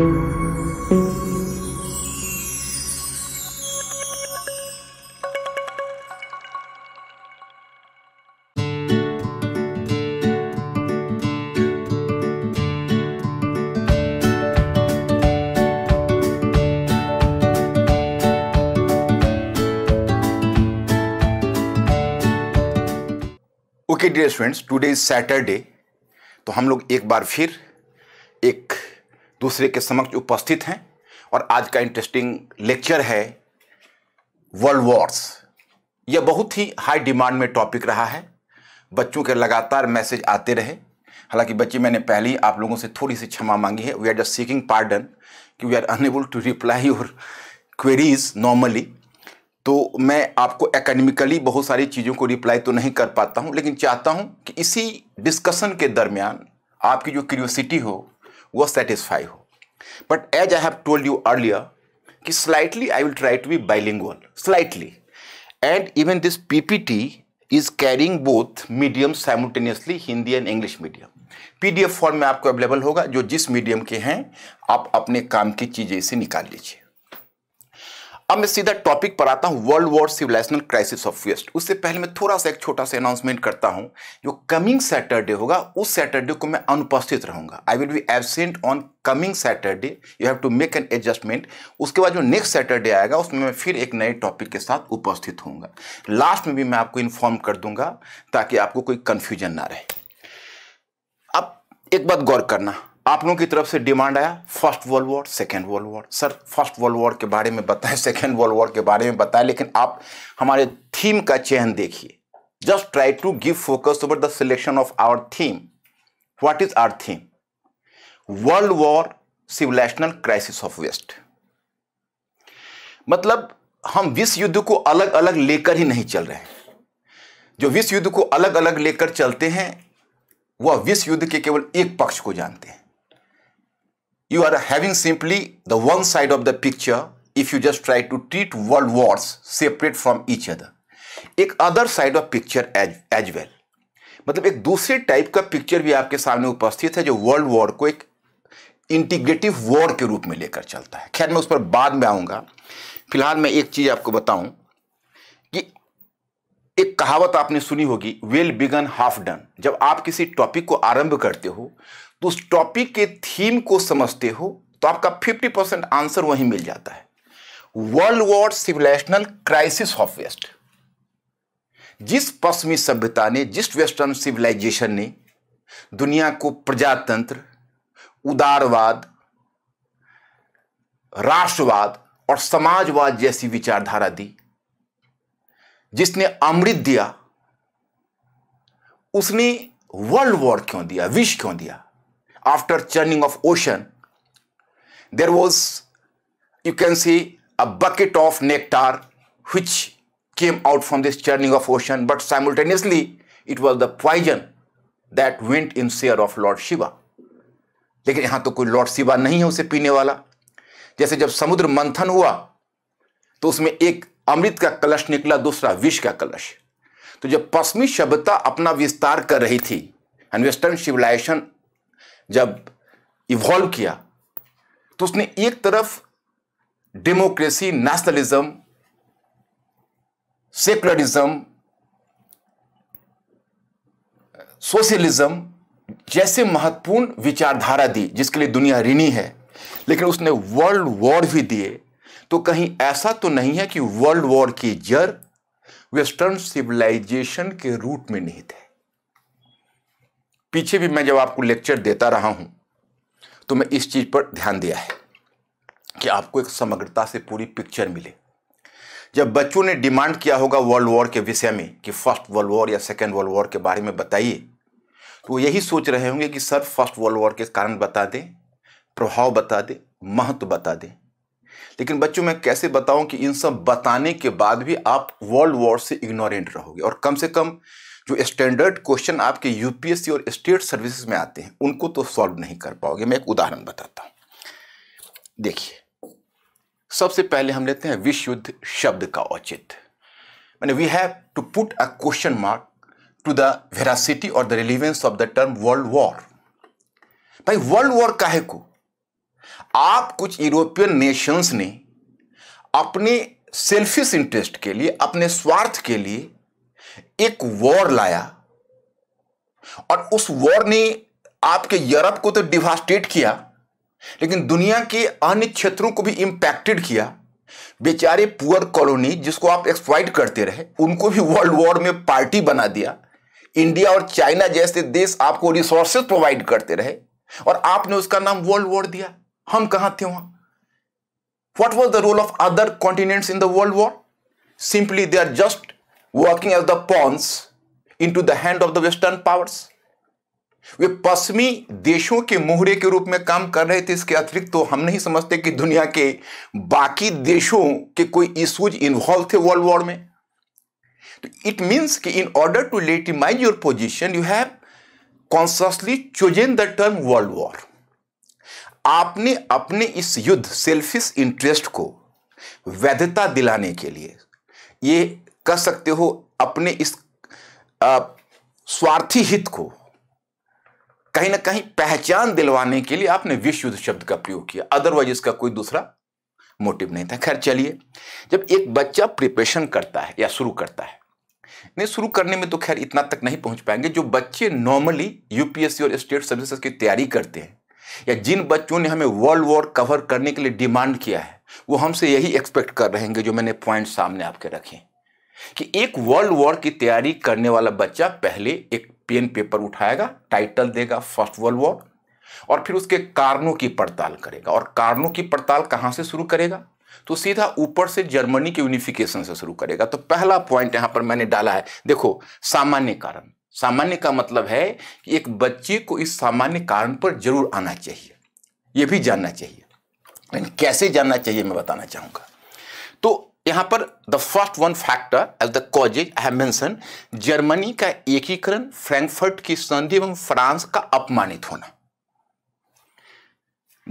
Okay dear friends today is Saturday तो हम लोग एक बार फिर दूसरे के समक्ष उपस्थित हैं और आज का इंटरेस्टिंग लेक्चर है वर्ल्ड वॉर्स यह बहुत ही हाई डिमांड में टॉपिक रहा है बच्चों के लगातार मैसेज आते रहे हालांकि बच्चे मैंने पहले ही आप लोगों से थोड़ी सी क्षमा मांगी है we are just seeking pardon कि we are unable to reply your queries normally तो मैं आपको एकेडमिकली बहुत सारी चीज़ों को रिप्लाई तो नहीं कर पाता हूँ लेकिन चाहता हूँ कि इसी डिस्कशन के दरमियान आपकी जो क्यूरियोसिटी हो वो सेटिस्फाई हो but as I have told you earlier कि slightly I will try to be bilingual slightly and even this PPT is carrying both medium simultaneously Hindi and English medium PDF form में आपको available होगा जो जिस medium के हैं आप अपने काम की चीज़ें इसे निकाल लीजिए अब मैं सीधा टॉपिक पर आता हूं world war civilizational crisis of west उससे पहले मैं थोड़ा सा एक छोटा सा अनाउंसमेंट करता हूं जो कमिंग सैटरडे होगा उस सैटरडे को मैं अनुपस्थित रहूंगा I will be absent on coming Saturday you have to make an adjustment उसके बाद जो नेक्स्ट सैटरडे आएगा उसमें मैं फिर एक नए टॉपिक के साथ उपस्थित होऊंगा लास्ट में भी मैं आपको इन्फॉर्म कर दूंगा ताकि आपको कोई कन्फ्यूजन ना रहे अब एक बात गौर करना आप लोगों की तरफ से डिमांड आया first world war second world war sir first world war के बारे में बताएं सेकेंड वर्ल्ड वॉर के बारे में बताएं लेकिन आप हमारे थीम का चयन देखिए just try to give focus over the selection of our theme what is our theme world war civilizational crisis of west मतलब हम विश्व युद्ध को अलग अलग लेकर ही नहीं चल रहे हैं जो विश्व युद्ध को अलग अलग लेकर चलते हैं वह विश्व युद्ध के केवल एक पक्ष को जानते हैं you are having simply the one side of the picture if you just try to treat world wars separate from each other. एक other side of picture as well मतलब एक दूसरे टाइप का पिक्चर भी आपके सामने उपस्थित है जो वर्ल्ड वॉर को एक इंटीग्रेटिव वॉर के रूप में लेकर चलता है खैर मैं उस पर बाद में आऊंगा फिलहाल मैं एक चीज़ आपको बताऊं कि एक कहावत आपने सुनी होगी वेल बिगन हाफ डन जब आप किसी टॉपिक को आरंभ करते हो तो उस टॉपिक के थीम को समझते हो तो आपका 50 परसेंट आंसर वहीं मिल जाता है world war civilizational crisis of west जिस पश्चिमी सभ्यता ने जिस वेस्टर्न सिविलाइजेशन ने दुनिया को प्रजातंत्र उदारवाद राष्ट्रवाद और समाजवाद जैसी विचारधारा दी जिसने अमृत दिया उसने वर्ल्ड वॉर क्यों दिया विश क्यों दिया after churning of ocean, there was, you can see, a bucket of nectar which came out from this churning of ocean, but simultaneously it was the poison that went in share of Lord Shiva. लेकिन यहाँ तो कोई Lord Shiva नहीं है उसे पीने वाला जैसे जब समुद्र मंथन हुआ तो उसमें एक अमृत का कलश निकला दूसरा विष का कलश तो जब पश्चिमी सभ्यता अपना विस्तार कर रही थी एंड वेस्टर्न सिविलाइजेशन जब इवॉल्व किया तो उसने एक तरफ डेमोक्रेसी नेशनलिज्म सेकुलरिज्म सोशलिज्म जैसे महत्वपूर्ण विचारधारा दी जिसके लिए दुनिया ऋणी है लेकिन उसने वर्ल्ड वॉर भी दिए तो कहीं ऐसा तो नहीं है कि वर्ल्ड वॉर की जड़ वेस्टर्न सिविलाइजेशन के रूट में नहीं थे पीछे भी मैं जब आपको लेक्चर देता रहा हूं तो मैं इस चीज़ पर ध्यान दिया है कि आपको एक समग्रता से पूरी पिक्चर मिले जब बच्चों ने डिमांड किया होगा वर्ल्ड वॉर के विषय में कि फर्स्ट वर्ल्ड वॉर या सेकेंड वर्ल्ड वॉर के बारे में बताइए तो वो यही सोच रहे होंगे कि सर फर्स्ट वर्ल्ड वॉर के कारण बता दें प्रभाव बता दें महत्व बता दें लेकिन बच्चों मैं कैसे बताऊं कि इन सब बताने के बाद भी आप वर्ल्ड वॉर से इग्नोरेंट रहोगे और कम से कम जो स्टैंडर्ड क्वेश्चन आपके यूपीएससी और स्टेट सर्विसेज में आते हैं उनको तो सॉल्व नहीं कर पाओगे मैं एक उदाहरण बताता हूं देखिए सबसे पहले हम लेते हैं विश्व शब्द का औचित्य मैंने we have to put a question mark to the veracity और the relevance of the term world war भाई वर्ल्ड वॉर काहे को आप कुछ यूरोपियन नेशंस ने अपने सेल्फिश इंटरेस्ट के लिए अपने स्वार्थ के लिए एक वॉर लाया और उस वॉर ने आपके यूरोप को तो डिवास्टेट किया लेकिन दुनिया के अन्य क्षेत्रों को भी इंपैक्टेड किया बेचारे पुअर कॉलोनी जिसको आप एक्सप्लाइट करते रहे उनको भी वर्ल्ड वॉर में पार्टी बना दिया इंडिया और चाइना जैसे देश आपको रिसोर्सेज प्रोवाइड करते रहे और आपने उसका नाम वर्ल्ड वॉर दिया हम कहां थे वहां what was the role of other continents in the world war simply they are just working as the pawns into the hand of the western powers वे पश्चिमी देशों के मोहरे के रूप में काम कर रहे थे इसके अतिरिक्त तो हम नहीं समझते कि दुनिया के बाकी देशों के कोई इशूज इन्वॉल्व थे वर्ल्ड वॉर में तो इट मीन्स कि in order to legitimise your position you have consciously chosen the term world war आपने अपने इस युद्ध सेल्फिश इंटरेस्ट को वैधता दिलाने के लिए ये कर सकते हो अपने इस आ, स्वार्थी हित को कहीं ना कहीं पहचान दिलवाने के लिए आपने विश्व युद्ध शब्द का प्रयोग किया अदरवाइज इसका कोई दूसरा मोटिव नहीं था खैर चलिए जब एक बच्चा प्रिपरेशन करता है या शुरू करता है नहीं शुरू करने में तो खैर इतना तक नहीं पहुंच पाएंगे जो बच्चे नॉर्मली यूपीएससी और स्टेट सर्विसेज की तैयारी करते हैं या जिन बच्चों ने हमें वर्ल्ड वॉर कवर करने के लिए डिमांड किया है वो हमसे यही एक्सपेक्ट कर रहे हैं जो मैंने पॉइंट सामने आपके रखे हैं कि एक वर्ल्ड वॉर की तैयारी करने वाला बच्चा पहले एक पेन पेपर उठाएगा टाइटल देगा फर्स्ट वर्ल्ड वॉर और फिर उसके कारणों की पड़ताल करेगा और कारणों की पड़ताल कहां से शुरू करेगा तो सीधा ऊपर से जर्मनी के यूनिफिकेशन से शुरू करेगा तो पहला पॉइंट यहां पर मैंने डाला है देखो सामान्य कारण सामान्य का मतलब है कि एक बच्चे को इस सामान्य कारण पर जरूर आना चाहिए यह भी जानना चाहिए कैसे जानना चाहिए मैं बताना चाहूंगा यहां पर the first one factor as the causes I mention Germany का एकीकरण फ्रैंकफर्ट की संधि एवं फ्रांस का अपमानित होना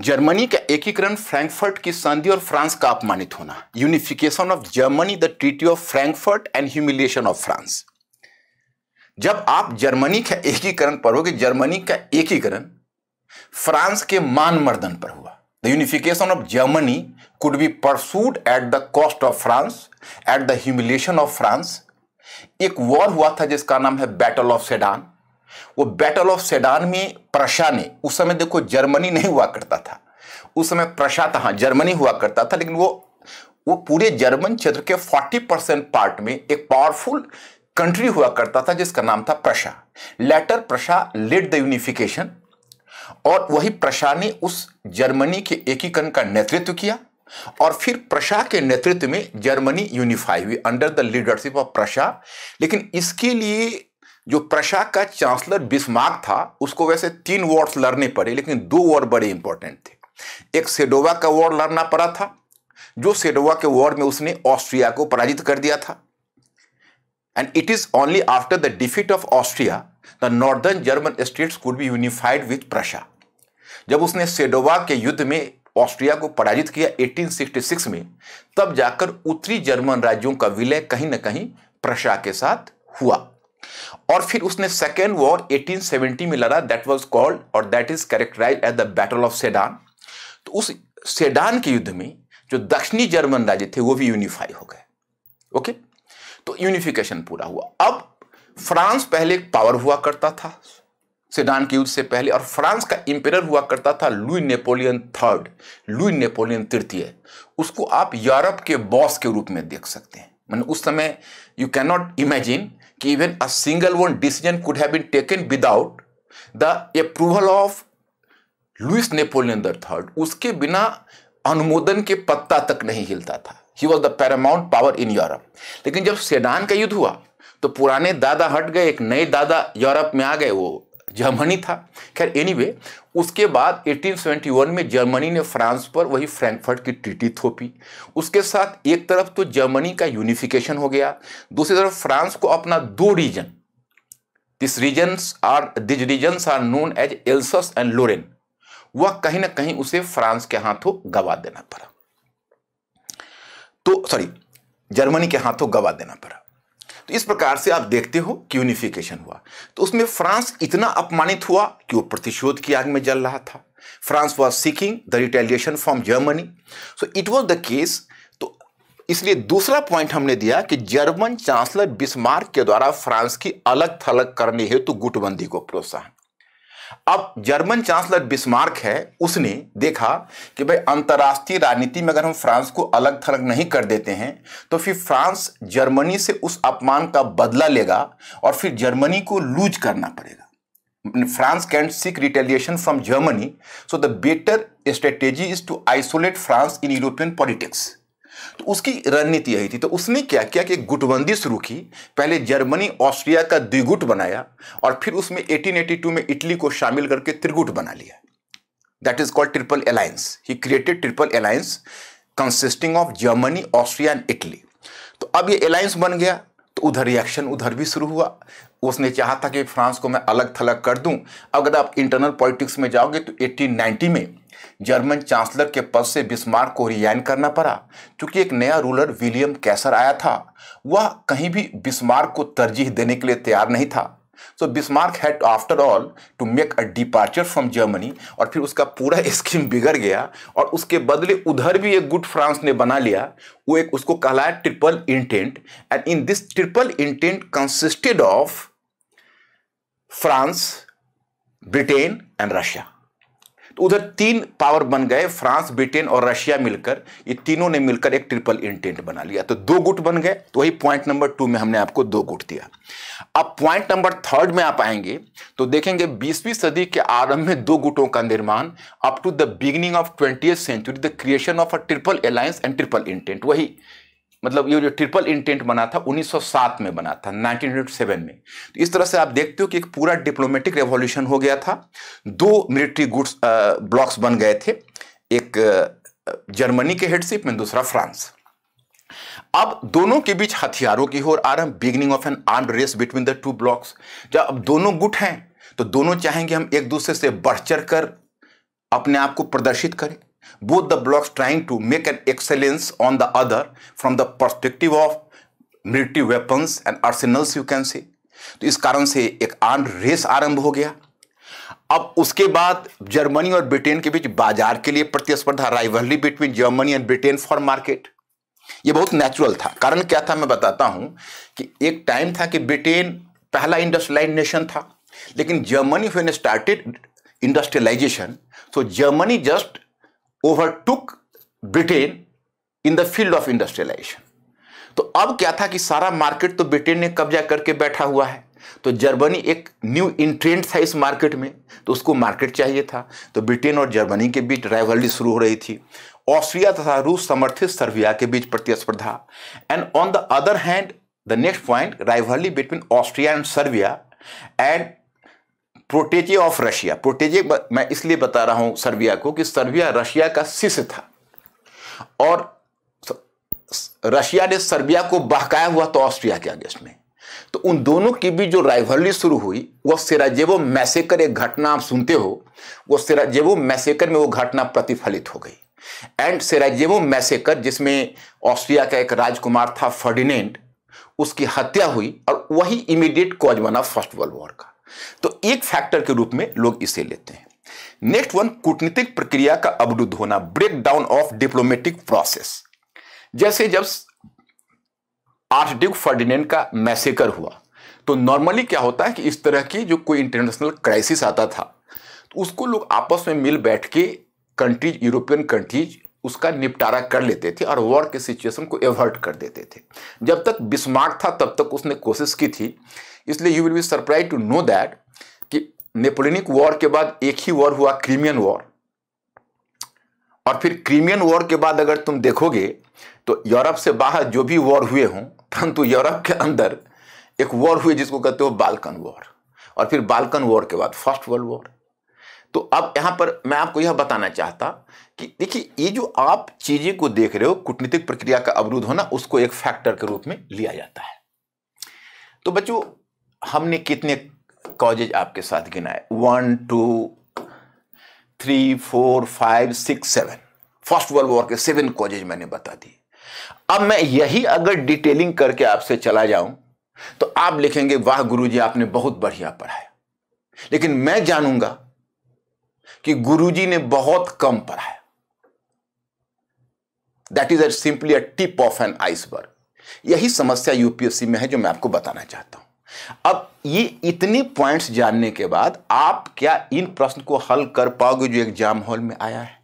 जर्मनी का एकीकरण फ्रैंकफर्ट की संधि और फ्रांस का अपमानित होना unification of Germany the treaty of Frankfurt and humiliation of France जब आप जर्मनी का एकीकरण पढ़ोगे जर्मनी का एकीकरण फ्रांस के मान मर्दन पर हुआ the unification of Germany could be pursued at the cost of France, at the humiliation of France. एक वॉर हुआ था जिसका नाम है बैटल ऑफ सेडान वो बैटल ऑफ सेडान में प्रशा ने उस समय देखो जर्मनी नहीं हुआ करता था उस समय प्रशा था जर्मनी हाँ, हुआ करता था लेकिन वो वो पूरे जर्मन क्षेत्र के 40 परसेंट पार्ट में एक पावरफुल कंट्री हुआ करता था जिसका नाम था Prussia later Prussia led the unification और वही प्रशा ने उस जर्मनी के एकीकरण का नेतृत्व किया और फिर प्रशा के नेतृत्व में जर्मनी यूनिफाई हुई under the leadership of Prussia लेकिन इसके लिए जो प्रशा का चांसलर बिस्मार्क था उसको वैसे तीन वर्ड्स लड़ने पड़े लेकिन दो वर्ड बड़े इंपॉर्टेंट थे एक सेडोवा का वॉर्ड लड़ना पड़ा था जो सेडोवा के वॉर्ड में उसने ऑस्ट्रिया को पराजित कर दिया था and it is only after the defeat of Austria the northern German states could be unified with Prussia जब उसने सेडोवा के युद्ध में ऑस्ट्रिया को पराजित किया 1866 में तब जाकर उत्तरी जर्मन राज्यों का विलय कहीं ना कहीं प्रशा के साथ हुआ और फिर उसने सेकेंड वॉर 1870 में लड़ा दैट वाज कॉल्ड और that is characterise at the battle of Sedan तो उस सेडान के युद्ध में जो दक्षिणी जर्मन राज्य थे वो भी यूनिफाई हो गए ओके तो यूनिफिकेशन पूरा हुआ अब फ्रांस पहले पावर हुआ करता था सेडान के युद्ध से पहले और फ्रांस का इंपेरर हुआ करता था Louis Napoleon third Louis Napoleon तृतीय उसको आप यूरोप के बॉस के रूप में देख सकते हैं मैंने उस समय यू कैन नॉट इमेजिन कि even a single one decision could have been taken without the approval of Louis Napoleon the third उसके बिना अनुमोदन के पत्ता तक नहीं हिलता था he was the paramount power in Europe लेकिन जब सेडान का युद्ध हुआ तो पुराने दादा हट गए एक नए दादा यूरोप में आ गए वो जर्मनी था खैर एनीवे उसके बाद 1871 में जर्मनी ने फ्रांस पर वही फ्रैंकफर्ट की ट्रीटी थोपी उसके साथ एक तरफ तो जर्मनी का यूनिफिकेशन हो गया दूसरी तरफ फ्रांस को अपना दो region this region are these region are known as Alsace and Lorraine वह कहीं ना कहीं उसे फ्रांस के हाथों गवा देना पड़ा तो सॉरी जर्मनी के हाथों गवा देना पड़ा तो इस प्रकार से आप देखते हो कि यूनिफिकेशन हुआ तो उसमें फ्रांस इतना अपमानित हुआ कि वो प्रतिशोध की आग में जल रहा था France was seeking the retaliation from Germany so it was the case तो इसलिए दूसरा पॉइंट हमने दिया कि जर्मन चांसलर बिस्मार्क के द्वारा फ्रांस की अलग थलग करने हेतु तो गुटबंदी को प्रोत्साहन अब जर्मन चांसलर बिस्मार्क है उसने देखा कि भाई अंतर्राष्ट्रीय राजनीति में अगर हम फ्रांस को अलग थलग नहीं कर देते हैं तो फिर फ्रांस जर्मनी से उस अपमान का बदला लेगा और फिर जर्मनी को लूज करना पड़ेगा France can seek retaliation from Germany so the better strategy is to isolate France in European politics तो उसकी रणनीति यही थी तो उसने क्या किया कि गुटबंदी शुरू की पहले जर्मनी ऑस्ट्रिया का द्विगुट बनाया और फिर उसमें 1882 में इटली को शामिल करके त्रिगुट बना लिया that is called triple alliance he created triple alliance consisting of Germany Austria and Italy तो अब ये अलायंस बन गया तो उधर रिएक्शन उधर भी शुरू हुआ उसने चाहा था कि फ्रांस को मैं अलग थलग कर दूं अगर आप इंटरनल पॉलिटिक्स में जाओगे तो 1890 में जर्मन चांसलर के पद से बिस्मार्क को रिजाइन करना पड़ा क्योंकि एक नया रूलर विलियम कैसर आया था वह कहीं भी बिस्मार्क को तरजीह देने के लिए तैयार नहीं था so Bismarck had after all to make a departure from Germany और फिर उसका पूरा स्कीम बिगड़ गया और उसके बदले उधर भी एक गुड फ्रांस ने बना लिया वो एक उसको कहलाया triple entente and in this triple entente consisted of France Britain and Russia उधर तीन पावर बन गए फ्रांस ब्रिटेन और रशिया मिलकर ये तीनों ने मिलकर एक ट्रिपल इंटेंट बना लिया तो दो गुट बन गए तो वही पॉइंट नंबर टू में हमने आपको दो गुट दिया अब पॉइंट नंबर थर्ड में आप आएंगे तो देखेंगे बीसवीं सदी के आरंभ में दो गुटों का निर्माण up to the beginning of twenty century the creation of a triple alliance and triple entente वही मतलब ये जो ट्रिपल इंटेंट बना था 1907 में बना था 1907 में तो इस तरह से आप देखते हो कि एक पूरा डिप्लोमेटिक रेवोल्यूशन हो गया था दो मिलिट्री गुड्स ब्लॉक्स बन गए थे एक जर्मनी के हेडशिप में दूसरा फ्रांस अब दोनों के बीच हथियारों की ओर आ रहा beginning of an armed race between the two blocs जब अब दोनों गुट हैं तो दोनों चाहेंगे हम एक दूसरे से बढ़ चढ़ कर अपने आप को प्रदर्शित करें both the blocks trying to make an excellence on the other from the perspective of military weapons and arsenals you can say तो इस कारण से एक आर्म रेस आरंभ हो गया अब उसके बाद जर्मनी और ब्रिटेन के बीच बाजार के लिए प्रतिस्पर्धा rivalry between Germany and Britain for market यह बहुत नेचुरल था कारण क्या था मैं बताता हूं कि एक टाइम था कि ब्रिटेन पहला इंडस्ट्रियलाइज नेशन था लेकिन Germany when started industrialisation so Germany just overtook Britain in the field of industrialisation तो अब क्या था कि सारा मार्केट तो ब्रिटेन ने कब्जा करके बैठा हुआ है तो जर्मनी एक न्यू इंट्रेंट था इस मार्केट में तो उसको मार्केट चाहिए था तो ब्रिटेन और जर्मनी के बीच राइवलरी शुरू हो रही थी ऑस्ट्रिया तथा रूस समर्थित सर्बिया के बीच प्रतिस्पर्धा and on the other hand the next point rivalry between Austria and Serbia and protege of Russia protege मैं इसलिए बता रहा हूं सर्बिया को कि सर्बिया रशिया का शिष्य था और रशिया ने सर्बिया को बहकाया हुआ तो ऑस्ट्रिया के अगेंस्ट में तो उन दोनों के बीच जो राइवलरी शुरू हुई वो सिराजेबो मैसेकर एक घटना आप सुनते हो वो सिराजेबो मैसेकर में वो घटना प्रतिफलित हो गई एंड सेराजेवो मैसेकर जिसमें ऑस्ट्रिया का एक राजकुमार था फर्डिनेंड उसकी हत्या हुई और वही इमीडिएट कॉज बना फर्स्ट वर्ल्ड वॉर का तो एक फैक्टर के रूप में लोग इसे लेते हैं नेक्स्ट वन कूटनीतिक प्रक्रिया का अवरुद्ध होना break down of diplomatic process जैसे जब आर्ट ड्यूक फर्डिनेंड का मैसेकर हुआ तो नॉर्मली क्या होता है कि इस तरह की जो कोई इंटरनेशनल क्राइसिस आता था तो उसको लोग आपस में मिल बैठ के कंट्रीज यूरोपियन कंट्रीज उसका निपटारा कर लेते थे और वॉर के सिचुएशन को एवर्ट कर देते थे जब तक बिस्मार्क था तब तक उसने कोशिश की थी इसलिए you will be surprise to know that कि नेपोलिनिक वॉर के बाद एक ही वॉर हुआ क्रीमियन वॉर और फिर क्रीमियन वॉर के बाद अगर तुम देखोगे तो यूरोप से बाहर जो भी वॉर हुए हों परंतु यूरोप के अंदर एक वॉर हुई जिसको कहते हो बालकन वॉर और फिर बालकन वॉर के बाद फर्स्ट वर्ल्ड वॉर तो अब यहां पर मैं आपको यह बताना चाहता कि देखिए ये जो आप चीज़ें को देख रहे हो कूटनीतिक प्रक्रिया का अवरोध होना उसको एक फैक्टर के रूप में लिया जाता है तो बच्चों हमने कितने कॉजेज आपके साथ गिनाए one two three four five six seven first world war के सेवन कॉजेज मैंने बता दिए अब मैं यही अगर डिटेलिंग करके आपसे चला जाऊं तो आप लिखेंगे वाह गुरुजी आपने बहुत बढ़िया पढ़ाया लेकिन मैं जानूंगा कि गुरुजी ने बहुत कम पढ़ाया that is simply a tip of an iceberg यही समस्या यूपीएससी में है जो मैं आपको बताना चाहता हूं अब ये इतने पॉइंट्स जानने के बाद आप क्या इन प्रश्न को हल कर पाओगे जो एग्जाम हॉल में आया है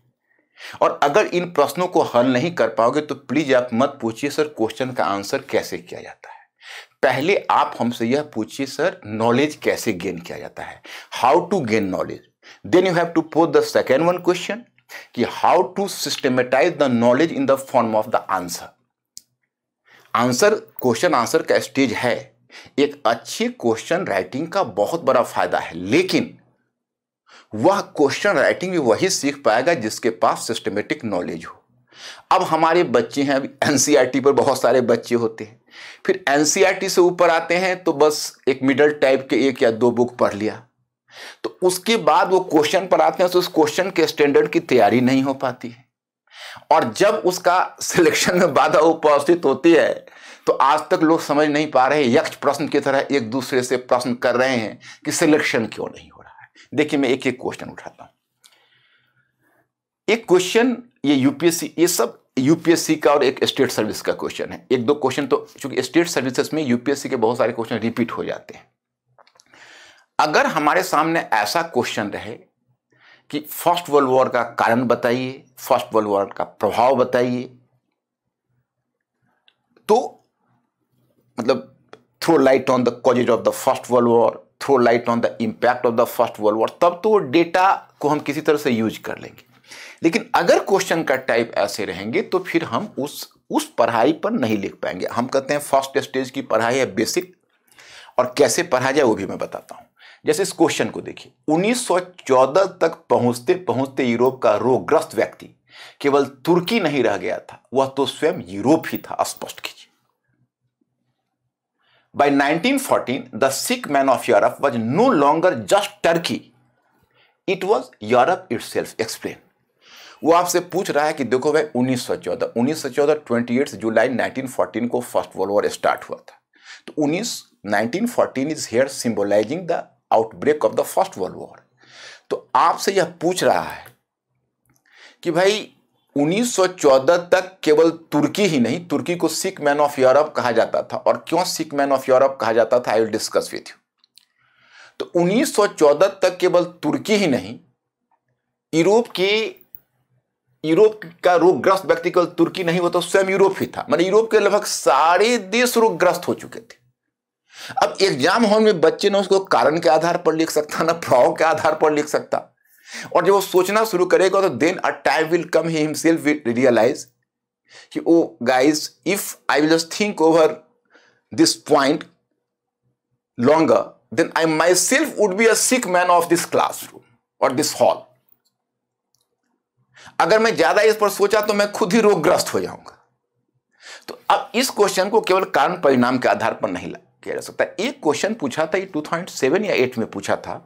और अगर इन प्रश्नों को हल नहीं कर पाओगे तो प्लीज आप मत पूछिए सर क्वेश्चन का आंसर कैसे किया जाता है पहले आप हमसे यह पूछिए सर नॉलेज कैसे गेन किया जाता है how to gain knowledge then you have to pose the second one question कि how to systematise the knowledge in the form of the answer answer question answer का स्टेज है एक अच्छी question writing का बहुत बड़ा फायदा है लेकिन वह क्वेश्चन राइटिंग भी वही सीख पाएगा जिसके पास सिस्टमेटिक नॉलेज हो अब हमारे बच्चे हैं अभी एनसीईआरटी e पर बहुत सारे बच्चे होते हैं फिर एनसीईआरटी e से ऊपर आते हैं तो बस एक मिडल टाइप के एक या दो बुक पढ़ लिया तो उसके बाद वो क्वेश्चन पर आते हैं तो उस क्वेश्चन के स्टैंडर्ड की तैयारी नहीं हो पाती है और जब उसका सिलेक्शन में बाधा उपस्थित होती है तो आज तक लोग समझ नहीं पा रहे यक्ष प्रश्न की तरह एक दूसरे से प्रश्न कर रहे हैं कि सिलेक्शन क्यों नहीं हो रहा है देखिए मैं एक एक क्वेश्चन उठाता हूं एक क्वेश्चन ये यूपीएससी ये सब यूपीएससी का और एक स्टेट सर्विस का क्वेश्चन है एक दो क्वेश्चन तो चूंकि स्टेट सर्विसेज में यूपीएससी के बहुत सारे क्वेश्चन रिपीट हो जाते हैं अगर हमारे सामने ऐसा क्वेश्चन रहे कि फर्स्ट वर्ल्ड वॉर का कारण बताइए फर्स्ट वर्ल्ड वॉर का प्रभाव बताइए तो मतलब throw light on the causes of the first world war throw light on the impact of the first world war तब तो डेटा को हम किसी तरह से यूज कर लेंगे लेकिन अगर क्वेश्चन का टाइप ऐसे रहेंगे तो फिर हम उस उस पढ़ाई पर नहीं लिख पाएंगे हम कहते हैं फर्स्ट स्टेज की पढ़ाई है बेसिक और कैसे पढ़ा जाए वो भी मैं बताता हूँ जैसे इस क्वेश्चन को देखिए 1914 तक पहुंचते पहुंचते यूरोप का रोगग्रस्त व्यक्ति केवल तुर्की नहीं रह गया था वह तो स्वयं यूरोप ही था स्पष्ट कीजिए by 1914 the sick man of Europe was no longer just Turkey it was Europe itself explain वो आपसे पूछ रहा है कि देखो भाई 1914 1914 28 जुलाई 1914 को फर्स्ट वर्ल्ड वॉर स्टार्ट हुआ था तो 19 1914 is here symbolising the outbreak of the first world war तो आपसे यह पूछ रहा है कि भाई 1914 तक केवल तुर्की ही नहीं तुर्की को सिख मैन ऑफ यूरोप कहा जाता था और क्यों सिख मैन ऑफ यूरोप कहा जाता था I will discuss with you तो 1914 तक केवल तुर्की ही नहीं यूरोप के यूरोप का रोगग्रस्त व्यक्ति केवल तुर्की नहीं होता तो स्वयं यूरोप ही था मैंने यूरोप के लगभग सारे देश रोगग्रस्त हो चुके थे अब एग्जाम हॉल में बच्चे ना उसको कारण के आधार पर लिख सकता ना प्रभाव के आधार पर लिख सकता और जब वो सोचना शुरू करेगा तो then a time will come he himself will realise कि oh guys if I will just think over this point longer, then I myself would be a sick man of this classroom और this hall अगर मैं ज्यादा इस पर सोचा तो मैं खुद ही रोगग्रस्त हो जाऊंगा तो अब इस क्वेश्चन को केवल कारण परिणाम के आधार पर नहीं ला किया जा सकता है एक क्वेश्चन पूछा था ये सेवन या एट में पूछा था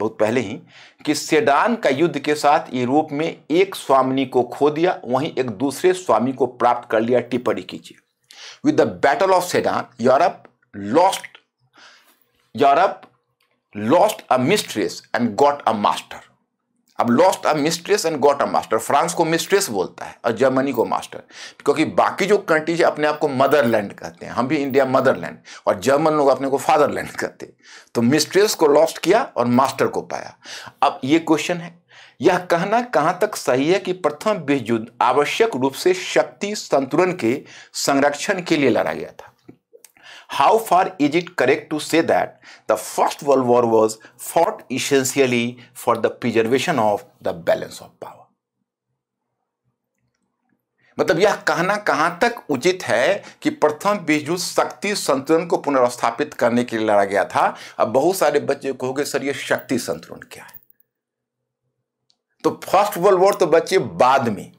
बहुत पहले ही कि सेडान का युद्ध के साथ यूरोप में एक स्वामी को खो दिया वहीं एक दूसरे स्वामी को प्राप्त कर लिया टिप्पणी कीजिए with the battle of Sedan Europe lost Europe lost a mistress and got a master अब lost a mistress and got a master France को मिस्ट्रेस बोलता है और जर्मनी को मास्टर क्योंकि बाकी जो कंट्रीज अपने आप को मदरलैंड कहते हैं हम भी इंडिया मदरलैंड और जर्मन लोग अपने को फादरलैंड कहते हैं तो मिस्ट्रेस को लॉस्ट किया और मास्टर को पाया अब ये क्वेश्चन है यह कहना कहाँ तक सही है कि प्रथम विश्व युद्ध आवश्यक रूप से शक्ति संतुलन के संरक्षण के लिए लड़ा गया था how far is it correct to say that the first world war was fought essentially for the preservation of the balance of power मतलब यह कहना कहां तक उचित है कि प्रथम विश्व शक्ति संतुलन को पुनर्स्थापित करने के लिए लड़ा गया था अब बहुत सारे बच्चे कहोगे सर यह शक्ति संतुलन क्या है तो फर्स्ट वर्ल्ड वॉर तो बच्चे बाद में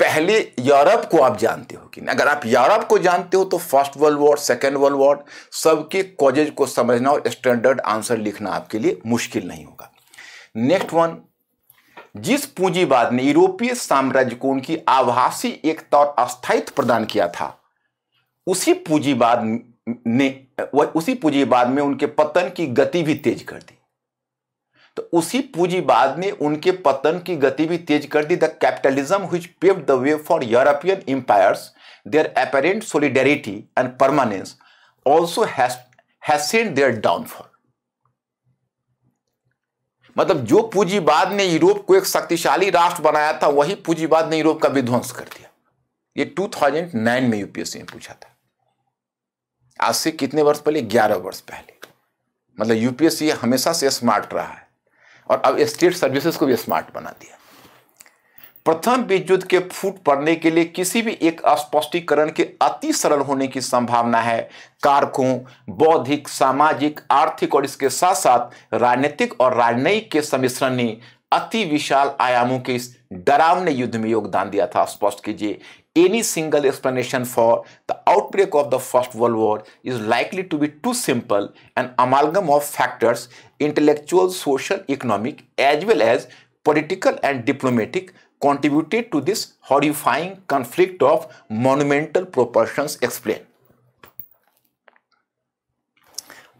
पहले यूरोप को आप जानते हो कि नहीं अगर आप यूरोप को जानते हो तो first world war second world war सबके कॉजेज को समझना और स्टैंडर्ड आंसर लिखना आपके लिए मुश्किल नहीं होगा नेक्स्ट वन जिस पूंजीवाद ने यूरोपीय साम्राज्य को उनकी आभासी एकता और अस्थायित्व प्रदान किया था उसी पूंजीवाद ने उसी पूंजीवाद में उनके पतन की गति भी तेज कर दी तो उसी पूंजीवाद ने उनके पतन की गति भी तेज कर दी द कैपिटलिज्म हुई pave the way for European empires their apparent solidarity and permanence also hastened their downfall मतलब जो पूंजीवाद ने यूरोप को एक शक्तिशाली राष्ट्र बनाया था वही पूंजीवाद ने यूरोप का विध्वंस कर दिया ये 2009 में यूपीएससी ने पूछा था आज से कितने वर्ष पहले 11 वर्ष पहले मतलब यूपीएससी हमेशा से स्मार्ट रहा है और अब स्टेट सर्विसेज को भी स्मार्ट बना दिया प्रथम विद्युत के फूट पड़ने के लिए किसी भी एक स्पष्टीकरण के अति सरल होने की संभावना है कारकों बौद्धिक सामाजिक आर्थिक और इसके साथ साथ राजनीतिक और राजनयिक के सम्मिश्रण ने अति विशाल आयामों के इस डरावने युद्ध में योगदान दिया था स्पष्ट कीजिए any single explanation for the outbreak of the first world war is likely to be too simple and amalgam of factors intellectual social economic as well as political and diplomatic contributed to this horrifying conflict of monumental proportion explain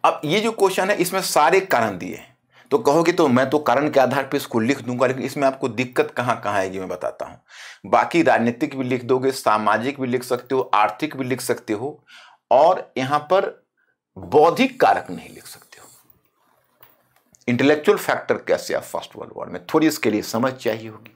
अब ये जो question है इसमें सारे कारण दिए हैं तो कहोगे तो मैं तो कारण के आधार पर इसको लिख दूंगा लेकिन इसमें आपको दिक्कत कहाँ कहाँ आएगी मैं बताता हूँ बाकी राजनीतिक भी लिख दोगे सामाजिक भी लिख सकते हो आर्थिक भी लिख सकते हो और यहाँ पर बौद्धिक कारक नहीं लिख सकते हो इंटेलेक्चुअल फैक्टर कैसे आप फर्स्ट वर्ल्ड वॉर में थोड़ी इसके लिए समझ चाहिए होगी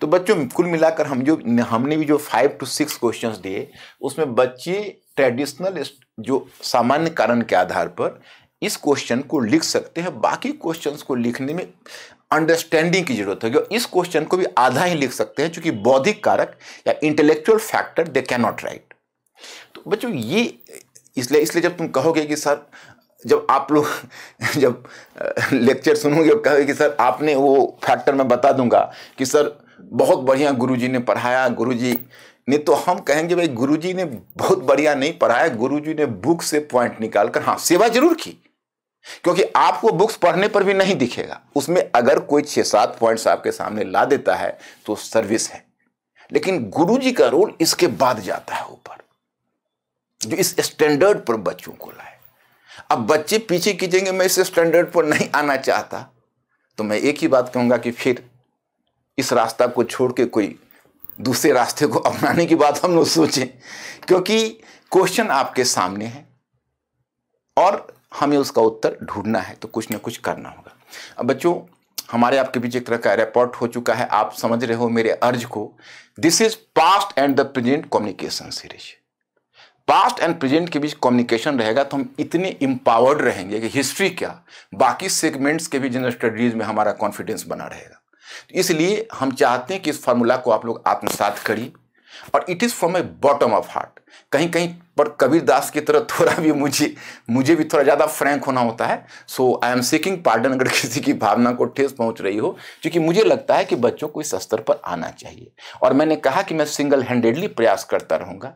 तो बच्चों कुल मिलाकर हम जो हमने भी जो फाइव टू सिक्स क्वेश्चंस दिए उसमें बच्चे ट्रेडिशनल जो सामान्य कारण के आधार पर इस क्वेश्चन को लिख सकते हैं बाकी क्वेश्चन को लिखने में अंडरस्टैंडिंग की जरूरत होगी इस क्वेश्चन को भी आधा ही लिख सकते हैं क्योंकि बौद्धिक कारक या intellectual factor they can not write तो बच्चों ये इसलिए इसलिए जब तुम कहोगे कि सर जब आप लोग जब लेक्चर सुनोगे कहोगे कि सर आपने वो फैक्टर मैं बता दूंगा कि सर बहुत बढ़िया गुरुजी ने पढ़ाया गुरुजी नहीं तो हम कहेंगे भाई गुरुजी ने बहुत बढ़िया नहीं पढ़ाया गुरुजी ने बुक से पॉइंट निकाल कर हाँ सेवा जरूर की क्योंकि आपको बुक्स पढ़ने पर भी नहीं दिखेगा उसमें अगर कोई छह सात पॉइंट्स आपके सामने ला देता है तो सर्विस है लेकिन गुरु जी का रोल इसके बाद जाता है ऊपर जो इस स्टैंडर्ड पर बच्चों को लाए अब बच्चे पीछे खींचेंगे मैं इस स्टैंडर्ड पर नहीं आना चाहता तो मैं एक ही बात कहूंगा कि फिर इस रास्ता को छोड़ के कोई दूसरे रास्ते को अपनाने की बात हम लोग सोचें क्योंकि क्वेश्चन आपके सामने है और हमें उसका उत्तर ढूंढना है तो कुछ ना कुछ करना होगा अब बच्चों हमारे आपके बीच एक तरह का रिपोर्ट हो चुका है आप समझ रहे हो मेरे अर्ज को this is past and the present communication series past and present के बीच कम्युनिकेशन रहेगा तो हम इतने इम्पावर्ड रहेंगे कि हिस्ट्री क्या बाकी सेगमेंट्स के भी जनरल स्टडीज में हमारा कॉन्फिडेंस बना रहेगा तो इसलिए हम चाहते हैं कि इस फार्मूला को आप लोग आत्मसात करिए और it is from a bottom of heart कहीं कहीं पर कबीर दास की तरह थोड़ा भी मुझे मुझे भी थोड़ा ज़्यादा फ्रैंक होना होता है so I am seeking pardon अगर किसी की भावना को ठेस पहुंच रही हो क्योंकि मुझे लगता है कि बच्चों को इस स्तर पर आना चाहिए और मैंने कहा कि मैं सिंगल हैंडेडली प्रयास करता रहूँगा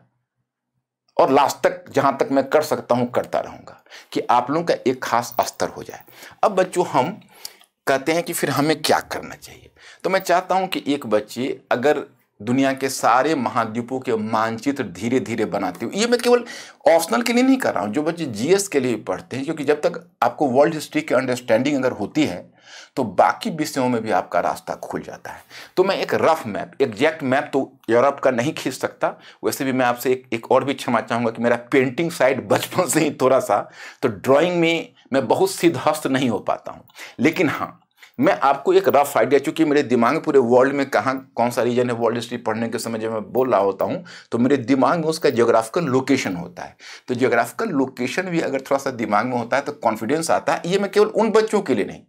और लास्ट तक जहाँ तक मैं कर सकता हूँ करता रहूँगा कि आप लोगों का एक खास स्तर हो जाए अब बच्चों हम कहते हैं कि फिर हमें क्या करना चाहिए तो मैं चाहता हूँ कि एक बच्चे अगर दुनिया के सारे महाद्वीपों के मानचित्र धीरे धीरे बनाती हूँ ये मैं केवल ऑप्शनल के लिए नहीं कर रहा हूँ जो बच्चे जीएस के लिए पढ़ते हैं क्योंकि जब तक आपको वर्ल्ड हिस्ट्री की अंडरस्टैंडिंग अगर होती है तो बाकी विषयों में भी आपका रास्ता खुल जाता है तो मैं एक रफ मैप एग्जैक्ट मैप तो यूरोप का नहीं खींच सकता वैसे भी मैं आपसे एक एक और भी क्षमा चाहूँगा कि मेरा पेंटिंग साइड बचपन से ही थोड़ा सा तो ड्राइंग में मैं बहुत सिद्धस्त नहीं हो पाता हूँ लेकिन हाँ मैं आपको एक रफ आइडिया चूंकि मेरे दिमाग पूरे वर्ल्ड में कहाँ कौन सा रीजन है वर्ल्ड हिस्ट्री पढ़ने के समय जब मैं बोल रहा होता हूँ तो मेरे दिमाग में उसका जोग्राफिकल लोकेशन होता है तो जियोग्राफिकल लोकेशन भी अगर थोड़ा सा दिमाग में होता है तो कॉन्फिडेंस आता है ये मैं केवल उन बच्चों के लिए नहीं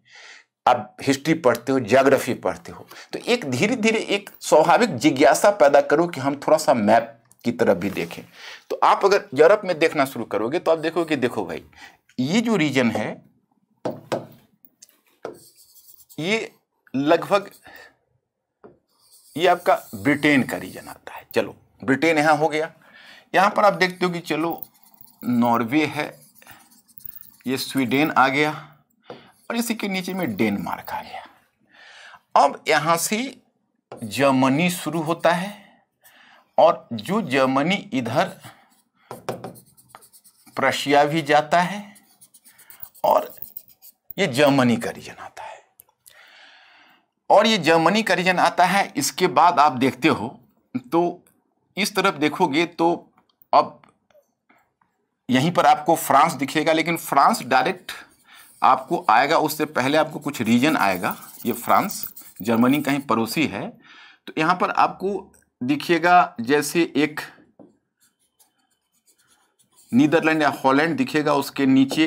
आप हिस्ट्री पढ़ते हो जोग्राफी पढ़ते हो तो एक धीरे धीरे एक स्वाभाविक जिज्ञासा पैदा करो कि हम थोड़ा सा मैप की तरफ भी देखें तो आप अगर यूरोप में देखना शुरू करोगे तो आप देखोगे देखो भाई ये जो रीजन है ये लगभग ये आपका ब्रिटेन का रीजन आता है चलो ब्रिटेन यहाँ हो गया यहाँ पर आप देखते हो कि चलो नॉर्वे है ये स्वीडन आ गया और इसी के नीचे में डेनमार्क आ गया अब यहाँ से जर्मनी शुरू होता है और जो जर्मनी इधर प्रशिया भी जाता है और ये जर्मनी का रीजन आता है और ये जर्मनी का रीजन आता है इसके बाद आप देखते हो तो इस तरफ देखोगे तो अब यहीं पर आपको फ्रांस दिखेगा लेकिन फ्रांस डायरेक्ट आपको आएगा उससे पहले आपको कुछ रीजन आएगा ये फ्रांस जर्मनी का ही पड़ोसी है तो यहाँ पर आपको दिखेगा जैसे एक नीदरलैंड या हॉलैंड दिखेगा उसके नीचे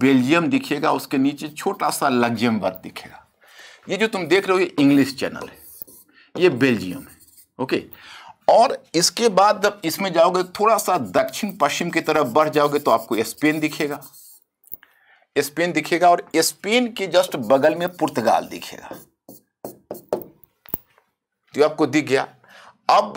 बेल्जियम दिखेगा उसके नीचे छोटा सा लग्जमबर्ग दिखेगा ये जो तुम देख रहे हो ये इंग्लिश चैनल है ये बेल्जियम है ओके और इसके बाद जब इसमें जाओगे थोड़ा सा दक्षिण पश्चिम की तरफ बढ़ जाओगे तो आपको स्पेन दिखेगा स्पेन दिखेगा और स्पेन के जस्ट बगल में पुर्तगाल दिखेगा तो आपको दिख गया अब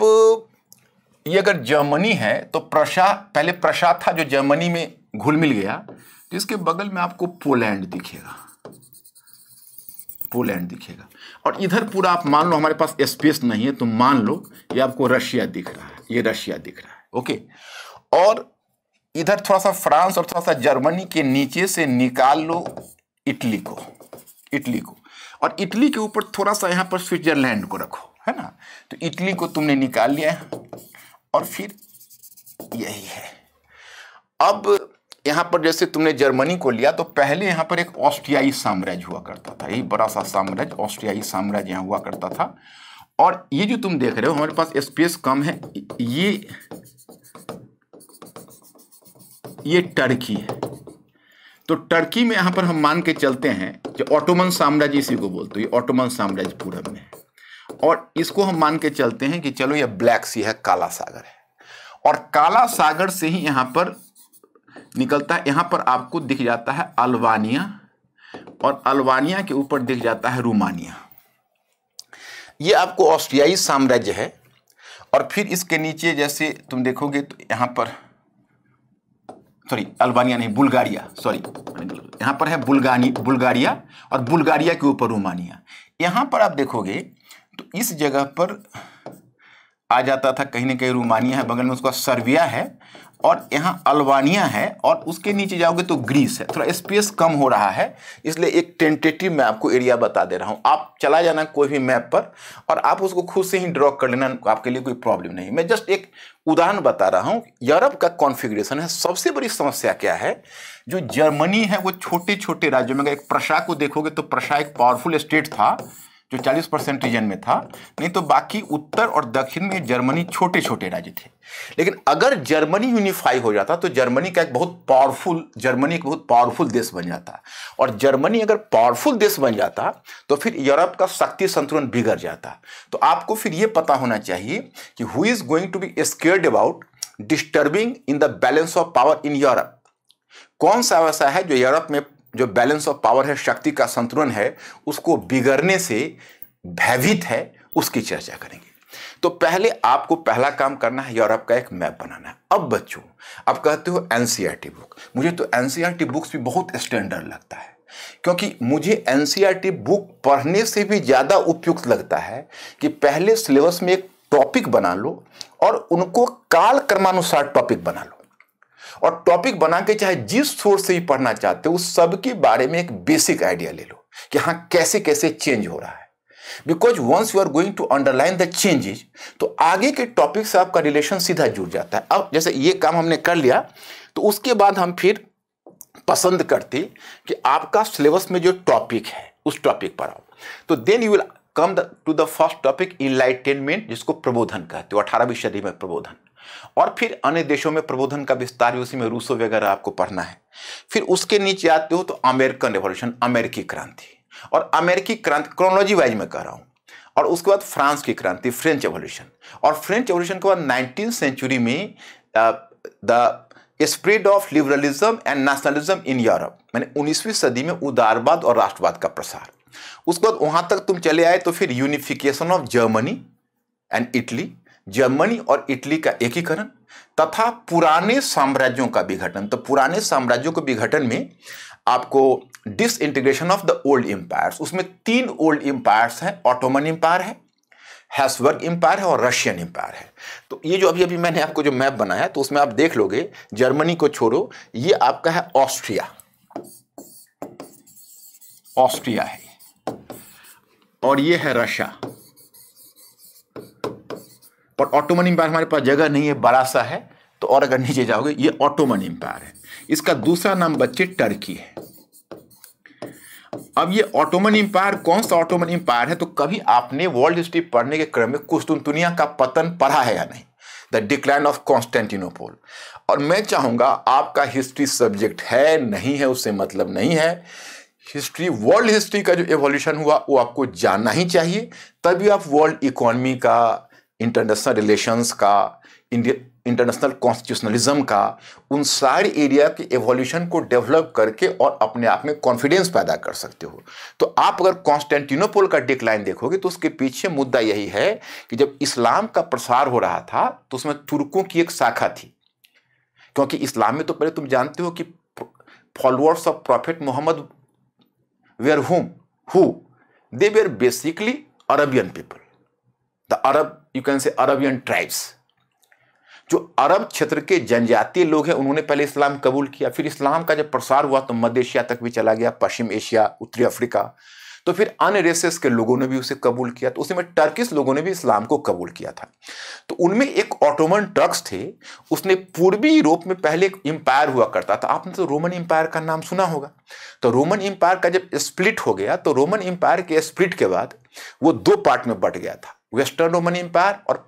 ये अगर जर्मनी है तो प्रशा पहले प्रशा था जो जर्मनी में घुल मिल गया तो इसके बगल में आपको पोलैंड दिखेगा पोलैंड दिखेगा और इधर पूरा आप मान लो हमारे पास स्पेस नहीं है तो मान लो ये आपको रशिया दिख रहा है ये रशिया दिख रहा है ओके और इधर थोड़ा सा फ्रांस और थोड़ा सा जर्मनी के नीचे से निकाल लो इटली को इटली को और इटली के ऊपर थोड़ा सा यहाँ पर स्विट्जरलैंड को रखो है ना तो इटली को तुमने निकाल लिया और फिर यही है अब यहाँ पर जैसे तुमने जर्मनी को लिया तो पहले यहाँ पर एक ऑस्ट्रियाई साम्राज्य हुआ करता था यही बड़ा सा साम्राज्य ऑस्ट्रियाई साम्राज्य यहाँ हुआ करता था और ये जो तुम देख रहे हो हमारे पास स्पेस कम है ये ये टर्की है तो टर्की में यहाँ पर हम मान के चलते हैं जो ऑटोमन साम्राज्य इसी को बोलते हैं ऑटोमन साम्राज्य पूरब में और इसको हम मान के चलते हैं कि चलो ये ब्लैक सी है काला सागर है और काला सागर से ही यहाँ पर निकलता है यहाँ पर आपको दिख जाता है अल्बानिया और अल्बानिया के ऊपर दिख जाता है रोमानिया ये आपको ऑस्ट्रियाई साम्राज्य है और फिर इसके नीचे जैसे तुम देखोगे तो यहाँ पर सॉरी अल्बानिया नहीं बुल्गारिया सॉरी यहाँ पर है बुल्गानी बुल्गारिया और बुल्गारिया के ऊपर रोमानिया यहाँ पर आप देखोगे तो इस जगह पर आ जाता था कहीं ना कहीं रोमानिया है बगल में उसका सर्विया है और यहाँ अल्बानिया है और उसके नीचे जाओगे तो ग्रीस है थोड़ा स्पेस कम हो रहा है इसलिए एक टेंटेटिव मैं आपको एरिया बता दे रहा हूँ आप चला जाना कोई भी मैप पर और आप उसको खुद से ही ड्रॉ कर लेना आपके लिए कोई प्रॉब्लम नहीं मैं जस्ट एक उदाहरण बता रहा हूँ यूरोप का कॉन्फिग्रेशन है सबसे बड़ी समस्या क्या है जो जर्मनी है वो छोटे छोटे राज्यों में एक प्रशा को देखोगे तो प्रशा एक पावरफुल स्टेट था जो 40 परसेंट रीजन में था नहीं तो बाकी उत्तर और दक्षिण में जर्मनी छोटे छोटे राज्य थे लेकिन अगर जर्मनी यूनिफाई हो जाता तो जर्मनी का एक बहुत पावरफुल जर्मनी एक बहुत पावरफुल देश बन जाता और जर्मनी अगर पावरफुल देश बन जाता तो फिर यूरोप का शक्ति संतुलन बिगड़ जाता तो आपको फिर यह पता होना चाहिए कि who is going to be scared about disturbing in the balance of power in Europe कौन सा ऐसा है जो यूरोप में जो बैलेंस ऑफ पावर है शक्ति का संतुलन है उसको बिगड़ने से भयभीत है उसकी चर्चा करेंगे तो पहले आपको पहला काम करना है यूरोप का एक मैप बनाना है अब बच्चों अब कहते हो एनसीईआरटी बुक e मुझे तो एनसीईआरटी बुक्स e भी बहुत स्टैंडर्ड लगता है क्योंकि मुझे एनसीईआरटी बुक e पढ़ने से भी ज़्यादा उपयुक्त लगता है कि पहले सिलेबस में एक टॉपिक बना लो और उनको काल क्रमानुसार टॉपिक बना लो और टॉपिक बना के चाहे जिस सोर्स से ही पढ़ना चाहते हो उस सब के बारे में एक बेसिक आइडिया ले लो कि हाँ कैसे कैसे चेंज हो रहा है because once you are going to underline the changes तो आगे के टॉपिक से आपका रिलेशन सीधा जुड़ जाता है अब जैसे ये काम हमने कर लिया तो उसके बाद हम फिर पसंद करते कि आपका सिलेबस में जो टॉपिक है उस टॉपिक पर आओ तो then you will come to the first topic enlightenment जिसको प्रबोधन कहते हो अठारहवीं सदी में प्रबोधन और फिर अन्य देशों में प्रबोधन का विस्तार भी उसी में रूसो वगैरह आपको पढ़ना है फिर उसके नीचे आते हो तो अमेरिकन रेवोल्यूशन अमेरिकी क्रांति और अमेरिकी क्रांति क्रोनोलॉजी वाइज में कह रहा हूँ और उसके बाद फ्रांस की क्रांति फ्रेंच एवोल्यूशन और फ्रेंच एवोल्यूशन के बाद नाइनटीन सेंचुरी में the spread of liberalism and nationalism in Europe मैंने उन्नीसवीं सदी में उदारवाद और राष्ट्रवाद का प्रसार उसके बाद वहां तक तुम चले आए तो फिर unification of Germany and Italy Germany और इटली का एकीकरण तथा पुराने साम्राज्यों का विघटन तो पुराने साम्राज्यों के विघटन में आपको disintegration of the old empires उसमें तीन ओल्ड एम्पायर्स हैं ऑटोमन एम्पायर है हैसवर्ग एम्पायर है और रशियन एम्पायर है तो ये जो अभी अभी मैंने आपको जो मैप बनाया तो उसमें आप देख लोगे जर्मनी को छोड़ो ये आपका है ऑस्ट्रिया ऑस्ट्रिया है और ये है रशिया पर ऑटोमन एम्पायर हमारे पास जगह नहीं है बड़ा सा है तो और अगर नीचे जाओगे ये ऑटोमन एम्पायर है इसका दूसरा नाम बच्चे टर्की है अब ये ऑटोमन एम्पायर कौन सा ऑटोमन एम्पायर है तो कभी आपने वर्ल्ड हिस्ट्री पढ़ने के क्रम में कुस्तुनतुनिया का पतन पढ़ा है या नहीं द डिक्लाइन ऑफ कॉन्स्टेंटिनोपोल और मैं चाहूंगा आपका हिस्ट्री सब्जेक्ट है नहीं है उससे मतलब नहीं है हिस्ट्री वर्ल्ड हिस्ट्री का जो एवोल्यूशन हुआ वो आपको जानना ही चाहिए तभी आप वर्ल्ड इकोनॉमी का इंटरनेशनल रिलेशंस का इंटरनेशनल कॉन्स्टिट्यूशनलिज्म का उन सारे एरिया के एवोल्यूशन को डेवलप करके और अपने आप में कॉन्फिडेंस पैदा कर सकते हो तो आप अगर कॉन्स्टेंटिनोपोल का डिक्लाइन देखोगे तो उसके पीछे मुद्दा यही है कि जब इस्लाम का प्रसार हो रहा था तो उसमें तुर्कों की एक शाखा थी क्योंकि इस्लाम में तो पहले तुम जानते हो कि followers of prophet Mohammed were whom who they were basically Arabian people the Arab you can say Arabian tribes जो अरब क्षेत्र के जनजातीय लोग हैं उन्होंने पहले इस्लाम कबूल किया फिर इस्लाम का जब प्रसार हुआ तो मध्य एशिया तक भी चला गया पश्चिम एशिया उत्तरी अफ्रीका तो फिर अन्य रेसेस के लोगों ने भी उसे कबूल किया तो उसी में टर्किस लोगों ने भी इस्लाम को कबूल किया था तो उनमें एक ऑटोमन टर्क्स थे उसने पूर्वी यूरोप में पहले एक एम्पायर हुआ करता था आपने तो रोमन एम्पायर का नाम सुना होगा तो रोमन एम्पायर का जब स्प्लिट हो गया तो रोमन एम्पायर के स्प्लिट के बाद वो दो पार्ट में बट गया था वेस्टर्न रोमन एम्पायर और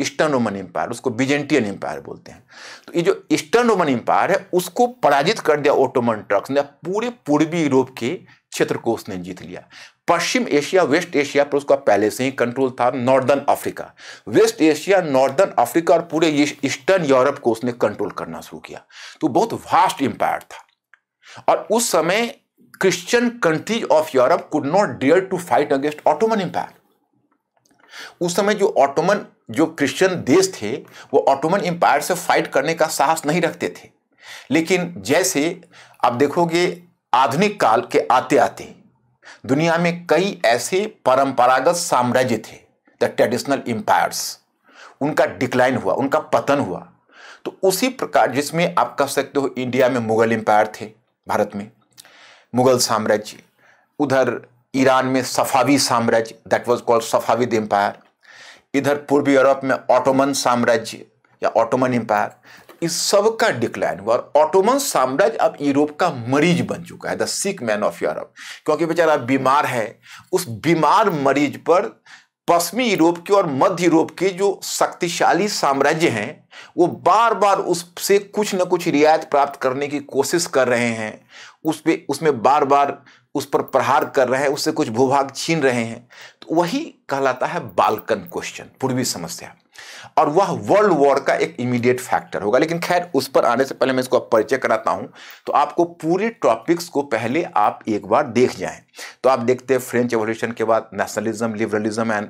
ईस्टर्न रोमन एम्पायर उसको बीजेंटियन एम्पायर बोलते हैं तो ये जो ईस्टर्न रोमन एम्पायर है उसको पराजित कर दिया ओटोमन ट्रक्स ने पूरे पूर्वी यूरोप के क्षेत्र को उसने जीत लिया पश्चिम एशिया वेस्ट एशिया पर उसका पहले से ही कंट्रोल था northern Africa west Asia northern Africa और पूरे ईस्टर्न यूरोप को उसने कंट्रोल करना शुरू किया तो बहुत वास्ट एम्पायर था और उस समय Christian countries of Europe could not dare to fight against Ottoman empire उस समय जो ऑटोमन जो क्रिश्चियन देश थे वो ऑटोमन एम्पायर से फाइट करने का साहस नहीं रखते थे लेकिन जैसे आप देखोगे आधुनिक काल के आते आते दुनिया में कई ऐसे परंपरागत साम्राज्य थे द ट्रेडिशनल एम्पायर्स उनका डिक्लाइन हुआ उनका पतन हुआ तो उसी प्रकार जिसमें आप कह सकते हो इंडिया में मुगल एम्पायर थे भारत में मुगल साम्राज्य उधर ईरान में सफ़ावी साम्राज्य that was called Safavid empire इधर पूर्वी यूरोप में ऑटोमन साम्राज्य या ऑटोमन एम्पायर इस सब का डिक्लाइन हुआ और ऑटोमन साम्राज्य अब यूरोप का मरीज बन चुका है the sick man of Europe क्योंकि बेचारा बीमार है उस बीमार मरीज पर पश्चिमी यूरोप के और मध्य यूरोप के जो शक्तिशाली साम्राज्य हैं वो बार बार उससे कुछ न कुछ रियायत प्राप्त करने की कोशिश कर रहे हैं उस पर उसमें बार बार उस पर प्रहार कर रहे हैं उससे कुछ भूभाग छीन रहे हैं तो वही कहलाता है बालकन क्वेश्चन पूर्वी समस्या और वह वर्ल्ड वॉर का एक इमीडिएट फैक्टर होगा लेकिन खैर उस पर आने से पहले मैं इसको परिचय कराता हूं तो आपको पूरे टॉपिक्स को पहले आप एक बार देख जाएं तो आप देखते हैं फ्रेंच एवोल्यूशन के बाद नेशनलिज्म लिबरलिज्म एंड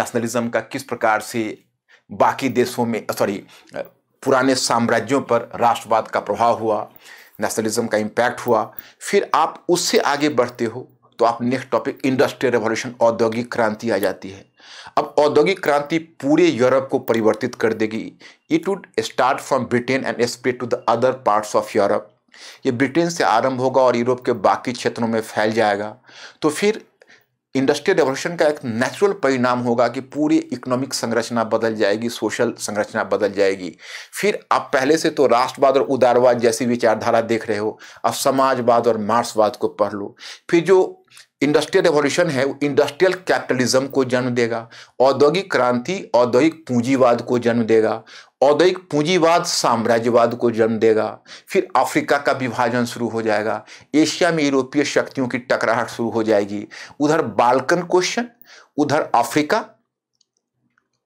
नेशनलिज्म का किस प्रकार से बाकी देशों में सॉरी पुराने साम्राज्यों पर राष्ट्रवाद का प्रभाव हुआ नेशनलिज्म का इम्पैक्ट हुआ फिर आप उससे आगे बढ़ते हो तो आप नेक्स्ट टॉपिक इंडस्ट्रियल रेवोल्यूशन औद्योगिक क्रांति आ जाती है अब औद्योगिक क्रांति पूरे यूरोप को परिवर्तित कर देगी it would start from Britain and spread to the other parts of Europe ये ब्रिटेन से आरंभ होगा और यूरोप के बाकी क्षेत्रों में फैल जाएगा तो फिर इंडस्ट्रियल रेवोल्यूशन का एक नेचुरल परिणाम होगा कि पूरी इकोनॉमिक संरचना बदल जाएगी सोशल संरचना बदल जाएगी फिर आप पहले से तो राष्ट्रवाद और उदारवाद जैसी विचारधारा देख रहे हो अब समाजवाद और मार्क्सवाद को पढ़ लो फिर जो इंडस्ट्रियल रेवोल्यूशन है वो इंडस्ट्रियल कैपिटलिज्म को जन्म देगा औद्योगिक क्रांति औद्योगिक पूंजीवाद को जन्म देगा औद्योगिक पूंजीवाद साम्राज्यवाद को जन्म देगा फिर अफ्रीका का विभाजन शुरू हो जाएगा एशिया में यूरोपीय शक्तियों की टकराहट शुरू हो जाएगी उधर बाल्कन क्वेश्चन उधर अफ्रीका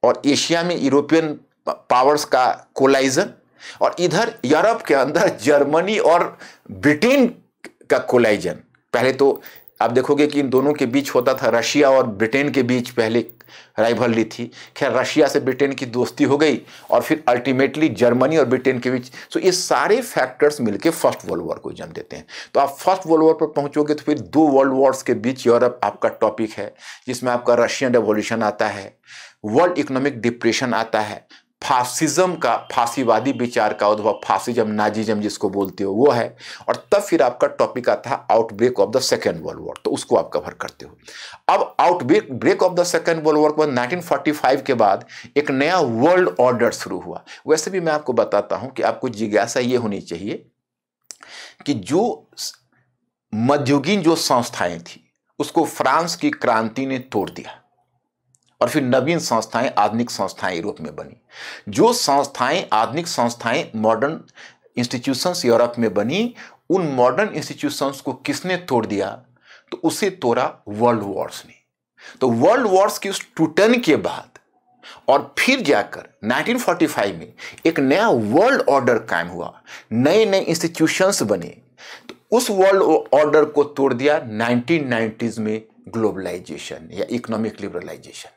और एशिया में यूरोपियन पावर्स का कोलाइजन और इधर यूरोप के अंदर जर्मनी और ब्रिटेन का कोलाइजन पहले तो आप देखोगे कि इन दोनों के बीच होता था रशिया और ब्रिटेन के बीच पहले ली थी खैर रशिया से ब्रिटेन की दोस्ती हो गई और फिर अल्टीमेटली जर्मनी और ब्रिटेन के बीच सो ये सारे फैक्टर्स मिलकर फर्स्ट वर्ल्ड वॉर को जन्म देते हैं तो आप फर्स्ट वर्ल्ड वॉर पर पहुंचोगे तो फिर दो वर्ल्ड वॉर्स के बीच यूरोप आपका टॉपिक है जिसमें आपका रशियन रेवोल्यूशन आता है वर्ल्ड इकोनॉमिक डिप्रेशन आता है फासिज्म का फांसीवादी विचार का उद्भव फासिज्म नाजिज्म जिसको बोलते हो वो है और तब फिर आपका टॉपिक आता है outbreak of the second world war तो उसको आप कवर करते हो अब outbreak break of the second world war के बाद फाइव के बाद एक नया वर्ल्ड ऑर्डर शुरू हुआ वैसे भी मैं आपको बताता हूँ कि आपको जिज्ञासा ये होनी चाहिए कि जो मध्युगीन जो संस्थाएं थी उसको फ्रांस की क्रांति ने तोड़ दिया और फिर नवीन संस्थाएं आधुनिक संस्थाएं यूरोप में बनी जो संस्थाएं आधुनिक संस्थाएं मॉडर्न इंस्टीट्यूशंस यूरोप में बनी उन मॉडर्न इंस्टीट्यूशंस को किसने तोड़ दिया तो उसे तोड़ा वर्ल्ड वॉर्स ने तो वर्ल्ड वॉर्स की उस टूटन के बाद और फिर जाकर 1945 में एक नया वर्ल्ड ऑर्डर कायम हुआ नए नए इंस्टीट्यूशंस बने तो उस वर्ल्ड ऑर्डर को तोड़ दिया 1990s में ग्लोबलाइजेशन या इकोनॉमिक लिबरलाइजेशन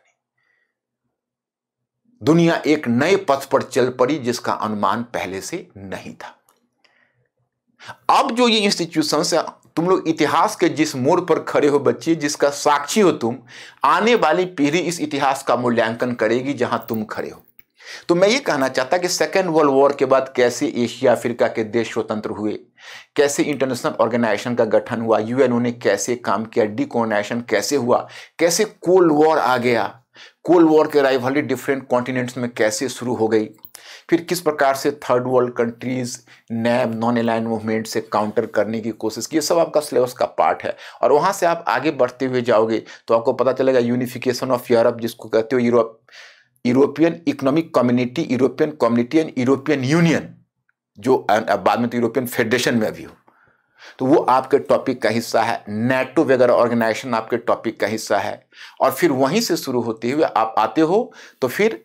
दुनिया एक नए पथ पर चल पड़ी जिसका अनुमान पहले से नहीं था अब जो ये इंस्टीट्यूशन है तुम लोग इतिहास के जिस मोड़ पर खड़े हो बच्चे जिसका साक्षी हो तुम आने वाली पीढ़ी इस इतिहास का मूल्यांकन करेगी जहां तुम खड़े हो तो मैं ये कहना चाहता कि सेकेंड वर्ल्ड वॉर के बाद कैसे एशिया अफ्रीका के देश स्वतंत्र हुए कैसे इंटरनेशनल ऑर्गेनाइजेशन का गठन हुआ यूएनओ ने कैसे काम किया डिकोनाइजेशन कैसे हुआ कैसे कोल्ड वॉर आ गया कोल्ड वॉर की राइवली डिफरेंट कॉन्टिनेंट्स में कैसे शुरू हो गई फिर किस प्रकार से थर्ड वर्ल्ड कंट्रीज़ नैब नॉन अलाइन मूवमेंट से काउंटर करने की कोशिश की ये सब आपका सिलेबस का पार्ट है और वहाँ से आप आगे बढ़ते हुए जाओगे तो आपको पता चलेगा यूनिफिकेशन ऑफ यूरोप जिसको कहते हो Europe European economic community European community and European union जो uh, बाद में तो यूरोपियन फेडरेशन में भी हो तो वो आपके टॉपिक का हिस्सा है नेटो वगैरह ऑर्गेनाइजेशन आपके टॉपिक का हिस्सा है और फिर वहीं से शुरू होते हुए आप आते हो तो फिर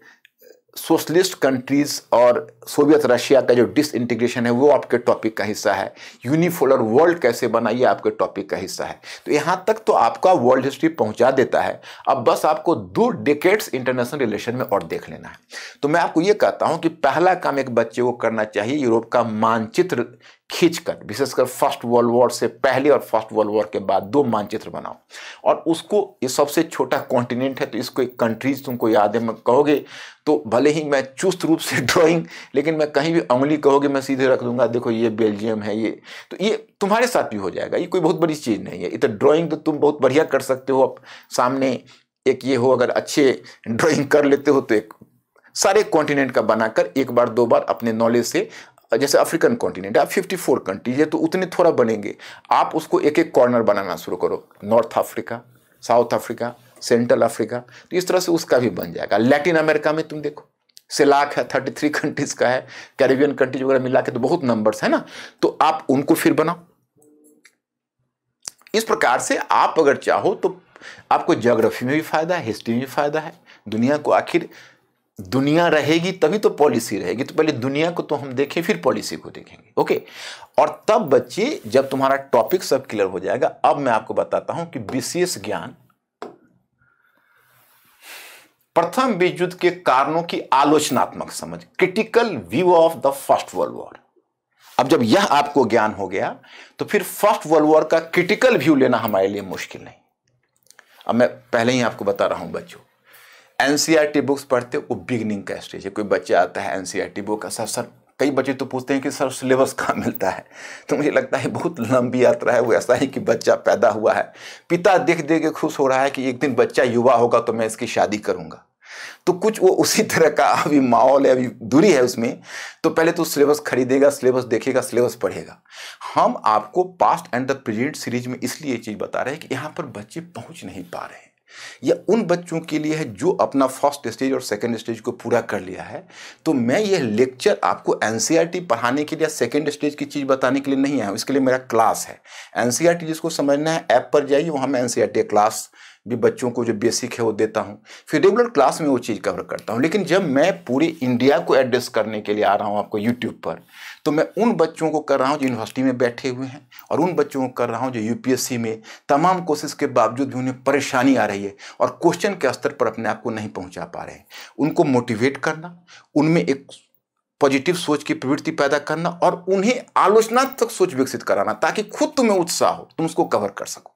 सोशलिस्ट कंट्रीज और सोवियत रशिया का जो डिसइंटीग्रेशन है वो आपके टॉपिक का हिस्सा है यूनिफोलर वर्ल्ड कैसे बना ये आपके टॉपिक का हिस्सा है तो यहाँ तक तो आपका वर्ल्ड हिस्ट्री पहुँचा देता है अब बस आपको दो डेकेट्स इंटरनेशनल रिलेशन में और देख लेना है तो मैं आपको ये कहता हूँ कि पहला काम एक बच्चे को करना चाहिए यूरोप का मानचित्र खींचकर विशेषकर फर्स्ट वर्ल्ड वॉर से पहले और फर्स्ट वर्ल्ड वॉर के बाद दो मानचित्र बनाओ और उसको ये सबसे छोटा कॉन्टिनेंट है तो इसको एक कंट्रीज तुमको याद है मैं कहोगे तो भले ही मैं चुस्त रूप से ड्राइंग लेकिन मैं कहीं भी उंगली कहोगे मैं सीधे रख दूंगा देखो ये बेल्जियम है ये तो ये तुम्हारे साथ भी हो जाएगा ये कोई बहुत बड़ी चीज़ नहीं है इतना तो ड्राइंग तो तुम बहुत बढ़िया कर सकते हो सामने एक ये हो अगर अच्छे ड्राइंग कर लेते हो तो एक सारे कॉन्टिनेंट का बनाकर एक बार दो बार अपने नॉलेज से जैसे अफ्रीकन कॉन्टिनेंट है आप फोर कंट्रीज है तो उतने थोड़ा बनेंगे आप उसको एक एक कॉर्नर बनाना शुरू करो north Africa south Africa central Africa तो इस तरह से उसका भी बन जाएगा लैटिन अमेरिका में तुम देखो सिलाक है थर्टी थ्री कंट्रीज का है कैरेबियन कंट्रीज वगैरह मिला के तो बहुत नंबर्स है ना तो आप उनको फिर बनाओ इस प्रकार से आप अगर चाहो तो आपको ज्योग्राफी में भी फायदा है हिस्ट्री में भी फायदा है दुनिया को आखिर दुनिया रहेगी तभी तो पॉलिसी रहेगी तो पहले दुनिया को तो हम देखें फिर पॉलिसी को देखेंगे ओके और तब बच्चे जब तुम्हारा टॉपिक सब क्लियर हो जाएगा अब मैं आपको बताता हूं कि विशेष ज्ञान प्रथम विश्व युद्ध के कारणों की आलोचनात्मक समझ critical view of the first world war अब जब यह आपको ज्ञान हो गया तो फिर फर्स्ट वर्ल्ड वॉर का क्रिटिकल व्यू लेना हमारे लिए मुश्किल नहीं अब मैं पहले ही आपको बता रहा हूं बच्चों एन बुक्स e पढ़ते वो बिगनिंग का स्टेज है कोई बच्चा आता है एन बुक e का सर सर कई बच्चे तो पूछते हैं कि सर सिलेबस कहाँ मिलता है तो मुझे लगता है बहुत लंबी यात्रा है वो ऐसा ही कि बच्चा पैदा हुआ है पिता देख देख के खुश हो रहा है कि एक दिन बच्चा युवा होगा तो मैं इसकी शादी करूँगा तो कुछ वो उसी तरह का अभी माहौल है अभी दूरी है उसमें तो पहले तो सिलेबस खरीदेगा सिलेबस देखेगा सिलेबस पढ़ेगा हम आपको past and the present series में इसलिए चीज़ बता रहे हैं कि यहाँ पर बच्चे पहुँच नहीं पा रहे हैं या उन बच्चों के लिए है जो अपना फर्स्ट स्टेज और सेकेंड स्टेज को पूरा कर लिया है तो मैं यह लेक्चर आपको एन e पढ़ाने के लिए सेकेंड स्टेज की चीज़ बताने के लिए नहीं आया इसके लिए मेरा क्लास है एन e जिसको समझना है ऐप पर जाइए वहाँ मैं एन e क्लास भी बच्चों को जो बेसिक है वो देता हूँ फिर रेगुलर क्लास में वो चीज़ कवर करता हूँ लेकिन जब मैं पूरे इंडिया को एड्रेस करने के लिए आ रहा हूँ आपको यूट्यूब पर तो मैं उन बच्चों को कर रहा हूँ जो यूनिवर्सिटी में बैठे हुए हैं और उन बच्चों को कर रहा हूँ जो यू में तमाम कोशिश के बावजूद भी उन्हें परेशानी आ रही है और क्वेश्चन के स्तर पर अपने आप को नहीं पहुँचा पा रहे हैं उनको मोटिवेट करना उनमें एक पॉजिटिव सोच की प्रवृत्ति पैदा करना और उन्हें आलोचनात्मक सोच विकसित कराना ताकि खुद तुम्हें उत्साह हो तुम उसको कवर कर सको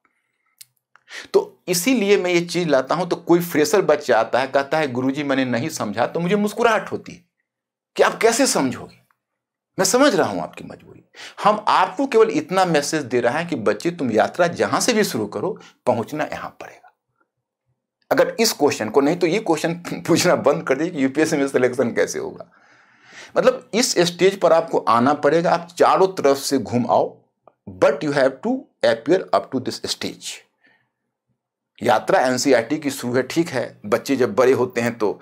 तो इसीलिए मैं ये चीज़ लाता हूं तो कोई फ्रेशर बच्चा आता है कहता है गुरुजी मैंने नहीं समझा तो मुझे मुस्कुराहट होती है कि आप कैसे समझोगे मैं समझ रहा हूं आपकी मजबूरी हम आपको केवल इतना मैसेज दे रहा है कि बच्चे तुम यात्रा जहां से भी शुरू करो पहुंचना यहां पड़ेगा अगर इस क्वेश्चन को नहीं तो ये क्वेश्चन पूछना बंद कर दिए कि यूपीएससी में सिलेक्शन कैसे होगा मतलब इस स्टेज पर आपको आना पड़ेगा आप चारों तरफ से घूम आओ but you have to appear up to this stage यात्रा एनसीईआरटी e की शुरू है ठीक है बच्चे जब बड़े होते हैं तो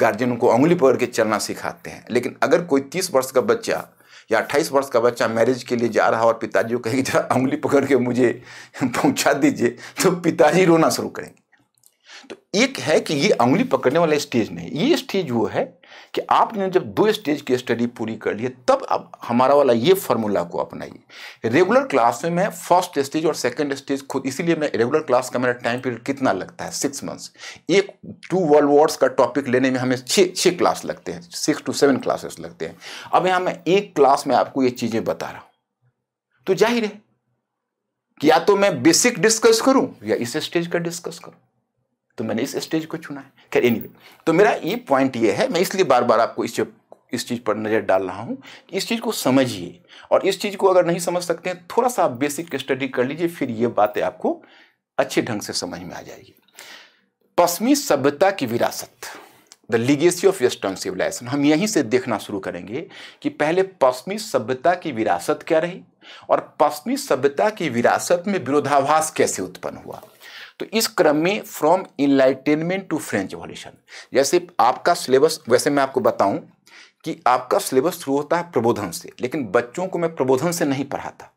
गार्जियन उनको उंगली पकड़ के चलना सिखाते हैं लेकिन अगर कोई तीस वर्ष का बच्चा या अट्ठाईस वर्ष का बच्चा मैरिज के लिए जा रहा है और पिताजी को कहेगी जरा उंगली पकड़ के मुझे पहुंचा दीजिए तो पिताजी रोना शुरू करेंगे तो एक है कि ये उंगली पकड़ने वाला स्टेज नहीं ये स्टेज वो है कि आपने जब दो स्टेज की स्टडी पूरी कर ली है तब अब हमारा वाला ये फॉर्मूला को अपनाइए रेगुलर क्लास में मैं फर्स्ट स्टेज और सेकंड स्टेज खुद इसीलिए मैं रेगुलर क्लास का मेरा टाइम पीरियड कितना लगता है सिक्स मंथ्स एक टू वर्ल्ड वॉर्स का टॉपिक लेने में हमें छः छः क्लास लगते हैं सिक्स टू सेवन क्लासेस लगते हैं अब यहाँ मैं एक क्लास में आपको ये चीज़ें बता रहा हूँ तो जाहिर है कि या तो मैं बेसिक डिस्कस करूँ या इस स्टेज का डिस्कस करूँ तो मैंने इस स्टेज को चुना है खैर एनी anyway, तो मेरा ये पॉइंट ये है मैं इसलिए बार बार आपको इस इस चीज़ पर नज़र डाल रहा हूँ कि इस चीज़ को समझिए और इस चीज़ को अगर नहीं समझ सकते हैं थोड़ा सा आप बेसिक स्टडी कर लीजिए फिर ये बातें आपको अच्छे ढंग से समझ में आ जाएगी पश्चिमी सभ्यता की विरासत the legacy of western civilisation हम यहीं से देखना शुरू करेंगे कि पहले पश्चिमी सभ्यता की विरासत क्या रही और पश्चिमी सभ्यता की विरासत में विरोधाभास कैसे उत्पन्न हुआ तो इस क्रम में from enlightenment to French revolution जैसे आपका सिलेबस वैसे मैं आपको बताऊं कि आपका सिलेबस शुरू होता है प्रबोधन से लेकिन बच्चों को मैं प्रबोधन से नहीं पढ़ाता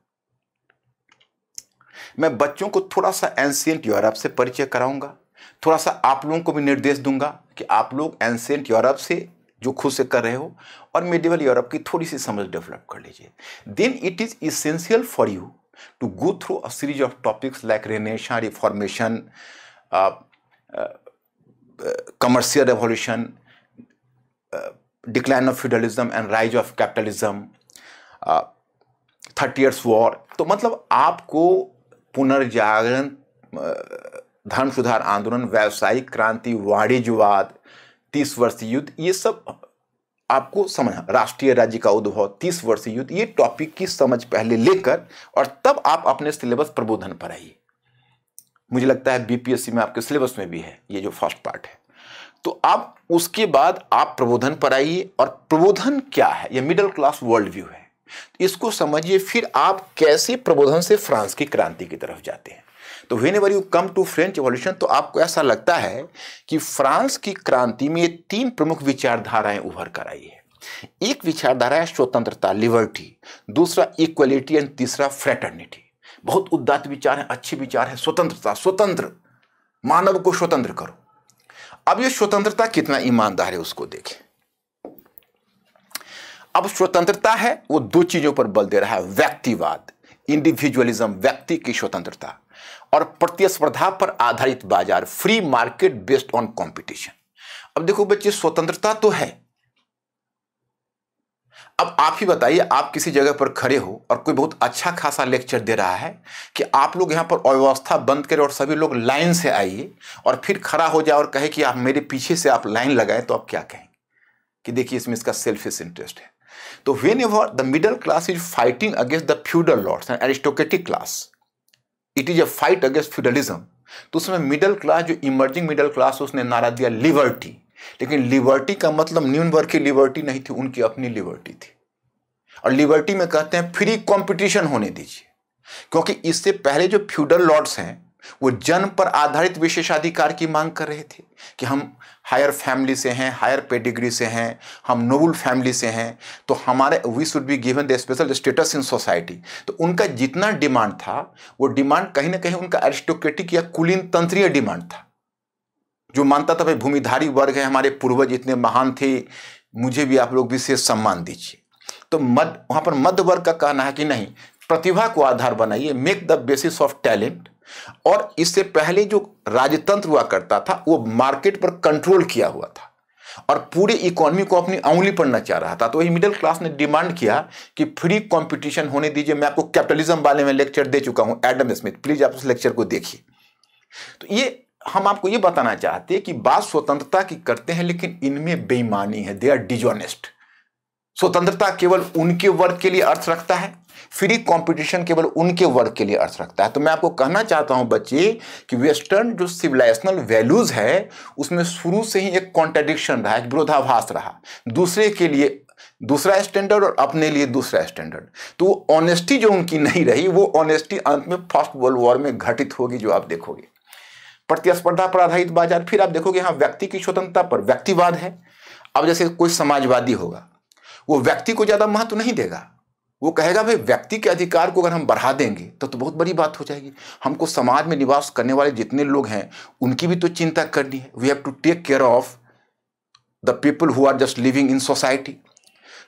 मैं बच्चों को थोड़ा सा एंशियंट यूरोप से परिचय कराऊंगा थोड़ा सा आप लोगों को भी निर्देश दूंगा कि आप लोग एंशियंट यूरोप से जो खुद से कर रहे हो और मिडिवल यूरोप की थोड़ी सी समझ डेवलप कर लीजिए then it is essential for you to go through a series of topics like Renaissance, Reformation, uh, uh, commercial revolution, uh, decline of feudalism and rise of capitalism, uh, 30 years war. तो मतलब आपको पुनर्जागरण धर्म सुधार आंदोलन व्यावसायिक क्रांति वाणिज्यवाद तीस वर्ष युद्ध ये सब आपको समझना राष्ट्रीय राज्य का उद्भव तीस वर्षीय युद्ध ये टॉपिक की समझ पहले लेकर और तब आप अपने सिलेबस प्रबोधन पर आइए मुझे लगता है बीपीएससी में आपके सिलेबस में भी है ये जो फर्स्ट पार्ट है तो अब उसके बाद आप प्रबोधन पर आइए और प्रबोधन क्या है ये मिडिल क्लास वर्ल्ड व्यू है इसको समझिए फिर आप कैसे प्रबोधन से फ्रांस की क्रांति की तरफ जाते हैं तो whenever you come to French revolution तो आपको ऐसा लगता है कि फ्रांस की क्रांति में तीन प्रमुख विचारधाराएं उभर कर आई है एक विचारधारा है स्वतंत्रता लिबर्टी दूसरा इक्वलिटी एंड तीसरा फ्रेटर्निटी बहुत उदात्त विचार है अच्छे विचार है स्वतंत्रता स्वतंत्र मानव को स्वतंत्र करो अब ये स्वतंत्रता कितना ईमानदार है उसको देखें अब स्वतंत्रता है वो दो चीजों पर बल दे रहा है व्यक्तिवाद इंडिविजुअलिज्म व्यक्ति की स्वतंत्रता और प्रतिस्पर्धा पर आधारित बाजार free market based on competition अब देखो बच्चे स्वतंत्रता तो है अब आप ही बताइए आप किसी जगह पर खड़े हो और कोई बहुत अच्छा खासा लेक्चर दे रहा है कि आप लोग यहां पर अव्यवस्था बंद करें और सभी लोग लाइन से आइए और फिर खड़ा हो जाए और कहे कि आप मेरे पीछे से आप लाइन लगाएं तो आप क्या कहेंगे कि देखिए इसमें इसका सेल्फिश इंटरेस्ट है तो whenever the middle class is fighting against the feudal lords and aristocratic class it is a fight against feudalism तो उसमें मिडिल क्लास जो इमर्जिंग मिडिल क्लास उसने नारा दिया लिबर्टी लेकिन लिबर्टी का मतलब न्यून वर्ग की लिबर्टी नहीं थी उनकी अपनी लिबर्टी थी और लिबर्टी में कहते हैं फ्री कंपटीशन होने दीजिए क्योंकि इससे पहले जो फ्यूडल लॉर्ड्स हैं वो जन्म पर आधारित विशेषाधिकार की मांग कर रहे थे कि हम हायर फैमिली से हैं हायर पेडिग्री से हैं हम नोबल फैमिली से हैं तो हमारे we should be given the special status in society तो उनका जितना डिमांड था वो डिमांड कहीं ना कहीं उनका एरिस्टोक्रेटिक या कुलीन तंत्रीय डिमांड था जो मानता था भाई भूमिधारी वर्ग है हमारे पूर्वज इतने महान थे मुझे भी आप लोग विशेष सम्मान दीजिए तो मध्य वहाँ पर मध्य वर्ग का कहना है कि नहीं प्रतिभा को आधार बनाइए make the basis of talent और इससे पहले जो राजतंत्र हुआ करता था वो मार्केट पर कंट्रोल किया हुआ था और पूरे इकोनॉमी को अपनी उंगली पर न चाह रहा था तो वही मिडिल क्लास ने डिमांड किया कि फ्री कंपटीशन होने दीजिए मैं आपको कैपिटलिज्म वाले में लेक्चर दे चुका हूं एडम स्मिथ प्लीज आप उस लेक्चर को देखिए तो ये हम आपको ये बताना चाहते हैं कि बात स्वतंत्रता की करते हैं लेकिन इनमें बेईमानी है दे आर डिजोनेस्ट स्वतंत्रता केवल उनके वर्ग के लिए अर्थ रखता है फ्री कंपटीशन केवल उनके वर्ग के लिए अर्थ रखता है तो मैं आपको कहना चाहता हूं बच्चे कि वेस्टर्न जो सिविलाइजेशनल वैल्यूज़ है उसमें शुरू से ही एक कॉन्ट्रेडिक्शन रहा एक विरोधाभास रहा दूसरे के लिए दूसरा स्टैंडर्ड और अपने लिए दूसरा स्टैंडर्ड तो ऑनेस्टी जो उनकी नहीं रही वो ऑनेस्टी अंत में फर्स्ट वर्ल्ड वॉर में घटित होगी जो आप देखोगे प्रतिस्पर्धा पर आधारित बाजार फिर आप देखोगे हाँ व्यक्ति की स्वतंत्रता पर व्यक्तिवाद है अब जैसे कोई समाजवादी होगा वो व्यक्ति को ज़्यादा महत्व नहीं देगा वो कहेगा भाई व्यक्ति के अधिकार को अगर हम बढ़ा देंगे तो तो बहुत बड़ी बात हो जाएगी हमको समाज में निवास करने वाले जितने लोग हैं उनकी भी तो चिंता करनी है we have to take care of the people who are just living in society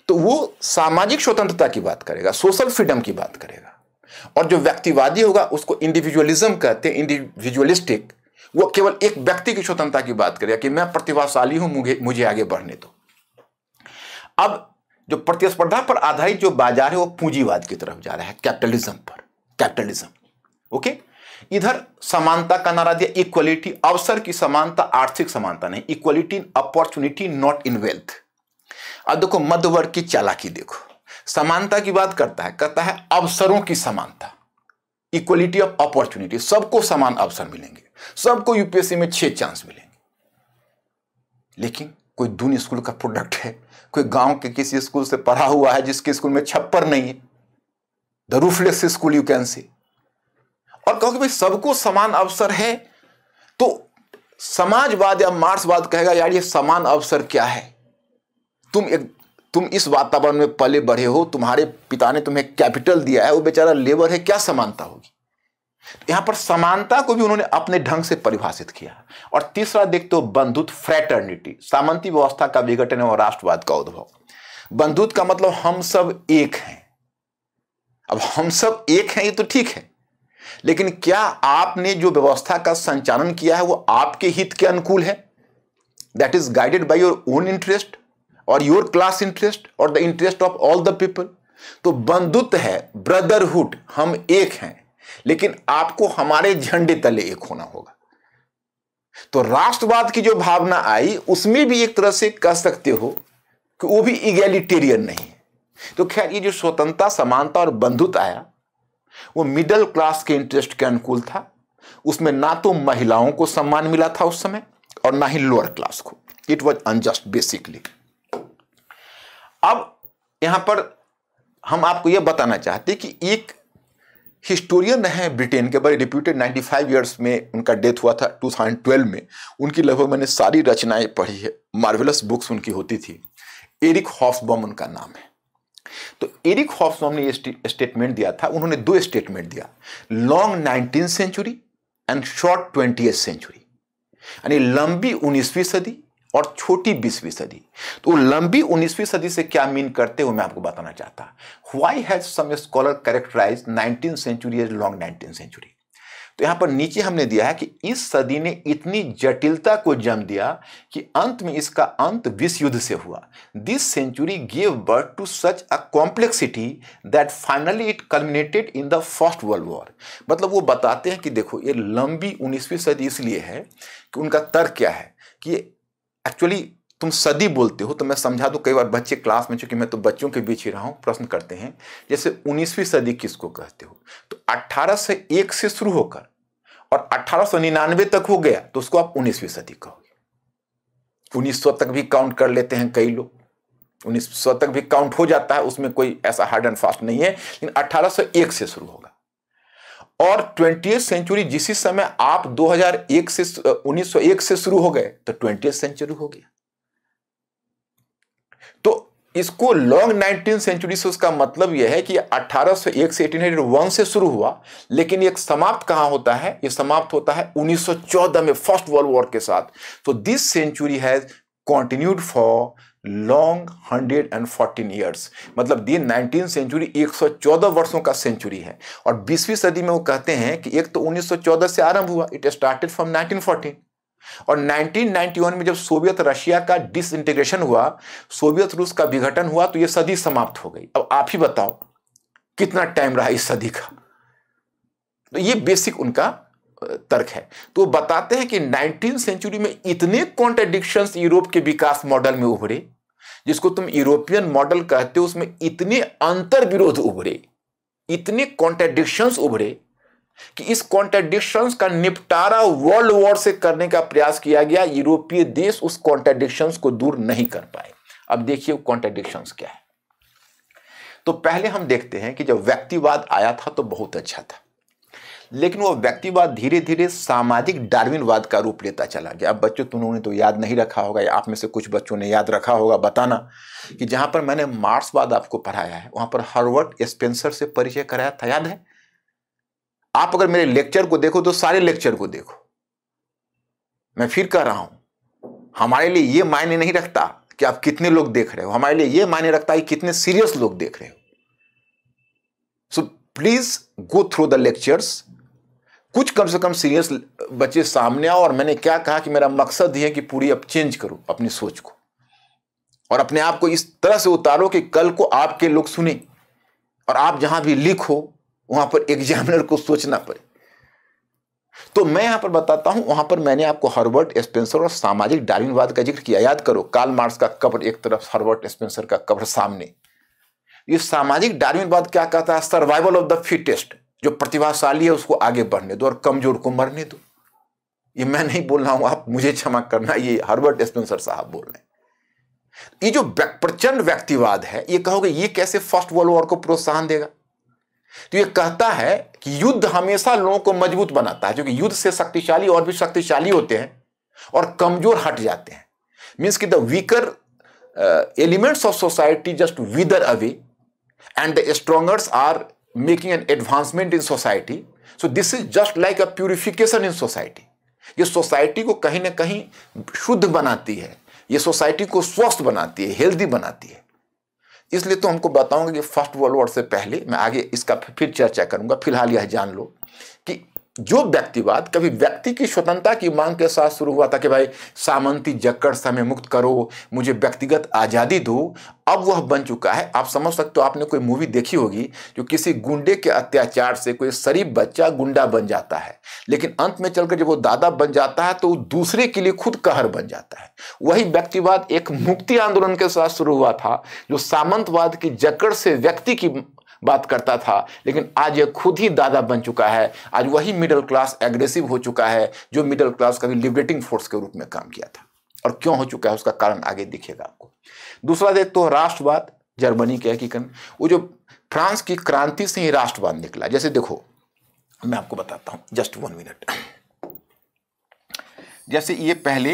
तो वो सामाजिक स्वतंत्रता की बात करेगा सोशल फ्रीडम की बात करेगा और जो व्यक्तिवादी होगा उसको इंडिविजुअलिज्म कहते हैं इंडिविजुअलिस्टिक वो केवल एक व्यक्ति की स्वतंत्रता की बात करेगा कि मैं प्रतिभाशाली हूं मुझे मुझे आगे बढ़ने दो अब जो प्रतिस्पर्धा पर आधारित जो बाजार है वो पूंजीवाद की तरफ जा रहा है कैपिटलिज्म पर कैपिटलिज्म ओके इधर समानता का नारा दिया इक्वलिटी अवसर की समानता आर्थिक समानता नहीं equality in opportunity not in wealth अब देखो मध्यवर्ग की चालाकी देखो समानता की बात करता है कहता है अवसरों की समानता इक्वलिटी ऑफ अपॉर्चुनिटी सबको समान अवसर मिलेंगे सबको यूपीएससी में छह चांस मिलेंगे लेकिन कोई दून स्कूल का प्रोडक्ट है कोई गांव के किसी स्कूल से पढ़ा हुआ है जिसके स्कूल में छप्पर नहीं है the roofless school you can see और कहो कि भाई सबको समान अवसर है तो समाजवाद या मार्क्सवाद कहेगा यार ये समान अवसर क्या है तुम एक तुम इस वातावरण में पले बढ़े हो तुम्हारे पिता ने तुम्हें कैपिटल दिया है वो बेचारा लेबर है क्या समानता होगी यहां पर समानता को भी उन्होंने अपने ढंग से परिभाषित किया और तीसरा देखते हो बंधुत फ्रेटर्निटी सामंती व्यवस्था का विघटन और राष्ट्रवाद का उद्भव बंधुत का मतलब हम सब एक हैं अब हम सब एक हैं ये तो ठीक है लेकिन क्या आपने जो व्यवस्था का संचालन किया है वो आपके हित के अनुकूल है that is guided by your own interest और योर क्लास इंटरेस्ट और the interest of all the people तो बंधुत्व है ब्रदरहुड हम एक हैं लेकिन आपको हमारे झंडे तले एक होना होगा तो राष्ट्रवाद की जो भावना आई उसमें भी एक तरह से कह सकते हो कि वो भी इगेलिटेरियन नहीं है तो खैर ये जो स्वतंत्रता समानता और बंधुत्व आया वो मिडिल क्लास के इंटरेस्ट के अनुकूल था उसमें ना तो महिलाओं को सम्मान मिला था उस समय और ना ही लोअर क्लास को इट वॉज अनजस्ट बेसिकली अब यहां पर हम आपको यह बताना चाहते कि एक हिस्टोरियन हैं ब्रिटेन के बड़े रिप्यूटेड 95 ईयर्स में उनका डेथ हुआ था 2012 में उनकी लगभग मैंने सारी रचनाएं पढ़ी है मार्वलस बुक्स उनकी होती थी एरिक हॉफ्सबॉम उनका नाम है तो एरिक हॉफ्सबॉम ने ये स्टेटमेंट दिया था उन्होंने दो स्टेटमेंट दिया long nineteen century and short twenty century यानी लंबी उन्नीसवीं सदी और छोटी बीसवीं सदी तो लंबी उन्नीसवीं सदी से क्या मीन करते हुए मैं आपको बताना चाहता why has some scholar characterise nineteen century as long nineteen century तो यहां पर नीचे हमने दिया है कि इस सदी ने इतनी जटिलता को जन्म दिया कि अंत में इसका अंत विश्व युद्ध से हुआ this century gave birth to such a complexity that finally it culminated in the first world war मतलब वो बताते हैं कि देखो ये लंबी उन्नीसवीं सदी इसलिए है कि उनका तर्क क्या है कि एक्चुअली तुम सदी बोलते हो तो मैं समझा दूँ कई बार बच्चे क्लास में चूंकि मैं तो बच्चों के बीच ही रहा हूँ प्रश्न करते हैं जैसे उन्नीसवीं सदी किसको कहते हो तो अट्ठारह से एक से शुरू होकर और अट्ठारह तक हो गया तो उसको आप उन्नीसवीं सदी कहोगे उन्नीस तक भी काउंट कर लेते हैं कई लोग उन्नीस तक भी काउंट हो जाता है उसमें कोई ऐसा हार्ड एंड फास्ट नहीं है लेकिन अट्ठारह से शुरू होगा और ट्वेंटी सेंचुरी जिस समय आप 2001 से 1901 से शुरू हो गए तो ट्वेंटी सेंचुरी हो गया तो इसको लॉन्ग नाइनटीन सेंचुरी से उसका मतलब यह है कि 1801 से 1801 से शुरू हुआ लेकिन एक समाप्त कहां होता है यह समाप्त होता है 1914 में फर्स्ट वर्ल्ड वॉर के साथ तो this century has continued for long hundred and fourteen years मतलब दी नाइनटीन सेंचुरी एक सौ चौदह वर्षों का सेंचुरी है और बीसवीं सदी में वो कहते हैं कि एक तो उन्नीस सौ चौदह से आरंभ हुआ it started from nineteen fourteen और 1991 में जब सोवियत रशिया का डिसइंटीग्रेशन हुआ सोवियत रूस का विघटन हुआ तो यह सदी समाप्त हो गई अब आप ही बताओ कितना टाइम रहा इस सदी का तो ये बेसिक उनका तर्क है तो बताते हैं कि नाइनटीन सेंचुरी में इतने कॉन्ट्रेडिक्शन यूरोप के विकास मॉडल में उभरे जिसको तुम यूरोपियन मॉडल कहते हो उसमें इतने अंतर विरोध उभरे इतने कॉन्ट्रेडिक्शन उभरे कि इस कॉन्ट्रेडिक्शन का निपटारा वर्ल्ड वॉर से करने का प्रयास किया गया यूरोपीय देश उस कॉन्ट्रेडिक्शन को दूर नहीं कर पाए अब देखिए कॉन्ट्रेडिक्शन क्या है तो पहले हम देखते हैं कि जब व्यक्तिवाद आया था तो बहुत अच्छा था लेकिन वह व्यक्तिवाद धीरे धीरे सामाजिक डार्विनवाद का रूप लेता चला गया अब बच्चों तुम लोगों ने तो याद नहीं रखा होगा या आप में से कुछ बच्चों ने याद रखा होगा बताना कि जहाँ पर मैंने मार्क्सवाद आपको पढ़ाया है वहाँ पर हर्वर्ट स्पेंसर से परिचय कराया था याद है आप अगर मेरे लेक्चर को देखो तो सारे लेक्चर को देखो मैं फिर कह रहा हूं हमारे लिए ये मायने नहीं रखता कि आप कितने लोग देख रहे हो हमारे लिए यह मायने रखता है कि कितने सीरियस लोग देख रहे हो so please go through the lectures कुछ कम से कम सीरियस बच्चे सामने आओ और मैंने क्या कहा कि मेरा मकसद ही है कि पूरी अब चेंज करो अपनी सोच को और अपने आप को इस तरह से उतारो कि कल को आपके लोग सुने और आप जहां भी लिखो वहां पर एग्जामिनर को सोचना पड़े तो मैं यहां पर बताता हूं वहां पर मैंने आपको हर्बर्ट स्पेंसर और सामाजिक डार्विनवाद का जिक्र किया याद करो काल मार्क्स का कब्र एक तरफ हर्बर्ट स्पेंसर का कब्र सामने ये सामाजिक डार्विनवाद क्या कहता है सर्वाइवल ऑफ द फिटेस्ट जो प्रतिभाशाली है उसको आगे बढ़ने दो और कमजोर को मरने दो ये मैं नहीं बोल रहा हूं आप मुझे क्षमा करना ये हर्बर्ट स्पेंसर साहब बोल रहे हैं ये जो प्रचंड व्यक्तिवाद है ये कहोगे ये कैसे फर्स्ट वर्ल्ड वॉर को प्रोत्साहन देगा तो ये कहता है कि युद्ध हमेशा लोगों को मजबूत बनाता है क्योंकि युद्ध से शक्तिशाली और भी शक्तिशाली होते हैं और कमजोर हट जाते हैं मीन्स कि the weaker elements of society just wither away and the strongers are making an advancement in society so this is just like a purification in society ये सोसाइटी को कहीं ना कहीं शुद्ध बनाती है ये सोसाइटी को स्वस्थ बनाती है हेल्दी बनाती है इसलिए तो हमको बताऊंगा कि फर्स्ट वर्ल्ड वॉर से पहले मैं आगे इसका फिर चर्चा करूंगा फिलहाल यह जान लो कि जो व्यक्तिवाद कभी व्यक्ति की स्वतंत्रता की मांग के साथ शुरू हुआ था कि भाई सामंती जक्कर समय मुक्त करो मुझे व्यक्तिगत आज़ादी दो अब वह बन चुका है आप समझ सकते हो आपने कोई मूवी देखी होगी जो किसी गुंडे के अत्याचार से कोई शरीफ बच्चा गुंडा बन जाता है लेकिन अंत में चलकर जब वो दादा बन जाता है तो वो दूसरे के लिए खुद कहर बन जाता है वही व्यक्तिवाद एक मुक्ति आंदोलन के साथ शुरू हुआ था जो सामंतवाद की जकड़ से व्यक्ति की बात करता था लेकिन आज ये खुद ही दादा बन चुका है आज वही मिडिल क्लास एग्रेसिव हो चुका है जो मिडिल क्लास कभी लिबरेटिंग फोर्स के रूप में काम किया था और क्यों हो चुका है उसका कारण आगे दिखेगा आपको दूसरा देख तो राष्ट्रवाद जर्मनी के हकीकन वो जो फ्रांस की क्रांति से ही राष्ट्रवाद निकला जैसे देखो मैं आपको बताता हूँ जस्ट वन मिनट जैसे ये पहले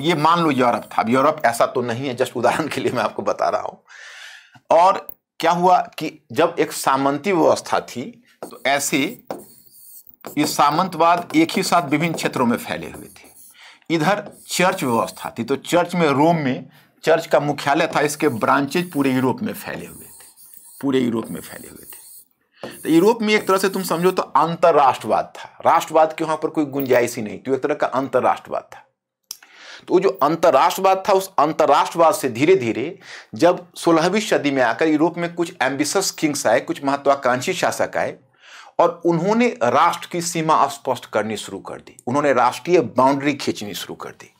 ये मान लो यूरोप था अब यूरोप ऐसा तो नहीं है जस्ट उदाहरण के लिए मैं आपको बता रहा हूं और क्या हुआ कि जब एक सामंती व्यवस्था थी तो ऐसे ये सामंतवाद एक ही साथ विभिन्न क्षेत्रों में फैले हुए थे इधर चर्च व्यवस्था थी तो चर्च में रोम में चर्च का मुख्यालय था इसके ब्रांचेज पूरे यूरोप में फैले हुए थे पूरे यूरोप में फैले हुए थे तो यूरोप में एक तरह से तुम समझो तो अंतर्राष्ट्रवाद था राष्ट्रवाद के वहां पर कोई गुंजाइश ही नहीं तो एक तरह का अंतर्राष्ट्रवाद था तो वो जो अंतर्राष्ट्रवाद था उस अंतर्राष्ट्रवाद से धीरे धीरे जब सोलहवीं सदी में आकर यूरोप में कुछ एम्बिस किंग्स आए कुछ महत्वाकांक्षी शासक आए और उन्होंने राष्ट्र की सीमा स्पष्ट करनी शुरू कर दी उन्होंने राष्ट्रीय बाउंड्री खींचनी शुरू कर दी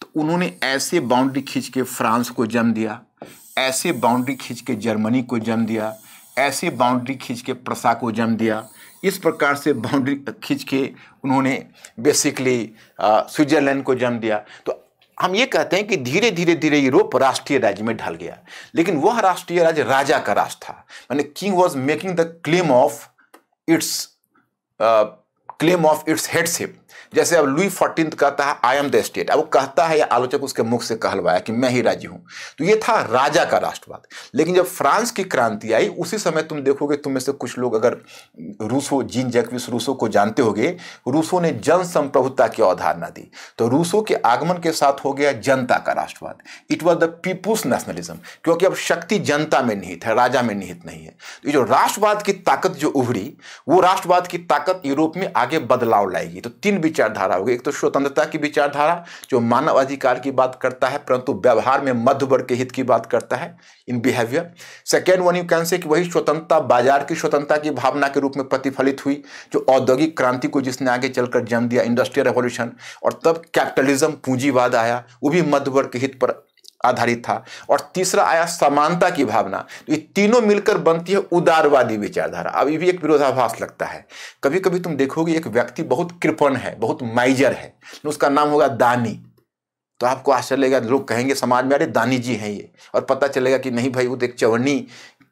तो उन्होंने ऐसे बाउंड्री खींच के फ्रांस को जन्म दिया ऐसे बाउंड्री खींच के जर्मनी को जन्म दिया ऐसे बाउंड्री खींच के प्रसा को जन्म दिया इस प्रकार से बाउंड्री खींच के उन्होंने बेसिकली स्विट्जरलैंड को जन्म दिया तो हम ये कहते हैं कि धीरे धीरे धीरे यूरोप राष्ट्रीय राज्य में ढल गया लेकिन वह राष्ट्रीय राज्य राजा का राज था मैंने king was making the claim of its claim of its headship जैसे अब लुई फोर्टीन कहता है आई एम द स्टेट अब वो कहता है या आलोचक उसके मुख से कहलवाया कि मैं ही राज्य हूं तो ये था राजा का राष्ट्रवाद लेकिन जब फ्रांस की क्रांति आई उसी समय तुम देखोगे तुम में से कुछ लोग अगर रूसो जीन जैकविस रूसो को जानते होगे रूसो ने जन संप्रभुता की अवधारणा दी तो रूसो के आगमन के साथ हो गया जनता का राष्ट्रवाद it was the people's nationalism क्योंकि अब शक्ति जनता में निहित है राजा में निहित नहीं है तो ये जो राष्ट्रवाद की ताकत जो उभरी वो राष्ट्रवाद की ताकत यूरोप में आगे बदलाव लाएगी तो तीन विचार विचारधारा होगी एक तो स्वतंत्रता की विचारधारा जो मानव अधिकार की बात करता है परंतु व्यवहार में मध्य वर्ग के हित की बात करता है in behaviour second one you can say कि वही स्वतंत्रता बाजार की स्वतंत्रता की भावना के रूप में प्रतिफलित हुई जो औद्योगिक क्रांति को जिसने आगे चलकर जन्म दिया इंडस्ट्रियल रेवोल्यूशन और तब कैपिटलिज्म पूंजीवाद आया वो भी मध्य वर्ग के हित पर आधारित था और तीसरा आया समानता की भावना तो ये तीनों मिलकर बनती है उदारवादी विचारधारा अब ये भी एक विरोधाभास लगता है कभी कभी तुम देखोगे एक व्यक्ति बहुत कृपण है बहुत माइजर है उसका नाम होगा दानी तो आपको आश्चर्य लगेगा लोग कहेंगे समाज में अरे दानी जी हैं ये और पता चलेगा कि नहीं भाई वो तो एक चवनी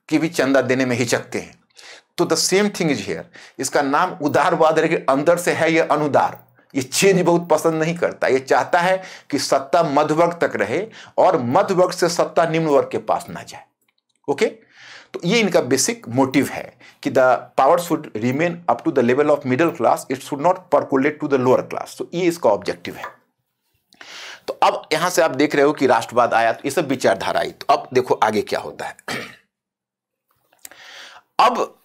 की भी चंदा देने में हिचकते हैं तो the same thing is here इसका नाम उदारवाद अंदर से है यह अनुदार ये चेंज बहुत पसंद नहीं करता ये चाहता है कि सत्ता मध्य वर्ग तक रहे और मध्य वर्ग से सत्ता निम्न वर्ग के पास ना जाए ओके तो ये इनका बेसिक मोटिव है कि the power should remain up to the level of middle class it should not percolate to the lower class तो ये इसका ऑब्जेक्टिव है तो अब यहां से आप देख रहे हो कि राष्ट्रवाद आया तो ये सब विचारधारा आई तो अब देखो आगे क्या होता है अब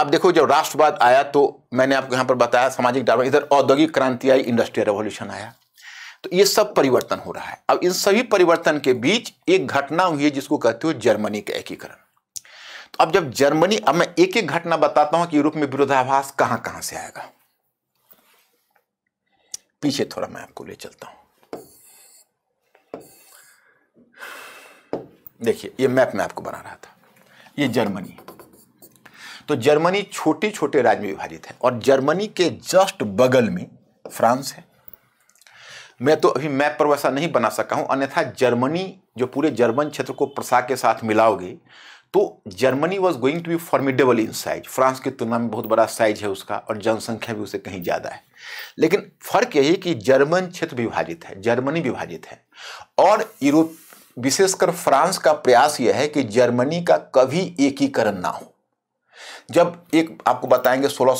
अब देखो जब राष्ट्रवाद आया तो मैंने आपको यहाँ पर बताया सामाजिक डार्विन इधर औद्योगिक क्रांति आई इंडस्ट्रियल रेवोल्यूशन आया तो ये सब परिवर्तन हो रहा है अब इन सभी परिवर्तन के बीच एक घटना हुई है जिसको कहते हो जर्मनी का एकीकरण तो अब जब जर्मनी अब मैं एक एक घटना बताता हूं कि यूरोप में विरोधाभास कहां कहां से आएगा पीछे थोड़ा मैं आपको ले चलता हूं देखिए ये मैप मैं आपको बना रहा था ये जर्मनी तो जर्मनी छोटे छोटे राज्य में विभाजित है और जर्मनी के जस्ट बगल में फ्रांस है मैं तो अभी मैप पर वैसा नहीं बना सका हूँ अन्यथा जर्मनी जो पूरे जर्मन क्षेत्र को प्रसाद के साथ मिलाओगे तो Germany was going to be formidable in size France की तुलना में बहुत बड़ा साइज है उसका और जनसंख्या भी उसे कहीं ज़्यादा है लेकिन फर्क यही कि जर्मन क्षेत्र विभाजित है जर्मनी विभाजित है और यूरोप विशेषकर फ्रांस का प्रयास यह है कि जर्मनी का कभी एकीकरण ना हो जब एक आपको बताएंगे सोलह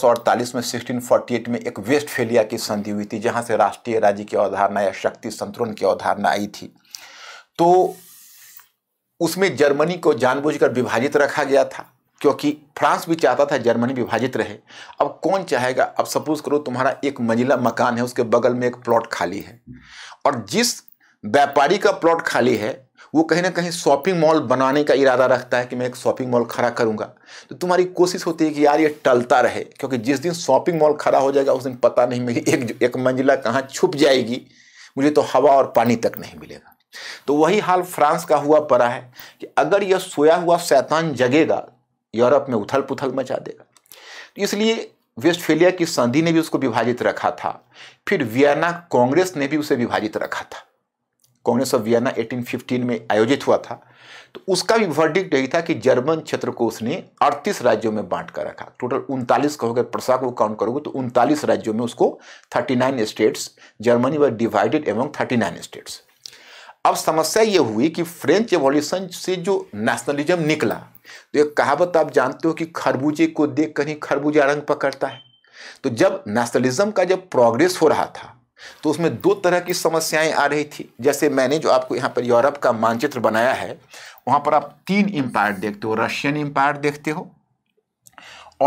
में 1648 में एक वेस्टफेलिया की संधि हुई थी जहाँ से राष्ट्रीय राज्य की अवधारणा या शक्ति संतुलन की अवधारणा आई थी तो उसमें जर्मनी को जानबूझकर विभाजित रखा गया था क्योंकि फ्रांस भी चाहता था जर्मनी विभाजित रहे अब कौन चाहेगा अब सपोज करो तुम्हारा एक मंजिला मकान है उसके बगल में एक प्लॉट खाली है और जिस व्यापारी का प्लॉट खाली है वो कहीं ना कहीं शॉपिंग मॉल बनाने का इरादा रखता है कि मैं एक शॉपिंग मॉल खड़ा करूँगा तो तुम्हारी कोशिश होती है कि यार ये टलता रहे क्योंकि जिस दिन शॉपिंग मॉल खड़ा हो जाएगा उस दिन पता नहीं मेरी एक एक मंजिला कहाँ छुप जाएगी मुझे तो हवा और पानी तक नहीं मिलेगा तो वही हाल फ्रांस का हुआ पड़ा है कि अगर यह सोया हुआ शैतान जगेगा यूरोप में उथल पुथल मचा देगा तो इसलिए वेस्टफेलिया की संधि ने भी उसको विभाजित रखा था फिर वियना कांग्रेस ने भी उसे विभाजित रखा था कांग्रेस ऑफ वियना 1815 में आयोजित हुआ था तो उसका भी वर्डिक्ट यही था कि जर्मन क्षेत्र को उसने 38 राज्यों में बांट कर रखा टोटल उनतालीस कहोगे प्रसा को काउंट करोगे तो उनतालीस राज्यों में उसको 39 स्टेट्स जर्मनी वर डिवाइडेड एवं 39 स्टेट्स अब समस्या ये हुई कि फ्रेंच एवोल्यूशन से जो नेशनलिज्म निकला तो एक कहावत आप जानते हो कि खरबूजे को देख कर ही खरबूजा रंग पकड़ता है तो जब नेशनलिज्म का जब प्रोग्रेस हो रहा था तो उसमें दो तरह की समस्याएं आ रही थी जैसे मैंने जो आपको यहाँ पर यूरोप का मानचित्र बनाया है वहाँ पर आप तीन एम्पायर देखते हो रशियन एम्पायर देखते हो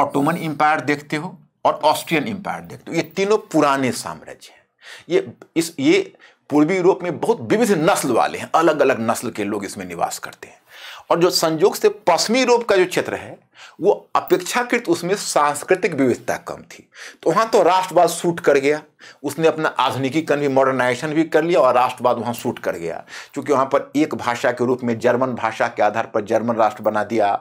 ऑटोमन एम्पायर देखते हो और ऑस्ट्रियन एम्पायर देखते हो ये तीनों पुराने साम्राज्य हैं ये इस ये पूर्वी यूरोप में बहुत विविध नस्ल वाले हैं अलग अलग नस्ल के लोग इसमें निवास करते हैं और जो संयोग से पश्चिमी यूरोप का जो क्षेत्र है वो अपेक्षाकृत उसमें सांस्कृतिक विविधता कम थी तो वहाँ तो राष्ट्रवाद सूट कर गया उसने अपना आधुनिकीकरण भी मॉडर्नाइजेशन भी कर लिया और राष्ट्रवाद वहाँ सूट कर गया क्योंकि वहाँ पर एक भाषा के रूप में जर्मन भाषा के आधार पर जर्मन राष्ट्र बना दिया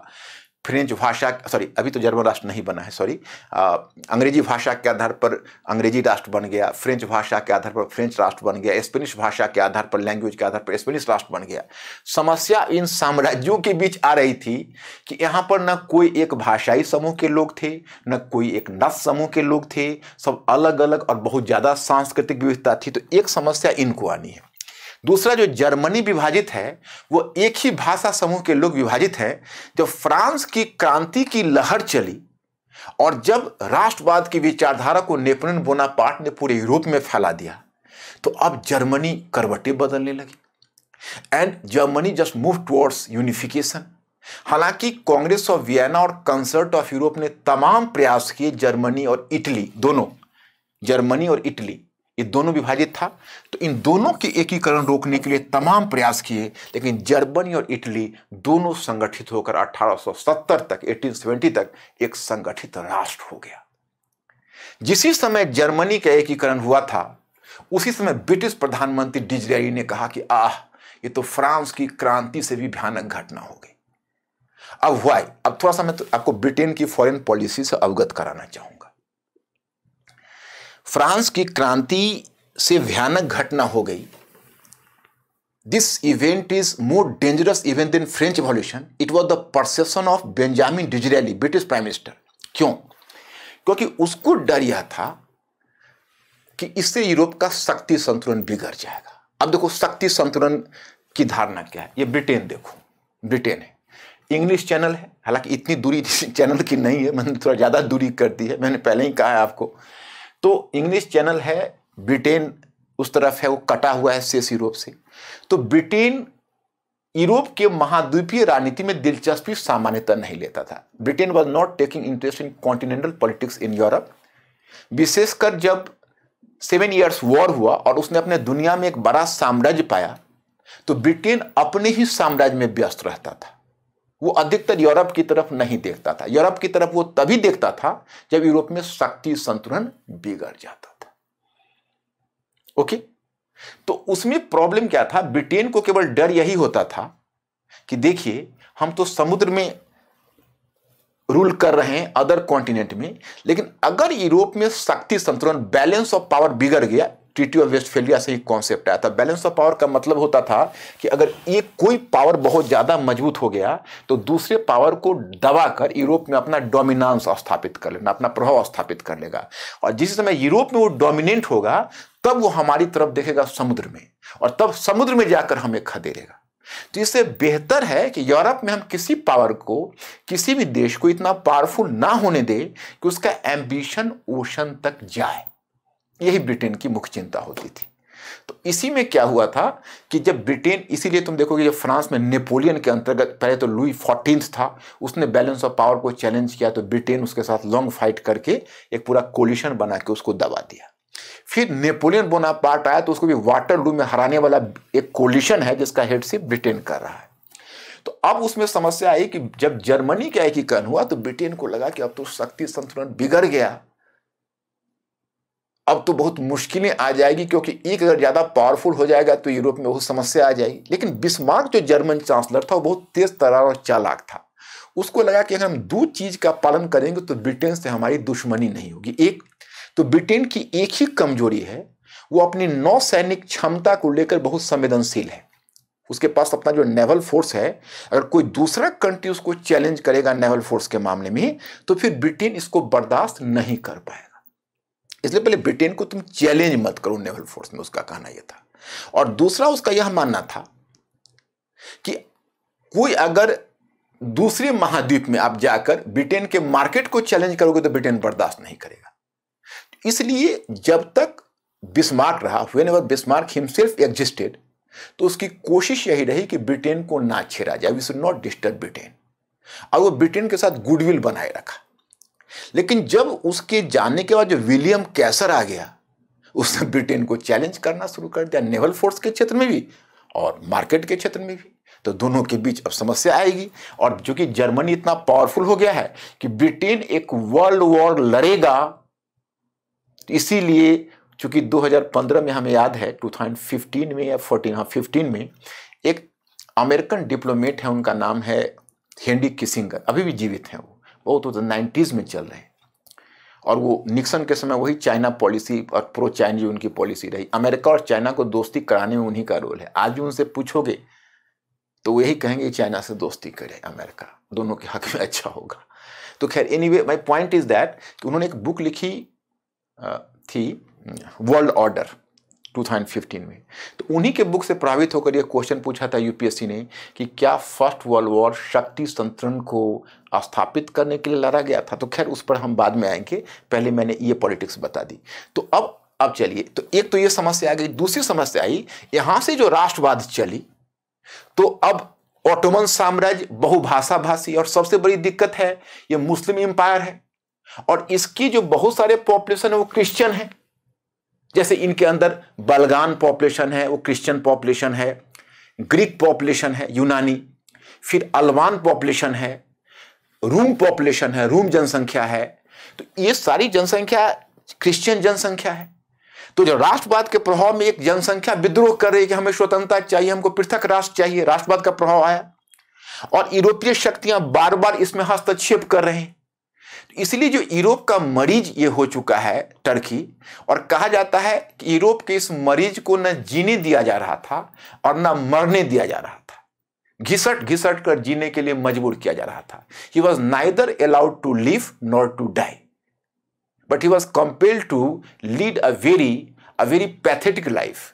फ्रेंच भाषा सॉरी अभी तो जर्मन राष्ट्र नहीं बना है सॉरी अंग्रेजी भाषा के आधार पर अंग्रेजी राष्ट्र बन गया फ्रेंच भाषा के आधार पर फ्रेंच राष्ट्र बन गया स्पेनिश भाषा के आधार पर लैंग्वेज के आधार पर स्पेनिश राष्ट्र बन गया समस्या इन साम्राज्यों के बीच आ रही थी कि यहाँ पर न कोई एक भाषाई समूह के लोग थे न कोई एक नस समूह के लोग थे सब अलग अलग और बहुत ज़्यादा सांस्कृतिक विविधता थी तो एक समस्या इनको आनी है दूसरा जो जर्मनी विभाजित है वो एक ही भाषा समूह के लोग विभाजित हैं जब फ्रांस की क्रांति की लहर चली और जब राष्ट्रवाद की विचारधारा को नेपोलियन बोनापार्ट ने पूरे यूरोप में फैला दिया तो अब जर्मनी करवटें बदलने लगी and Germany just move towards unification हालांकि कांग्रेस ऑफ वियना और कंसर्ट ऑफ यूरोप ने तमाम प्रयास किए जर्मनी और इटली दोनों जर्मनी और इटली ये दोनों विभाजित था तो इन दोनों के एकीकरण रोकने के लिए तमाम प्रयास किए लेकिन जर्मनी और इटली दोनों संगठित होकर 1870 तक 1870 तक एक संगठित राष्ट्र हो गया जिस समय जर्मनी का एकीकरण हुआ था उसी समय ब्रिटिश प्रधानमंत्री डिजरेली ने कहा कि आह ये तो फ्रांस की क्रांति से भी भयानक घटना हो गई अब हुआ अब थोड़ा सा मैं तो आपको ब्रिटेन की फॉरेन पॉलिसी से अवगत कराना चाहूंगा फ्रांस की क्रांति से भयानक घटना हो गई this event is more dangerous event in French revolution it was the perception of Benjamin Disraeli British prime minister क्यों क्योंकि उसको डर यह था कि इससे यूरोप का शक्ति संतुलन बिगड़ जाएगा अब देखो शक्ति संतुलन की धारणा क्या है ये ब्रिटेन देखो ब्रिटेन है इंग्लिश चैनल है हालांकि इतनी दूरी चैनल की नहीं है मैंने थोड़ा ज़्यादा दूरी कर दी है मैंने पहले ही कहा है आपको तो इंग्लिश चैनल है ब्रिटेन उस तरफ है वो कटा हुआ है शेष यूरोप से तो ब्रिटेन यूरोप के महाद्वीपीय राजनीति में दिलचस्पी सामान्यतः नहीं लेता था Britain was not taking interest in continental politics in Europe विशेषकर जब सेवन ईयर्स वॉर हुआ और उसने अपने दुनिया में एक बड़ा साम्राज्य पाया तो ब्रिटेन अपने ही साम्राज्य में व्यस्त रहता था वो अधिकतर यूरोप की तरफ नहीं देखता था यूरोप की तरफ वो तभी देखता था जब यूरोप में शक्ति संतुलन बिगड़ जाता था ओके तो उसमें प्रॉब्लम क्या था ब्रिटेन को केवल डर यही होता था कि देखिए हम तो समुद्र में रूल कर रहे हैं अदर कॉन्टिनेंट में लेकिन अगर यूरोप में शक्ति संतुलन बैलेंस ऑफ पावर बिगड़ गया ट्रीटी ऑफ वेस्टफेलिया से एक कॉन्सेप्ट आया था बैलेंस ऑफ पावर का मतलब होता था कि अगर एक कोई पावर बहुत ज़्यादा मजबूत हो गया तो दूसरे पावर को दबा कर यूरोप में अपना डोमिनांस स्थापित कर लेना अपना प्रभाव स्थापित कर लेगा और जिस समय यूरोप में वो डोमिनेंट होगा तब वो हमारी तरफ देखेगा समुद्र में और तब समुद्र में जाकर हमें खदेड़ेगा तो इससे बेहतर है कि यूरोप में हम किसी पावर को किसी भी देश को इतना पावरफुल ना होने दें कि उसका एम्बिशन ओशन तक जाए यही ब्रिटेन की मुख्य चिंता होती थी तो इसी में क्या हुआ था कि जब ब्रिटेन इसीलिए तुम देखोगे जब फ्रांस में नेपोलियन के अंतर्गत पहले तो लुई फोर्टीन था उसने बैलेंस ऑफ पावर को चैलेंज किया तो ब्रिटेन उसके साथ लॉन्ग फाइट करके एक पूरा कोलिशन बना के उसको दबा दिया फिर नेपोलियन बोना पार्ट आया तो उसको भी वाटरलू में हराने वाला एक कोलिशन है जिसका हेडशिप ब्रिटेन कर रहा है तो अब उसमें समस्या आई कि जब जर्मनी का एकीकरण हुआ तो ब्रिटेन को लगा कि अब तो शक्ति संतुलन बिगड़ गया अब तो बहुत मुश्किलें आ जाएगी क्योंकि एक अगर ज़्यादा पावरफुल हो जाएगा तो यूरोप में बहुत समस्या आ जाएगी लेकिन बिस्मार्क जो जर्मन चांसलर था वो बहुत तेज तरार और चालाक था उसको लगा कि अगर हम दो चीज़ का पालन करेंगे तो ब्रिटेन से हमारी दुश्मनी नहीं होगी एक तो ब्रिटेन की एक ही कमजोरी है वो अपनी नौ सैनिक क्षमता को लेकर बहुत संवेदनशील है उसके पास अपना जो नेवल फोर्स है अगर कोई दूसरा कंट्री उसको चैलेंज करेगा नेवल फोर्स के मामले में तो फिर ब्रिटेन इसको बर्दाश्त नहीं कर पाएगा इसलिए पहले ब्रिटेन को तुम चैलेंज मत करो नेवल फोर्स में उसका कहना यह था और दूसरा उसका यह मानना था कि कोई अगर दूसरे महाद्वीप में आप जाकर ब्रिटेन के मार्केट को चैलेंज करोगे तो ब्रिटेन बर्दाश्त नहीं करेगा इसलिए जब तक बिस्मार्क रहा whenever Bismarck himself existed तो उसकी कोशिश यही रही कि ब्रिटेन को ना छेड़ा जाए we should not disturb Britain और वो ब्रिटेन के साथ गुडविल बनाए रखा लेकिन जब उसके जाने के बाद जो विलियम कैसर आ गया उसने ब्रिटेन को चैलेंज करना शुरू कर दिया नेवल फोर्स के क्षेत्र में भी और मार्केट के क्षेत्र में भी तो दोनों के बीच अब समस्या आएगी और चूंकि जर्मनी इतना पावरफुल हो गया है कि ब्रिटेन एक वर्ल्ड वॉर लड़ेगा इसीलिए चूंकि 2015 में हमें याद है 2015 में या 14 हाँ 15 में एक अमेरिकन डिप्लोमेट है उनका नाम है हेनरी किसिंगर अभी भी जीवित हैं वो वो तो नाइन्टीज़ में चल रहे हैं और वो निक्सन के समय वही चाइना पॉलिसी और प्रो चाइनीज उनकी पॉलिसी रही अमेरिका और चाइना को दोस्ती कराने में उन्हीं का रोल है आज भी उनसे पूछोगे तो वही कहेंगे चाइना से दोस्ती करे अमेरिका दोनों के हक में अच्छा होगा तो खैर anyway my point is that कि उन्होंने एक बुक लिखी थी वर्ल्ड ऑर्डर 2015 में तो उन्हीं के बुक से प्रभावित होकर यह क्वेश्चन पूछा था यूपीएससी ने कि क्या फर्स्ट वर्ल्ड वॉर शक्ति संतरण को स्थापित करने के लिए लड़ा गया था तो खैर उस पर हम बाद में आएंगे पहले मैंने ये पॉलिटिक्स बता दी तो अब अब चलिए तो एक तो ये समस्या आ गई दूसरी समस्या आई यहां से जो राष्ट्रवाद चली तो अब ऑटोमन साम्राज्य बहुभाषा भाषी और सबसे बड़ी दिक्कत है ये मुस्लिम एम्पायर है और इसकी जो बहुत सारे पॉपुलेशन है वो क्रिश्चियन है जैसे इनके अंदर बलगान पॉपुलेशन है वो क्रिश्चियन पॉपुलेशन है ग्रीक पॉपुलेशन है यूनानी फिर अलवान पॉपुलेशन है रूम पॉपुलेशन है रूम जनसंख्या है तो ये सारी जनसंख्या क्रिश्चियन जनसंख्या है तो जो राष्ट्रवाद के प्रभाव में एक जनसंख्या विद्रोह कर रही है कि हमें स्वतंत्रता चाहिए हमको पृथक राष्ट्र चाहिए राष्ट्रवाद का प्रभाव आया और यूरोपीय शक्तियां बार बार इसमें हस्तक्षेप कर रहे हैं इसलिए जो यूरोप का मरीज ये हो चुका है टर्की और कहा जाता है कि यूरोप के इस मरीज को न जीने दिया जा रहा था और न मरने दिया जा रहा था घिसट घिसट कर जीने के लिए मजबूर किया जा रहा था he was neither allowed to live not to die but he was compelled to lead a very a very pathetic life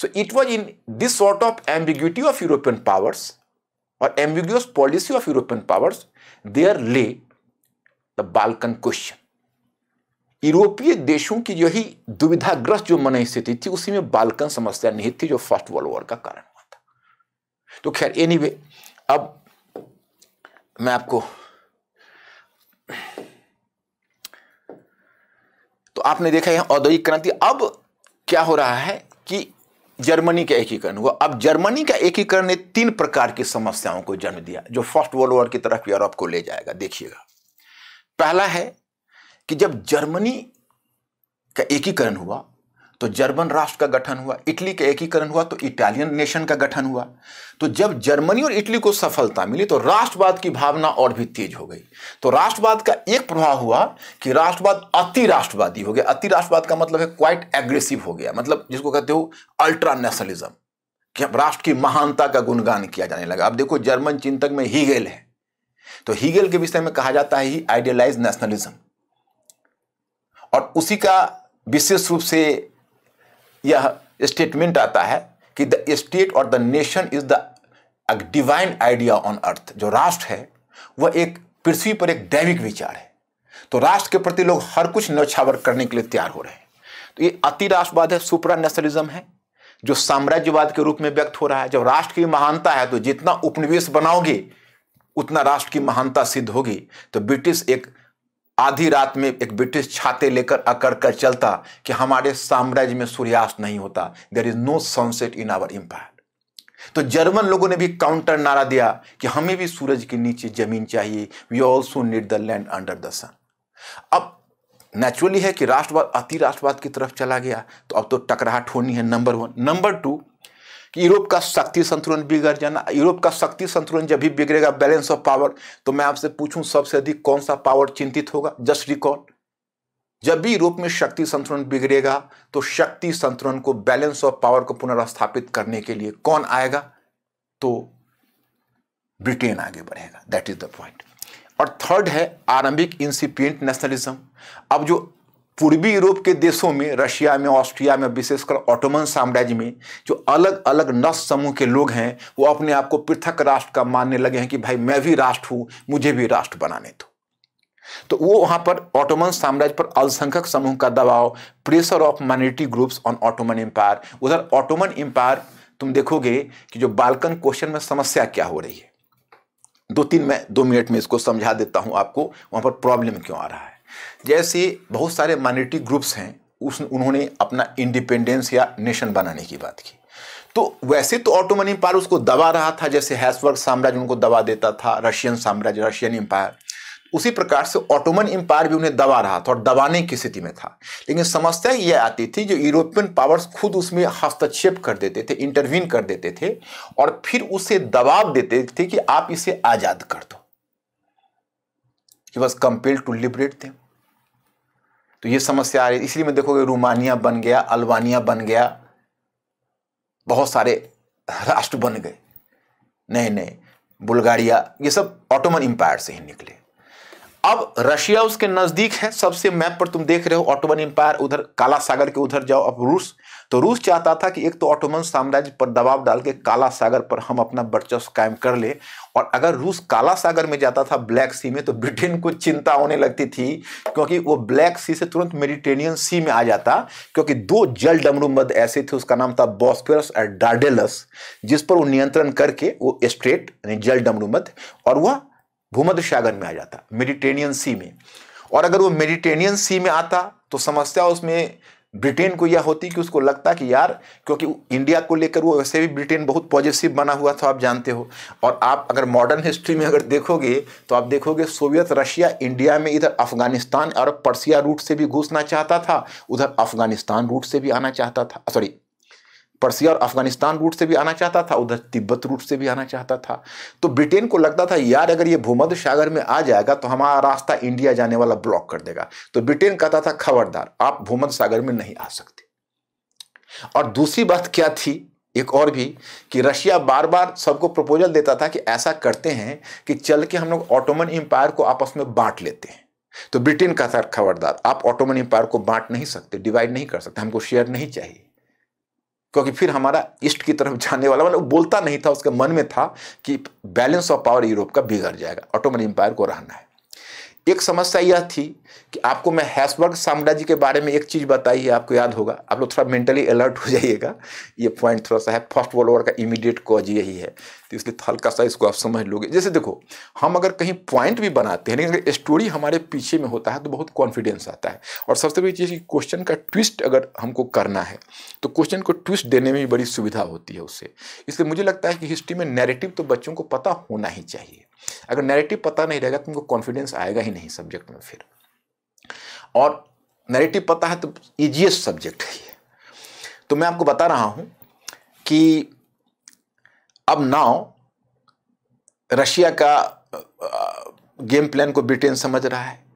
so it was in this sort of ambiguity of European powers और ambiguous policy of European powers there lay the Balkan question यूरोपीय देशों की यही दुविधाग्रस्त जो मन स्थिति थी उसी में बाल्कन समस्या निहित थी जो फर्स्ट वर्ल्ड वॉर का कारण हुआ था तो खैर एनी anyway, अब मैं आपको तो आपने देखा यह औद्योगिक क्रांति अब क्या हो रहा है कि जर्मनी का एकीकरण हुआ अब जर्मनी का एकीकरण ने तीन प्रकार की समस्याओं को जन्म दिया जो फर्स्ट वर्ल्ड वॉर की तरफ यूरोप को ले जाएगा देखिएगा पहला है कि जब जर्मनी का एकीकरण हुआ तो जर्मन राष्ट्र का गठन हुआ इटली का एकीकरण हुआ तो इटालियन नेशन का गठन हुआ तो जब जर्मनी और इटली को सफलता मिली तो राष्ट्रवाद की भावना और भी तेज हो गई तो राष्ट्रवाद का एक प्रभाव हुआ कि राष्ट्रवाद अति राष्ट्रवादी हो गया अति राष्ट्रवाद का मतलब है क्वाइट एग्रेसिव हो गया मतलब जिसको कहते हो अल्ट्रा नेशनलिज्म राष्ट्र की महानता का गुणगान किया जाने लगा अब देखो जर्मन चिंतक में ही गेल है तो हीगल के विषय में कहा जाता है ही आइडियलाइज नेशनलिज्म और उसी का विशेष रूप से यह स्टेटमेंट आता है कि द स्टेट और the nation is the divine idea on earth जो राष्ट्र है वह एक पृथ्वी पर एक दैविक विचार है तो राष्ट्र के प्रति लोग हर कुछ नौछावर करने के लिए तैयार हो रहे हैं तो ये अति राष्ट्रवाद है सुपरा नेशनलिज्म है जो साम्राज्यवाद के रूप में व्यक्त हो रहा है जब राष्ट्र की महानता है तो जितना उपनिवेश बनाओगे उतना राष्ट्र की महानता सिद्ध होगी तो ब्रिटिश एक आधी रात में एक ब्रिटिश छाते लेकर अकड़ कर चलता कि हमारे साम्राज्य में सूर्यास्त नहीं होता there is no sunset in our empire तो जर्मन लोगों ने भी काउंटर नारा दिया कि हमें भी सूरज के नीचे जमीन चाहिए we also need the land under the sun अब नेचुरली है कि राष्ट्रवाद अति राष्ट्रवाद की तरफ चला गया तो अब तो टकराहट होनी है नंबर वन नंबर टू कि यूरोप का शक्ति संतुलन बिगड़ जाना यूरोप का शक्ति संतुलन जब भी बिगड़ेगा बैलेंस ऑफ पावर तो मैं आपसे पूछूं सबसे अधिक कौन सा पावर चिंतित होगा जस्ट रिकॉल जब भी यूरोप में शक्ति संतुलन बिगड़ेगा तो शक्ति संतुलन को बैलेंस ऑफ पावर को पुनर्स्थापित करने के लिए कौन आएगा तो ब्रिटेन आगे बढ़ेगा दैट इज द पॉइंट और थर्ड है आरंभिक इंसिपियंट नेशनलिज्म अब जो पूर्वी यूरोप के देशों में रशिया में ऑस्ट्रिया में विशेषकर ऑटोमन साम्राज्य में जो अलग अलग नस्ल समूह के लोग हैं वो अपने आप को पृथक राष्ट्र का मानने लगे हैं कि भाई मैं भी राष्ट्र हूँ मुझे भी राष्ट्र बनाने दो तो वो वहां पर ऑटोमन साम्राज्य पर अल्पसंख्यक समूह का दबाव pressure of minority groups on Ottoman empire उधर ऑटोमन एम्पायर तुम देखोगे कि जो बालकन क्वेश्चन में समस्या क्या हो रही है दो तीन मैं दो मिनट में इसको समझा देता हूं आपको वहां पर प्रॉब्लम क्यों आ रहा है जैसे बहुत सारे माइनॉरिटी ग्रुप्स हैं उस उन्होंने अपना इंडिपेंडेंस या नेशन बनाने की बात की तो वैसे तो ऑटोमन एम्पायर उसको दबा रहा था जैसे हैसवर्ग साम्राज्य उनको दबा देता था रशियन साम्राज्य रशियन एम्पायर उसी प्रकार से ऑटोमन एम्पायर भी उन्हें दबा रहा था और दबाने की स्थिति में था लेकिन समस्या यह आती थी जो यूरोपियन पावर्स खुद उसमें हस्तक्षेप कर देते थे इंटरवीन कर देते थे और फिर उसे दबाव देते थे कि आप इसे आज़ाद कर दो he was compelled to liberate थे तो ये समस्या आ रही इसलिए मैं देखोगे रूमानिया बन गया अल्बानिया बन गया बहुत सारे राष्ट्र बन गए नए नए बुल्गारिया ये सब ऑटोमन एम्पायर से ही निकले अब रशिया उसके नज़दीक है सबसे मैप पर तुम देख रहे हो ऑटोमन एम्पायर उधर काला सागर के उधर जाओ अब रूस तो रूस चाहता था कि एक तो ऑटोमन साम्राज्य पर दबाव डाल के काला सागर पर हम अपना वर्चस्व कायम कर ले और अगर रूस काला सागर में जाता था ब्लैक सी में तो ब्रिटेन को चिंता होने लगती थी क्योंकि वो ब्लैक सी से तुरंत मेडिटेनियन सी में आ जाता क्योंकि दो जल डमरू मद ऐसे थे उसका नाम था बॉस्फेरस एंड डार्डेलस जिस पर वो नियंत्रण करके वो स्ट्रेट यानी जल डमरू मद और वह भूमध्य सागर में आ जाता मेडिटेनियन सी में और अगर वो मेडिटेनियन सी में आता तो समस्या उसमें ब्रिटेन को यह होती कि उसको लगता कि यार क्योंकि इंडिया को लेकर वो वैसे भी ब्रिटेन बहुत पॉजिटिव बना हुआ था आप जानते हो और आप अगर मॉडर्न हिस्ट्री में अगर देखोगे तो आप देखोगे सोवियत रशिया इंडिया में इधर अफगानिस्तान और पर्सिया रूट से भी घुसना चाहता था उधर अफगानिस्तान रूट से भी आना चाहता था सॉरी पर्सिया और अफगानिस्तान रूट से भी आना चाहता था उधर तिब्बत रूट से भी आना चाहता था तो ब्रिटेन को लगता था यार अगर ये भूमध्य सागर में आ जाएगा तो हमारा रास्ता इंडिया जाने वाला ब्लॉक कर देगा तो ब्रिटेन कहता था खबरदार आप भूमध्य सागर में नहीं आ सकते और दूसरी बात क्या थी एक और भी कि रशिया बार बार सबको प्रपोजल देता था कि ऐसा करते हैं कि चल के हम लोग ऑटोमन एम्पायर को आपस में बांट लेते हैं तो ब्रिटेन का था खबरदार आप ऑटोमन एम्पायर को बांट नहीं सकते डिवाइड नहीं कर सकते हमको शेयर नहीं चाहिए क्योंकि फिर हमारा ईस्ट की तरफ जाने वाला मतलब बोलता नहीं था उसके मन में था कि बैलेंस ऑफ पावर यूरोप का बिगड़ जाएगा ऑटोमन एम्पायर को रहना है एक समस्या यह थी कि आपको मैं हैसबर्ग साम्राज्य के बारे में एक चीज़ बताई है आपको याद होगा आप लोग थोड़ा मेंटली अलर्ट हो जाइएगा ये पॉइंट थोड़ा सा है फर्स्ट वर्ल्ड वॉर का इमीडिएट कॉज यही है तो इसलिए तो हल्का सा इसको आप समझ लोगे जैसे देखो हम अगर कहीं पॉइंट भी बनाते हैं लेकिन अगर स्टोरी हमारे पीछे में होता है तो बहुत कॉन्फिडेंस आता है और सबसे बड़ी चीज़ कि क्वेश्चन का ट्विस्ट अगर हमको करना है तो क्वेश्चन को ट्विस्ट देने में भी बड़ी सुविधा होती है उससे इसलिए मुझे लगता है कि हिस्ट्री में नैरेटिव तो बच्चों को पता होना ही चाहिए अगर नैरेटिव पता नहीं रहेगा तुमको कॉन्फिडेंस आएगा ही नहीं सब्जेक्ट में फिर और नैरेटिव पता है तो ईजीएस्ट सब्जेक्ट है ये तो मैं आपको बता रहा हूं कि अब नाउ रशिया का गेम प्लान को ब्रिटेन समझ रहा है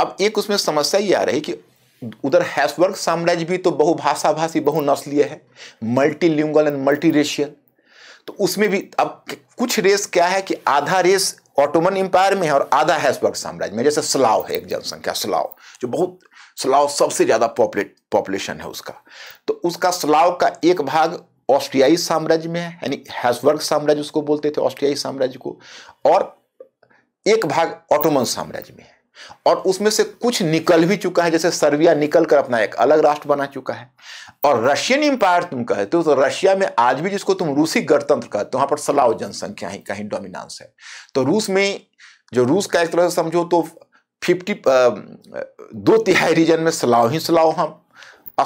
अब एक उसमें समस्या ये आ रही कि उधर हैसवर्ग साम्राज्य भी तो बहुभाषा भाषी बहुनस्लीय है मल्टी एंड मल्टी तो उसमें भी अब कुछ रेस क्या है कि आधा रेस ऑटोमन एम्पायर में है और आधा हैसबर्ग साम्राज्य में जैसे स्लाव है एक जनसंख्या स्लाव जो बहुत स्लाव सबसे ज़्यादा पॉपुलेट पॉपुलेशन है उसका तो उसका स्लाव का एक भाग ऑस्ट्रियाई साम्राज्य में है यानी हैसबर्ग साम्राज्य उसको बोलते थे ऑस्ट्रियाई साम्राज्य को और एक भाग ऑटोमन साम्राज्य में है और उसमें से कुछ निकल भी चुका है जैसे सर्बिया निकलकर अपना एक अलग राष्ट्र बना चुका है और रशियन एम्पायर तुम कहते हो तो रशिया में आज भी जिसको तुम रूसी गणतंत्र कहते हो वहां पर सलाव जनसंख्या ही कहीं डोमिनांस है तो रूस में जो रूस का एक तरह से समझो तो फिफ्टी दो तिहाई रीजन में सलाव ही सलाव हम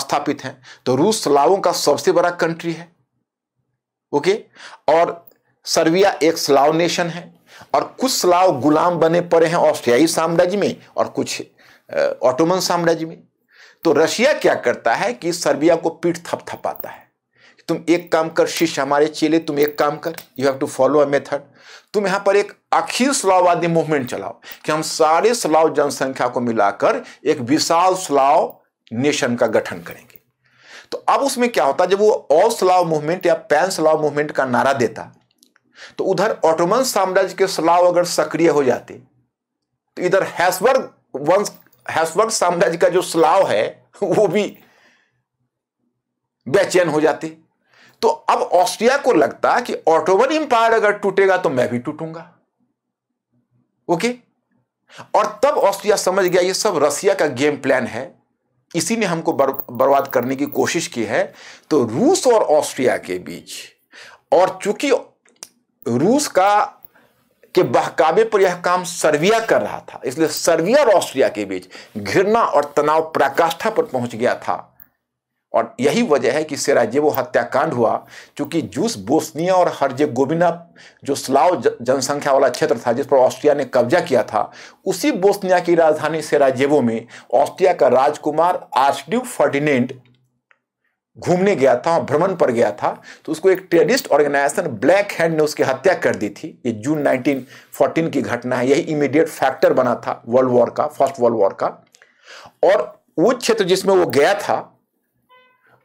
स्थापित हैं तो रूस सलावों का सबसे बड़ा कंट्री है ओके और सर्बिया एक सलाव नेशन है और कुछ सलाव गुलाम बने पड़े हैं ऑस्ट्रियाई साम्राज्य में और कुछ ऑटोमन साम्राज्य में तो रशिया क्या करता है कि सर्बिया को पीठ थपथपाता है तुम एक काम कर शिष्य हमारे चेले तुम एक काम कर you have to follow a method तुम यहां पर एक अखिल स्लाववादी मूवमेंट चलाओ कि हम सारे स्लाव जनसंख्या को मिलाकर एक विशाल स्लाव नेशन का गठन करेंगे तो अब उसमें क्या होता जब वो ऑल स्लाव मूवमेंट या पैन स्लाव मूवमेंट का नारा देता तो उधर ऑटोमन साम्राज्य के स्लाव अगर सक्रिय हो जाते तो इधर हैसबर्ग वंश हैसवर्ग साम्राज्य का जो स्लाव है वो भी बेचैन हो जाते तो अब ऑस्ट्रिया को लगता कि ऑटोमन एम्पायर अगर टूटेगा तो मैं भी टूटूंगा ओके और तब ऑस्ट्रिया समझ गया ये सब रसिया का गेम प्लान है इसी ने हमको बर, बर्बाद करने की कोशिश की है तो रूस और ऑस्ट्रिया के बीच और चूंकि रूस का कि बहकावे पर यह काम सर्बिया कर रहा था इसलिए सर्बिया और ऑस्ट्रिया के बीच घृणा और तनाव पराकाष्ठा पर पहुंच गया था और यही वजह है कि वो हत्याकांड हुआ क्योंकि जूस बोस्निया और हरजे गोबिना जो स्लाव जनसंख्या वाला क्षेत्र था जिस पर ऑस्ट्रिया ने कब्जा किया था उसी बोस्निया की राजधानी सेराजेवो में ऑस्ट्रिया का राजकुमार आर्सड्यू फर्डिनेंड घूमने गया था भ्रमण पर गया था तो उसको एक टेररिस्ट ऑर्गेनाइजेशन ब्लैक हैंड ने उसकी हत्या कर दी थी ये जून 1914 की घटना है यही इमीडिएट फैक्टर बना था वर्ल्ड वॉर का फर्स्ट वर्ल्ड वॉर का और वो क्षेत्र जिसमें वो गया था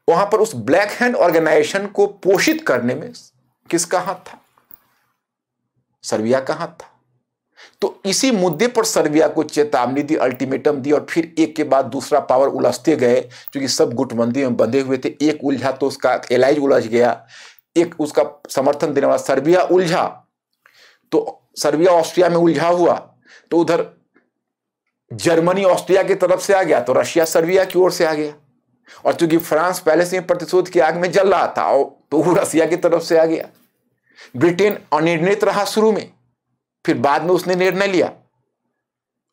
वहां पर उस ब्लैक हैंड ऑर्गेनाइजेशन को पोषित करने में किसका हाथ था सर्बिया का हाथ था तो इसी मुद्दे पर सर्बिया को चेतावनी दी अल्टीमेटम दी और फिर एक के बाद दूसरा पावर उलझते गए क्योंकि सब गुटबंदी में बंधे हुए थे एक उलझा तो उसका एलाइज उलझ गया एक उसका समर्थन देने वाला सर्बिया उलझा तो सर्बिया ऑस्ट्रिया में उलझा हुआ तो उधर जर्मनी ऑस्ट्रिया की तरफ से आ गया तो रशिया सर्बिया की ओर से आ गया और चूंकि फ्रांस पहले से प्रतिशोध की आग में जल रहा था तो वो रशिया की तरफ से आ गया ब्रिटेन अनिर्णित रहा शुरू में फिर बाद में उसने निर्णय लिया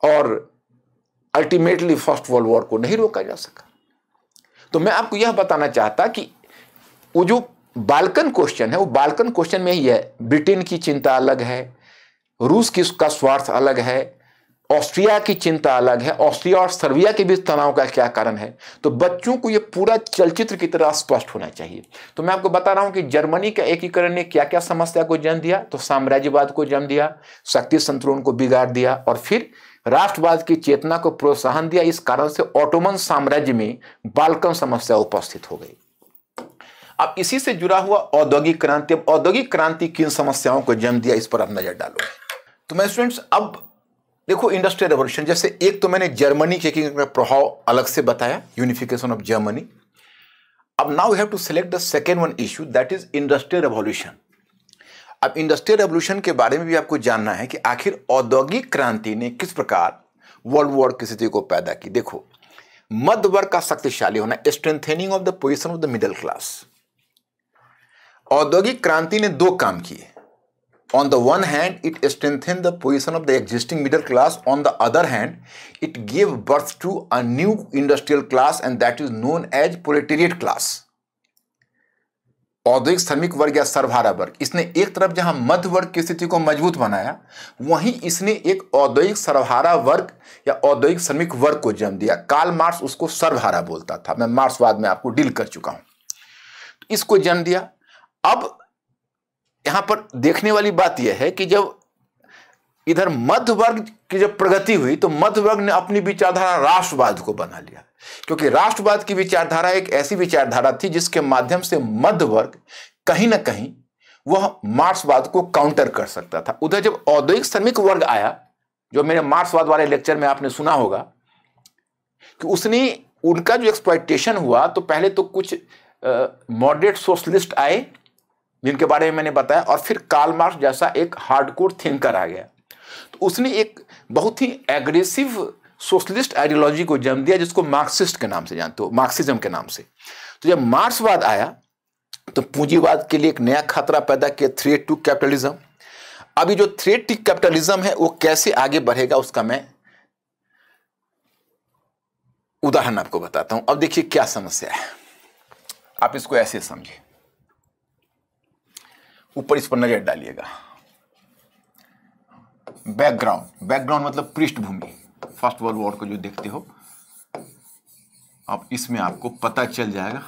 और अल्टीमेटली फर्स्ट वर्ल्ड वॉर को नहीं रोका जा सका तो मैं आपको यह बताना चाहता कि वो जो बाल्कन क्वेश्चन है वो बाल्कन क्वेश्चन में ही है ब्रिटेन की चिंता अलग है रूस की उसका स्वार्थ अलग है ऑस्ट्रिया की चिंता अलग है ऑस्ट्रिया और सर्बिया के बीच तनाव का क्या कारण है तो बच्चों को यह पूरा चलचित्र की तरह स्पष्ट होना चाहिए तो मैं आपको बता रहा हूं कि जर्मनी का एकीकरण ने क्या क्या समस्या को जन्म दिया तो साम्राज्यवाद को जन्म दिया शक्ति संतुलन को बिगाड़ दिया और फिर राष्ट्रवाद की चेतना को प्रोत्साहन दिया इस कारण से ऑटोमन साम्राज्य में बालकन समस्या उपस्थित हो गई अब इसी से जुड़ा हुआ औद्योगिक क्रांति अब औद्योगिक क्रांति किन समस्याओं को जन्म दिया इस पर आप नजर डालोगे तो मैं स्टूडेंट्स अब देखो इंडस्ट्रियल रेवोल्यूशन जैसे एक तो मैंने जर्मनी के प्रभाव अलग से बताया यूनिफिकेशन ऑफ जर्मनी अब now have to select the second one issue that is industrial revolution अब इंडस्ट्रियल रेवोल्यूशन के बारे में भी आपको जानना है कि आखिर औद्योगिक क्रांति ने किस प्रकार वर्ल्ड वॉर की स्थिति को पैदा की देखो मध्य वर्ग का शक्तिशाली होना strengthening of the position of the middle class औद्योगिक क्रांति ने दो काम किए on the one hand it strengthen the position of the existing middle class on the other hand it gave birth to a new industrial class and that is known as proletariat class औद्योगिक श्रमिक वर्ग या सर्वहारा वर्ग इसने एक तरफ जहां मध्य वर्ग की स्थिति को मजबूत बनाया वहीं इसने एक औद्योगिक सर्वहारा वर्ग या औद्योगिक श्रमिक वर्ग को जन्म दिया काल मार्क्स उसको सर्वहारा बोलता था मैं मार्क्सवाद में आपको डील कर चुका हूं तो इसको जन्म दिया अब यहां पर देखने वाली बात यह है कि जब इधर मध्य वर्ग की जब प्रगति हुई तो मध्य वर्ग ने अपनी विचारधारा राष्ट्रवाद को बना लिया क्योंकि राष्ट्रवाद की विचारधारा एक ऐसी विचारधारा थी जिसके माध्यम से मध्य वर्ग कहीं ना कहीं वह मार्क्सवाद को काउंटर कर सकता था उधर जब औद्योगिक श्रमिक वर्ग आया जो मेरे मार्क्सवाद वाले लेक्चर में आपने सुना होगा कि उसने उनका जो एक्सप्लाइटेशन हुआ तो पहले तो कुछ मॉडरेट सोशलिस्ट आए जिनके बारे में मैंने बताया और फिर काल मार्क्स जैसा एक हार्डकोर थिंकर आ गया तो उसने एक बहुत ही एग्रेसिव सोशलिस्ट आइडियोलॉजी को जन्म दिया जिसको मार्क्सिस्ट के नाम से जानते हो मार्क्सिज्म के नाम से तो जब मार्क्सवाद आया तो पूंजीवाद के लिए एक नया खतरा पैदा किया थ्रेट टू कैपिटलिज्म अभी जो थ्रेट टू कैपिटलिज्म है वो कैसे आगे बढ़ेगा उसका मैं उदाहरण आपको बताता हूं अब देखिए क्या समस्या है आप इसको ऐसे समझिए ऊपर इस पर नजर डालिएगा बैकग्राउंड बैकग्राउंड मतलब पृष्ठभूमि फर्स्ट वर्ल्ड वॉर को जो देखते हो अब इसमें आपको पता चल जाएगा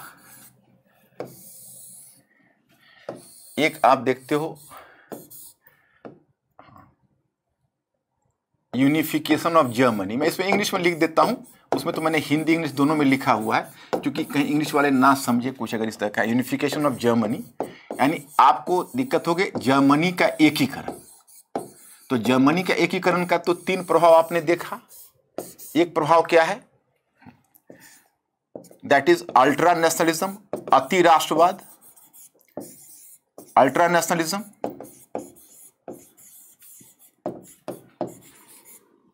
एक आप देखते हो यूनिफिकेशन ऑफ जर्मनी मैं इसमें इंग्लिश में लिख देता हूं उसमें तो मैंने हिंदी इंग्लिश दोनों में लिखा हुआ है क्योंकि कहीं इंग्लिश वाले ना समझे कुछ अगर इस तरह का यूनिफिकेशन ऑफ जर्मनी यानी आपको दिक्कत हो गई जर्मनी का एकीकरण तो जर्मनी का एकीकरण का तो तीन प्रभाव आपने देखा एक प्रभाव क्या है दैट इज अल्ट्रा नेशनलिज्म अति राष्ट्रवाद अल्ट्रा नेशनलिज्म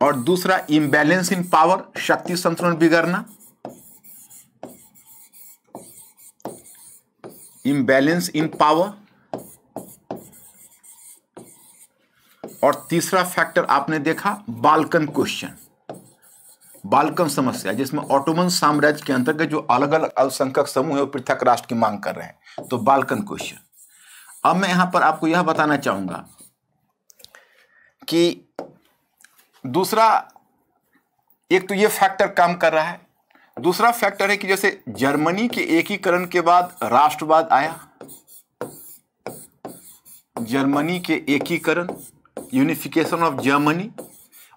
और दूसरा इम्बैलेंस इन पावर शक्ति संतुलन बिगड़ना इम्बैलेंस इन पावर और तीसरा फैक्टर आपने देखा बालकन क्वेश्चन बालकन समस्या जिसमें ऑटोमन साम्राज्य के अंतर्गत जो अलग अलग अल्पसंख्यक समूह है वो पृथक राष्ट्र की मांग कर रहे हैं तो बालकन क्वेश्चन अब मैं यहां पर आपको यह बताना चाहूंगा कि दूसरा एक तो यह फैक्टर काम कर रहा है दूसरा फैक्टर है कि जैसे जर्मनी के एकीकरण के बाद राष्ट्रवाद आया जर्मनी के एकीकरण यूनिफिकेशन ऑफ जर्मनी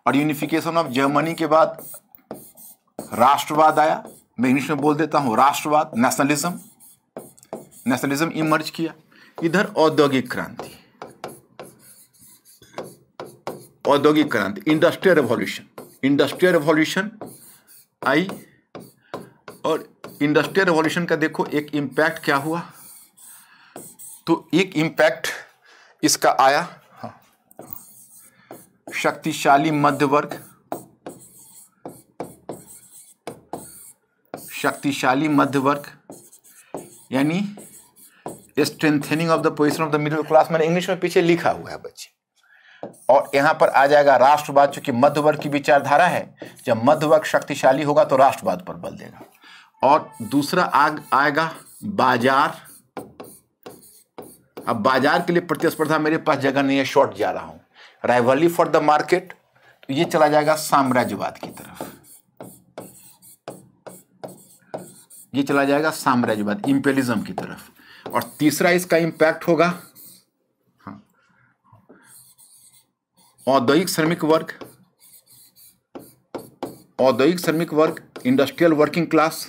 और यूनिफिकेशन ऑफ जर्मनी के बाद राष्ट्रवाद आया मैं इंग्लिश में बोल देता हूं राष्ट्रवाद नेशनलिज्म नेशनलिज्म इमर्ज किया इधर औद्योगिक क्रांति औद्योगिक क्रांति इंडस्ट्रियल रेवोल्यूशन इंडस्ट्रियल रेवोल्यूशन आई इंडस्ट्रियल रेवोल्यूशन का देखो एक इम्पैक्ट क्या हुआ तो एक इम्पैक्ट इसका आया हाँ। शक्तिशाली मध्य वर्ग शक्तिशाली मध्य वर्ग यानी strengthening of the position of the middle class मैंने इंग्लिश में पीछे लिखा हुआ है बच्चे और यहां पर आ जाएगा राष्ट्रवाद चूंकि मध्य वर्ग की विचारधारा है जब मध्य वर्ग शक्तिशाली होगा तो राष्ट्रवाद पर बल देगा और दूसरा आग आएगा बाजार अब बाजार के लिए प्रतिस्पर्धा मेरे पास जगह नहीं है शॉर्ट जा रहा हूं राइवली फॉर द मार्केट तो ये चला जाएगा साम्राज्यवाद की तरफ ये चला जाएगा साम्राज्यवाद इंपेलिज्म की तरफ और तीसरा इसका इंपैक्ट होगा हाँ औद्योगिक श्रमिक वर्ग औद्योगिक श्रमिक वर्ग इंडस्ट्रियल वर्किंग क्लास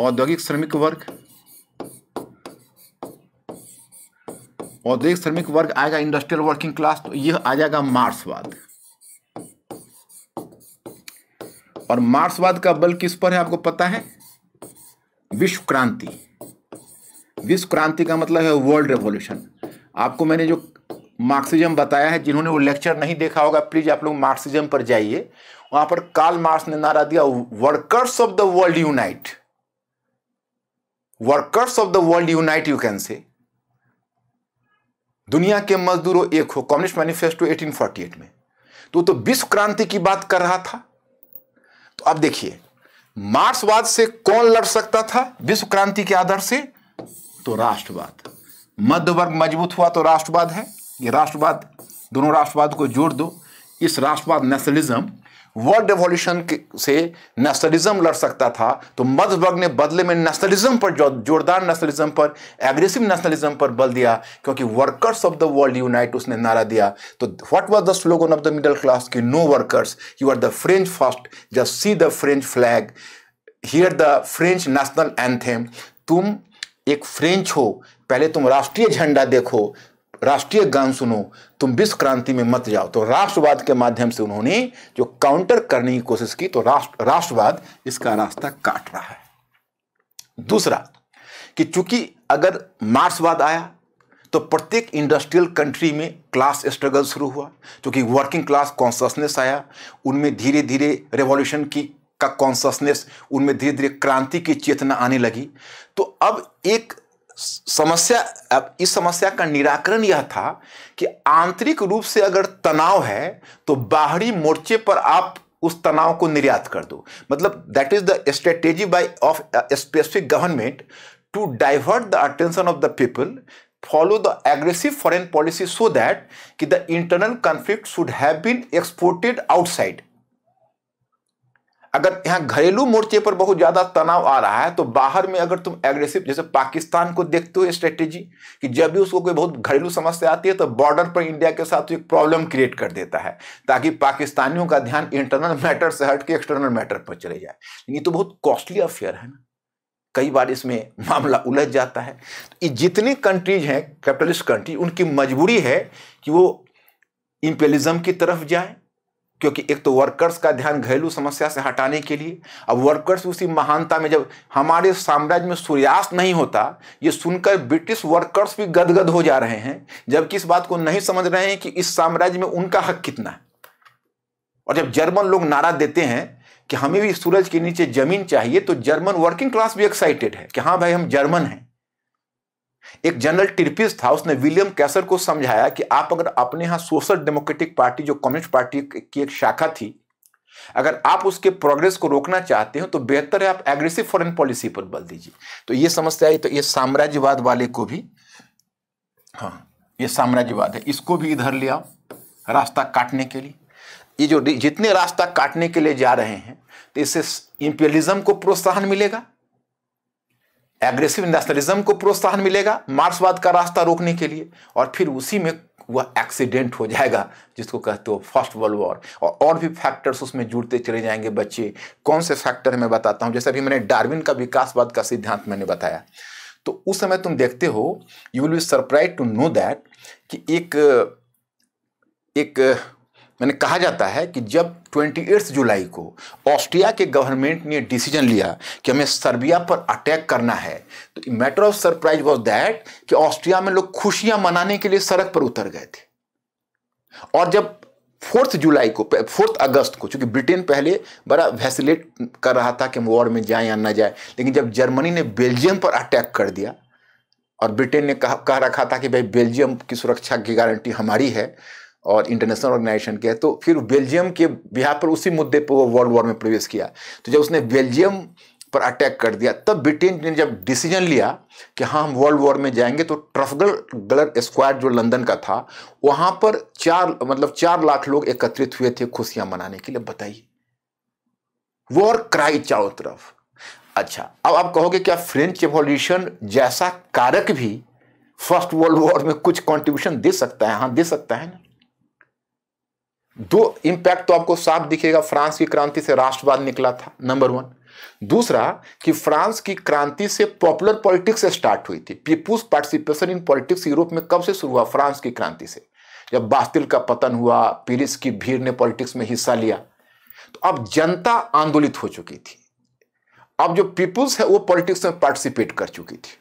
औद्योगिक श्रमिक वर्ग औद्योगिक श्रमिक वर्ग आएगा इंडस्ट्रियल वर्किंग क्लास तो यह आ जाएगा मार्क्सवाद और मार्क्सवाद का बल किस पर है आपको पता है विश्व क्रांति विश्व क्रांति का मतलब है वर्ल्ड रेवोल्यूशन आपको मैंने जो मार्क्सिज्म बताया है जिन्होंने वो लेक्चर नहीं देखा होगा प्लीज आप लोग मार्क्सिज्म पर जाइए वहां पर कार्ल मार्क्स ने नारा दिया workers of the world unite workers of the world unite you can say दुनिया के मजदूरों एक हो कम्युनिस्ट मैनिफेस्टो 1848 में तो तो विश्व क्रांति की बात कर रहा था तो अब देखिए मार्क्सवाद से कौन लड़ सकता था विश्व क्रांति के आधार से तो राष्ट्रवाद मध्य वर्ग मजबूत हुआ तो राष्ट्रवाद है ये राष्ट्रवाद दोनों राष्ट्रवाद को जोड़ दो इस राष्ट्रवाद नेशनलिज्म वर्ल्ड रेवोल्यूशन से नेशनलिज्म लड़ सकता था तो मध्य वर्ग ने बदले में नेशनलिज्म पर जोरदार नेशनलिज्म पर एग्रेसिव नेशनलिज्म पर बल दिया क्योंकि workers of the world unite उसने नारा दिया तो what was the slogan of the middle class की no workers you are the French first just see the French flag hear the French national anthem तुम एक फ्रेंच हो पहले तुम राष्ट्रीय झंडा देखो राष्ट्रीय गान सुनो तुम विश्व क्रांति में मत जाओ तो राष्ट्रवाद के माध्यम से उन्होंने जो काउंटर करने की कोशिश की तो राष्ट्र राष्ट्रवाद इसका रास्ता काट रहा है दूसरा कि चूंकि अगर मार्क्सवाद आया तो प्रत्येक इंडस्ट्रियल कंट्री में क्लास स्ट्रगल शुरू हुआ क्योंकि वर्किंग क्लास कॉन्सियसनेस आया उनमें धीरे धीरे रेवोल्यूशन की का कॉन्सियसनेस उनमें धीरे धीरे क्रांति की चेतना आने लगी तो अब एक समस्या इस समस्या का निराकरण यह था कि आंतरिक रूप से अगर तनाव है तो बाहरी मोर्चे पर आप उस तनाव को निर्यात कर दो मतलब that is the strategy by of specific government to divert the attention of the people follow the aggressive foreign policy so that कि the internal conflict should have been exported outside अगर यहाँ घरेलू मोर्चे पर बहुत ज़्यादा तनाव आ रहा है तो बाहर में अगर तुम एग्रेसिव जैसे पाकिस्तान को देखते हो स्ट्रेटेजी कि जब भी उसको कोई बहुत घरेलू समस्या आती है तो बॉर्डर पर इंडिया के साथ एक प्रॉब्लम क्रिएट कर देता है ताकि पाकिस्तानियों का ध्यान इंटरनल मैटर से हट के एक्सटर्नल मैटर पर चले जाए ये तो बहुत कॉस्टली अफेयर है ना कई बार इसमें मामला उलझ जाता है ये जितनी कंट्रीज हैं कैपिटलिस्ट कंट्री उनकी मजबूरी है कि वो इम्पेलिज्म की तरफ जाए क्योंकि एक तो वर्कर्स का ध्यान घरेलू समस्या से हटाने के लिए अब वर्कर्स उसी महानता में जब हमारे साम्राज्य में सूर्यास्त नहीं होता ये सुनकर ब्रिटिश वर्कर्स भी गदगद हो जा रहे हैं जबकि इस बात को नहीं समझ रहे हैं कि इस साम्राज्य में उनका हक कितना है और जब जर्मन लोग नारा देते हैं कि हमें भी सूरज के नीचे जमीन चाहिए तो जर्मन वर्किंग क्लास भी एक्साइटेड है कि हाँ भाई हम जर्मन हैं एक जनरल टिरपिस था उसने विलियम कैसर को समझाया कि आप अगर अपने यहां सोशल डेमोक्रेटिक पार्टी जो कम्युनिस्ट पार्टी की एक शाखा थी अगर आप उसके प्रोग्रेस को रोकना चाहते हो तो बेहतर है आप एग्रेसिव फॉरेन पॉलिसी पर बल दीजिए तो ये समस्या है तो ये साम्राज्यवाद वाले को भी हाँ ये साम्राज्यवाद है इसको भी इधर ले आओ रास्ता काटने के लिए ये जो जितने रास्ता काटने के लिए जा रहे हैं तो इससे इम्पेलिज्म को प्रोत्साहन मिलेगा एग्रेसिव नेशनलिज्म को प्रोत्साहन मिलेगा मार्क्सवाद का रास्ता रोकने के लिए और फिर उसी में वह एक्सीडेंट हो जाएगा जिसको कहते हो फर्स्ट वर्ल्ड वॉर और और भी फैक्टर्स उसमें जुड़ते चले जाएंगे बच्चे कौन से फैक्टर मैं बताता हूँ जैसे अभी मैंने डार्विन का विकासवाद का सिद्धांत मैंने बताया तो उस समय तुम देखते हो you will be surprise to know that कि एक एक मैंने कहा जाता है कि जब ट्वेंटी जुलाई को ऑस्ट्रिया के गवर्नमेंट ने डिसीजन लिया कि हमें सर्बिया पर अटैक करना है तो matter of surprise was that कि ऑस्ट्रिया में लोग खुशियां मनाने के लिए सड़क पर उतर गए थे और जब फोर्थ जुलाई को फोर्थ अगस्त को चूंकि ब्रिटेन पहले बड़ा वैसिलेट कर रहा था कि हम वॉर में जाएं या ना जाए लेकिन जब जर्मनी ने बेल्जियम पर अटैक कर दिया और ब्रिटेन ने कहा कह रखा था कि भाई बेल्जियम की सुरक्षा की गारंटी हमारी है और इंटरनेशनल ऑर्गेनाइजेशन के तो फिर बेल्जियम के बिहार पर उसी मुद्दे पर वो वर्ल्ड वॉर में प्रवेश किया तो जब उसने बेल्जियम पर अटैक कर दिया तब ब्रिटेन ने जब डिसीजन लिया कि हाँ हम वर्ल्ड वॉर में जाएंगे तो ट्रफगल गलर स्क्वायर जो लंदन का था वहाँ पर चार मतलब चार लाख लोग एकत्रित हुए थे खुशियाँ मनाने के लिए बताइए वॉर क्राई चारों तरफ अच्छा अब आप कहोगे क्या फ्रेंच रेवोल्यूशन जैसा कारक भी फर्स्ट वर्ल्ड वॉर में कुछ कंट्रीब्यूशन दे सकता है हाँ दे सकता है ना दो इंपैक्ट तो आपको साफ दिखेगा फ्रांस की क्रांति से राष्ट्रवाद निकला था नंबर वन दूसरा कि फ्रांस की क्रांति से पॉपुलर पॉलिटिक्स स्टार्ट हुई थी people's participation in politics Europe में कब से शुरू हुआ फ्रांस की क्रांति से जब बास्तिल का पतन हुआ पेरिस की भीड़ ने पॉलिटिक्स में हिस्सा लिया तो अब जनता आंदोलित हो चुकी थी अब जो पीपुल्स है वो पॉलिटिक्स में पार्टिसिपेट कर चुकी थी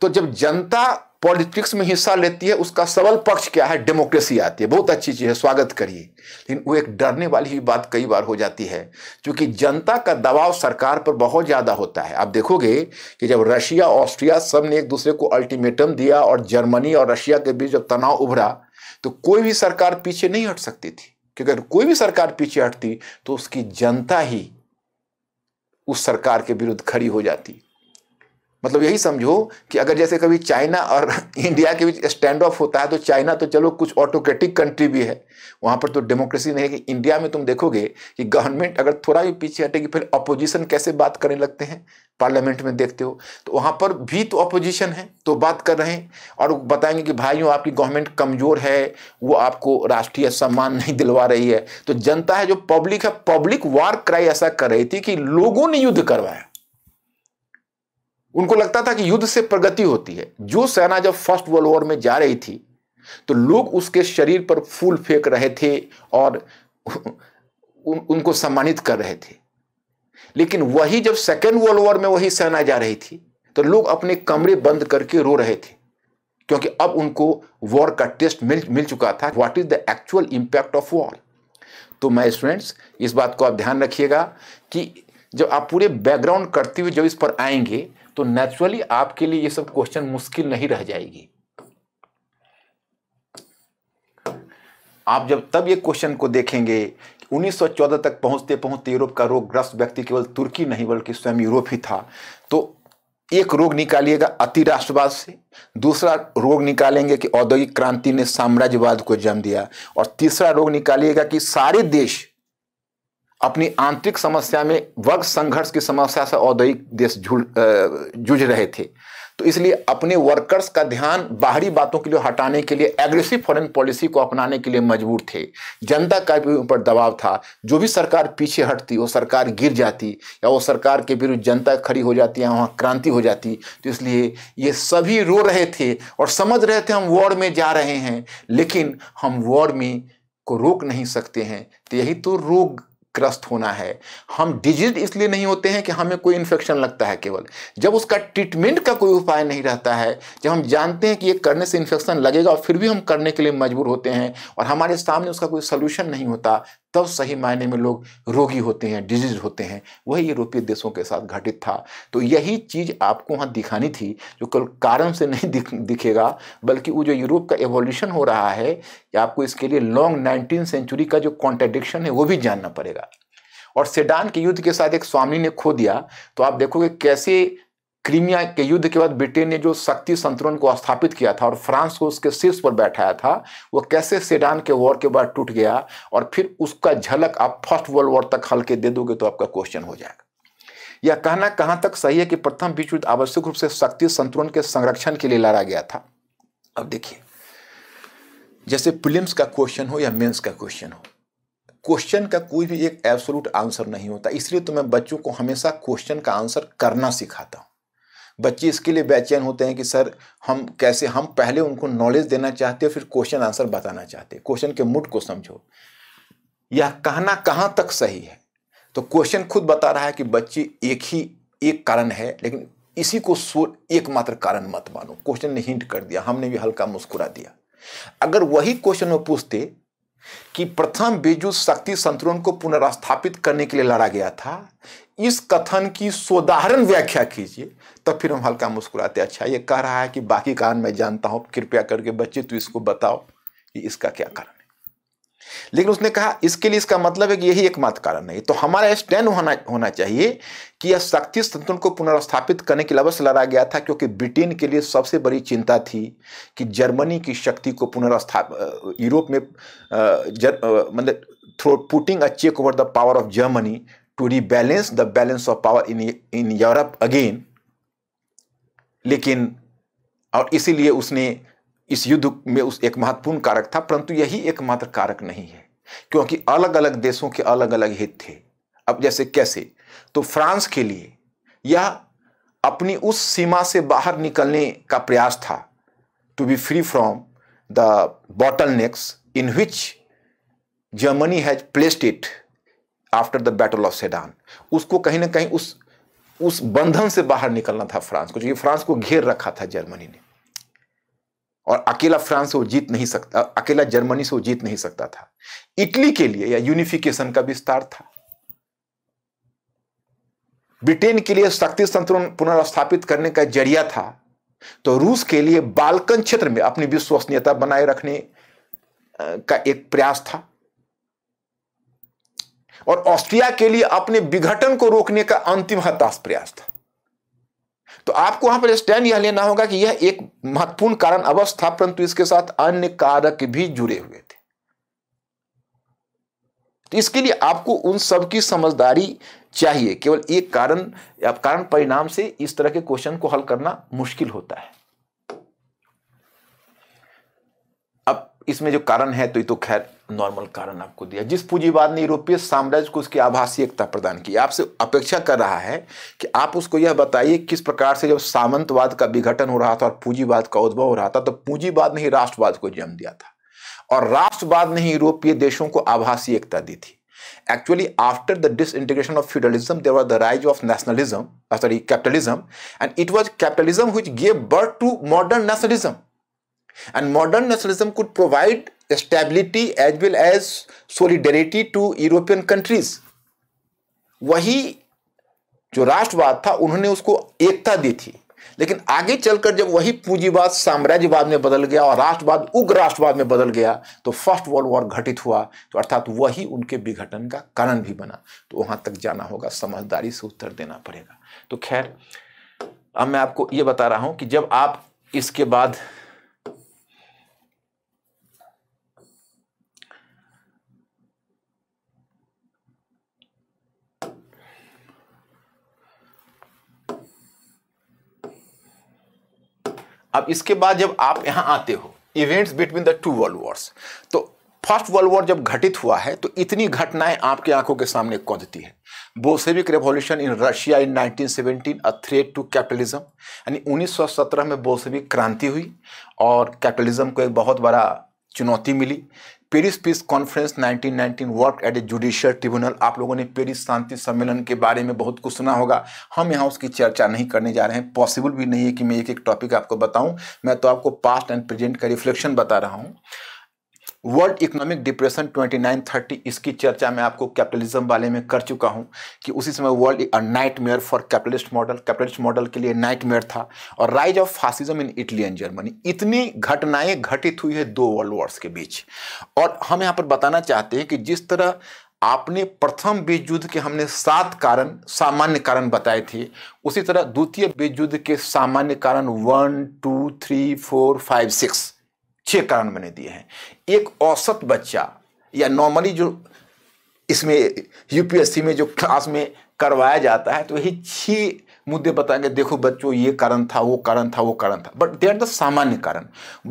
तो जब जनता पॉलिटिक्स में हिस्सा लेती है उसका सबल पक्ष क्या है डेमोक्रेसी आती है बहुत अच्छी चीज़ है स्वागत करिए लेकिन वो एक डरने वाली ही बात कई बार हो जाती है क्योंकि जनता का दबाव सरकार पर बहुत ज़्यादा होता है आप देखोगे कि जब रशिया ऑस्ट्रिया सब ने एक दूसरे को अल्टीमेटम दिया और जर्मनी और रशिया के बीच जब तनाव उभरा तो कोई भी सरकार पीछे नहीं हट सकती थी क्योंकि अगर कोई भी सरकार पीछे हटती तो उसकी जनता ही उस सरकार के विरुद्ध खड़ी हो जाती मतलब यही समझो कि अगर जैसे कभी चाइना और इंडिया के बीच स्टैंड ऑफ होता है तो चाइना तो चलो कुछ ऑटोक्रेटिक कंट्री भी है वहाँ पर तो डेमोक्रेसी नहीं है कि इंडिया में तुम देखोगे कि गवर्नमेंट अगर थोड़ा भी पीछे हटेगी फिर अपोजिशन कैसे बात करने लगते हैं पार्लियामेंट में देखते हो तो वहाँ पर भी तो अपोजिशन है तो बात कर रहे हैं और बताएंगे कि भाइयों आपकी गवर्नमेंट कमज़ोर है वो आपको राष्ट्रीय सम्मान नहीं दिलवा रही है तो जनता है जो पब्लिक है पब्लिक वार क्राई ऐसा कर रही थी कि लोगों ने युद्ध करवाया उनको लगता था कि युद्ध से प्रगति होती है जो सेना जब फर्स्ट वर्ल्ड वॉर में जा रही थी तो लोग उसके शरीर पर फूल फेंक रहे थे और उन, उनको सम्मानित कर रहे थे लेकिन वही जब सेकेंड वर्ल्ड वॉर में वही सेना जा रही थी तो लोग अपने कमरे बंद करके रो रहे थे क्योंकि अब उनको वॉर का टेस्ट मिल मिल चुका था what is the actual impact of war तो मैं स्टूडेंट्स इस बात को आप ध्यान रखिएगा कि जब आप पूरे बैकग्राउंड करते हुए जब इस पर आएंगे तो नेचुरली आपके लिए ये सब क्वेश्चन मुश्किल नहीं रह जाएगी आप जब तब ये क्वेश्चन को देखेंगे 1914 तक पहुंचते पहुंचते यूरोप का रोग ग्रस्त व्यक्ति केवल तुर्की नहीं बल्कि स्वयं यूरोप ही था तो एक रोग निकालिएगा अति राष्ट्रवाद से दूसरा रोग निकालेंगे कि औद्योगिक क्रांति ने साम्राज्यवाद को जन्म दिया और तीसरा रोग निकालिएगा कि सारे देश अपनी आंतरिक समस्या में वर्ग संघर्ष की समस्या से औद्योगिक देश जूझ रहे थे तो इसलिए अपने वर्कर्स का ध्यान बाहरी बातों के लिए हटाने के लिए एग्रेसिव फॉरेन पॉलिसी को अपनाने के लिए मजबूर थे जनता का भी ऊपर दबाव था जो भी सरकार पीछे हटती वो सरकार गिर जाती या वो सरकार के विरुद्ध जनता खड़ी हो जाती या वहाँ क्रांति हो जाती तो इसलिए ये सभी रो रहे थे और समझ रहे थे हम वॉर में जा रहे हैं लेकिन हम वॉर में को रोक नहीं सकते हैं तो यही तो रोग ग्रस्त होना है हम डिजीज इसलिए नहीं होते हैं कि हमें कोई इन्फेक्शन लगता है केवल जब उसका ट्रीटमेंट का कोई उपाय नहीं रहता है जब हम जानते हैं कि ये करने से इन्फेक्शन लगेगा और फिर भी हम करने के लिए मजबूर होते हैं और हमारे सामने उसका कोई सोल्यूशन नहीं होता तब सही मायने में लोग रोगी होते हैं डिजीज होते हैं वही यूरोपीय देशों के साथ घटित था तो यही चीज़ आपको वहाँ दिखानी थी जो कल कारण से नहीं दिख, दिखेगा बल्कि वो जो यूरोप का एवोल्यूशन हो रहा है कि आपको इसके लिए लॉन्ग नाइनटीन सेंचुरी का जो कॉन्ट्रेडिक्शन है वो भी जानना पड़ेगा और सेडान के युद्ध के साथ एक स्वामी ने खो दिया तो आप देखोगे कैसे क्रीमिया के युद्ध के बाद ब्रिटेन ने जो शक्ति संतुलन को स्थापित किया था और फ्रांस को उसके शीर्ष पर बैठाया था वो कैसे सेडान के वॉर के बाद टूट गया और फिर उसका झलक आप फर्स्ट वर्ल्ड वॉर तक हल्के दे दोगे तो आपका क्वेश्चन हो जाएगा यह कहना कहाँ तक सही है कि प्रथम विश्व युद्ध आवश्यक रूप से शक्ति संतुलन के संरक्षण के लिए लड़ा गया था अब देखिए जैसे प्रिलिम्स का क्वेश्चन हो या मेंस का क्वेश्चन हो क्वेश्चन का कोई भी एक एब्सोलूट आंसर नहीं होता इसलिए तो मैं बच्चों को हमेशा क्वेश्चन का आंसर करना सिखाता हूँ बच्चे इसके लिए बेचैन होते हैं कि सर हम कैसे हम पहले उनको नॉलेज देना चाहते हैं फिर क्वेश्चन आंसर बताना चाहते क्वेश्चन के मूड को समझो यह कहना कहाँ तक सही है तो क्वेश्चन खुद बता रहा है कि बच्चे एक ही एक कारण है लेकिन इसी को सो एकमात्र कारण मत मानो क्वेश्चन ने हिंट कर दिया हमने भी हल्का मुस्कुरा दिया अगर वही क्वेश्चन में पूछते कि प्रथम बीजू शक्ति संतुलन को पुनर्स्थापित करने के लिए लड़ा गया था इस कथन की सोदाहरण व्याख्या कीजिए तब तो फिर हम हल्का मुस्कुराते अच्छा ये कह रहा है कि बाकी कारण मैं जानता हूँ कृपया करके बच्चे तो इसको बताओ कि इसका क्या कारण है लेकिन उसने कहा इसके लिए इसका मतलब है कि यही एकमात्र कारण नहीं तो हमारा स्टैंड होना होना चाहिए कि यह शक्ति संतुलन को पुनर्स्थापित करने के लिए लड़ा गया था क्योंकि ब्रिटेन के लिए सबसे बड़ी चिंता थी कि जर्मनी की शक्ति को पुनर्स्थाप यूरोप में मतलब through putting a check over the power of Germany to rebalance the balance of power in in Europe again लेकिन और इसीलिए उसने इस युद्ध में उस एक महत्वपूर्ण कारक था परंतु यही एकमात्र कारक नहीं है क्योंकि अलग अलग देशों के अलग अलग हित थे अब जैसे कैसे तो फ्रांस के लिए यह अपनी उस सीमा से बाहर निकलने का प्रयास था to be free from the bottlenecks in which Germany has placed it after the battle of Sedan उसको कहीं ना कहीं उस उस बंधन से बाहर निकलना था फ्रांस को क्योंकि फ्रांस को घेर रखा था जर्मनी ने और अकेला फ्रांस से वो जीत नहीं सकता अकेला जर्मनी से वो जीत नहीं सकता था इटली के लिए या यूनिफिकेशन का विस्तार था ब्रिटेन के लिए शक्ति संतुलन पुनर्स्थापित करने का जरिया था तो रूस के लिए बालकन क्षेत्र में अपनी विश्वसनीयता बनाए रखने का एक प्रयास था और ऑस्ट्रिया के लिए अपने विघटन को रोकने का अंतिम हताश प्रयास था तो आपको वहां पर स्टैंड यह लेना होगा कि यह एक महत्वपूर्ण कारण अवश्य था परंतु इसके साथ अन्य कारक भी जुड़े हुए थे तो इसके लिए आपको उन सब की समझदारी चाहिए केवल एक कारण या कारण परिणाम से इस तरह के क्वेश्चन को हल करना मुश्किल होता है अब इसमें जो कारण है तो ये तो खैर नॉर्मल कारण आपको दिया जिस पूंजीवाद ने यूरोपीय साम्राज्य को उसकी आभासी एकता प्रदान की आपसे अपेक्षा कर रहा है कि आप उसको यह बताइए किस प्रकार से जब सामंतवाद का विघटन हो रहा था और पूंजीवाद का उद्भव हो रहा था तो पूंजीवाद ने ही राष्ट्रवाद को जन्म दिया था और राष्ट्रवाद ने ही यूरोपीय देशों को आभासी एकता दी थी actually after the disintegration of feudalism there was the rise of nationalism sorry capitalism and it was capitalism birth to modern nationalism and modern nationalism could provide stability as well as solidarity to European countries वही जो राष्ट्रवाद था उन्होंने उसको एकता दी थी लेकिन आगे चलकर जब वही पूंजीवाद साम्राज्यवाद में बदल गया और राष्ट्रवाद उग्र राष्ट्रवाद में बदल गया तो फर्स्ट वर्ल्ड वॉर घटित हुआ तो अर्थात वही उनके विघटन का कारण भी बना तो वहां तक जाना होगा समझदारी से उत्तर देना पड़ेगा तो खैर अब मैं आपको ये बता रहा हूं कि जब आप इसके बाद अब इसके बाद जब आप यहाँ आते हो events between the two world wars तो फर्स्ट वर्ल्ड वॉर जब घटित हुआ है तो इतनी घटनाएं आपकी आंखों के सामने कौदती है Bolshevik revolution in Russia in 1917 a threat to capitalism यानी 1917 में बोसेविक क्रांति हुई और कैपिटलिज्म को एक बहुत बड़ा चुनौती मिली Paris peace conference 1919 work at a judicial tribunal आप लोगों ने पेरिस शांति सम्मेलन के बारे में बहुत कुछ सुना होगा हम यहाँ उसकी चर्चा नहीं करने जा रहे हैं पॉसिबल भी नहीं है कि मैं एक एक टॉपिक आपको बताऊं मैं तो आपको पास्ट एंड प्रेजेंट का रिफ्लेक्शन बता रहा हूँ वर्ल्ड इकोनॉमिक डिप्रेशन 2930 इसकी चर्चा मैं आपको कैपिटलिज्म वाले में कर चुका हूं कि उसी समय world nightmare for capitalist model capitalist model के लिए नाइट मेयर था और rise of fascism in Italy and Germany इतनी घटनाएं घटित हुई है दो वर्ल्ड वॉर्स के बीच और हम यहाँ पर बताना चाहते हैं कि जिस तरह आपने प्रथम बीज युद्ध के हमने सात कारण सामान्य कारण बताए थे उसी तरह द्वितीय बीज युद्ध के सामान्य कारण one two three four five six छह कारण मैंने दिए हैं एक औसत बच्चा या नॉर्मली जो इसमें यूपीएससी में जो क्लास में करवाया जाता है तो यही छह मुद्दे बताएंगे देखो बच्चों ये कारण था वो कारण था वो कारण था बट दे आर द सामान्य कारण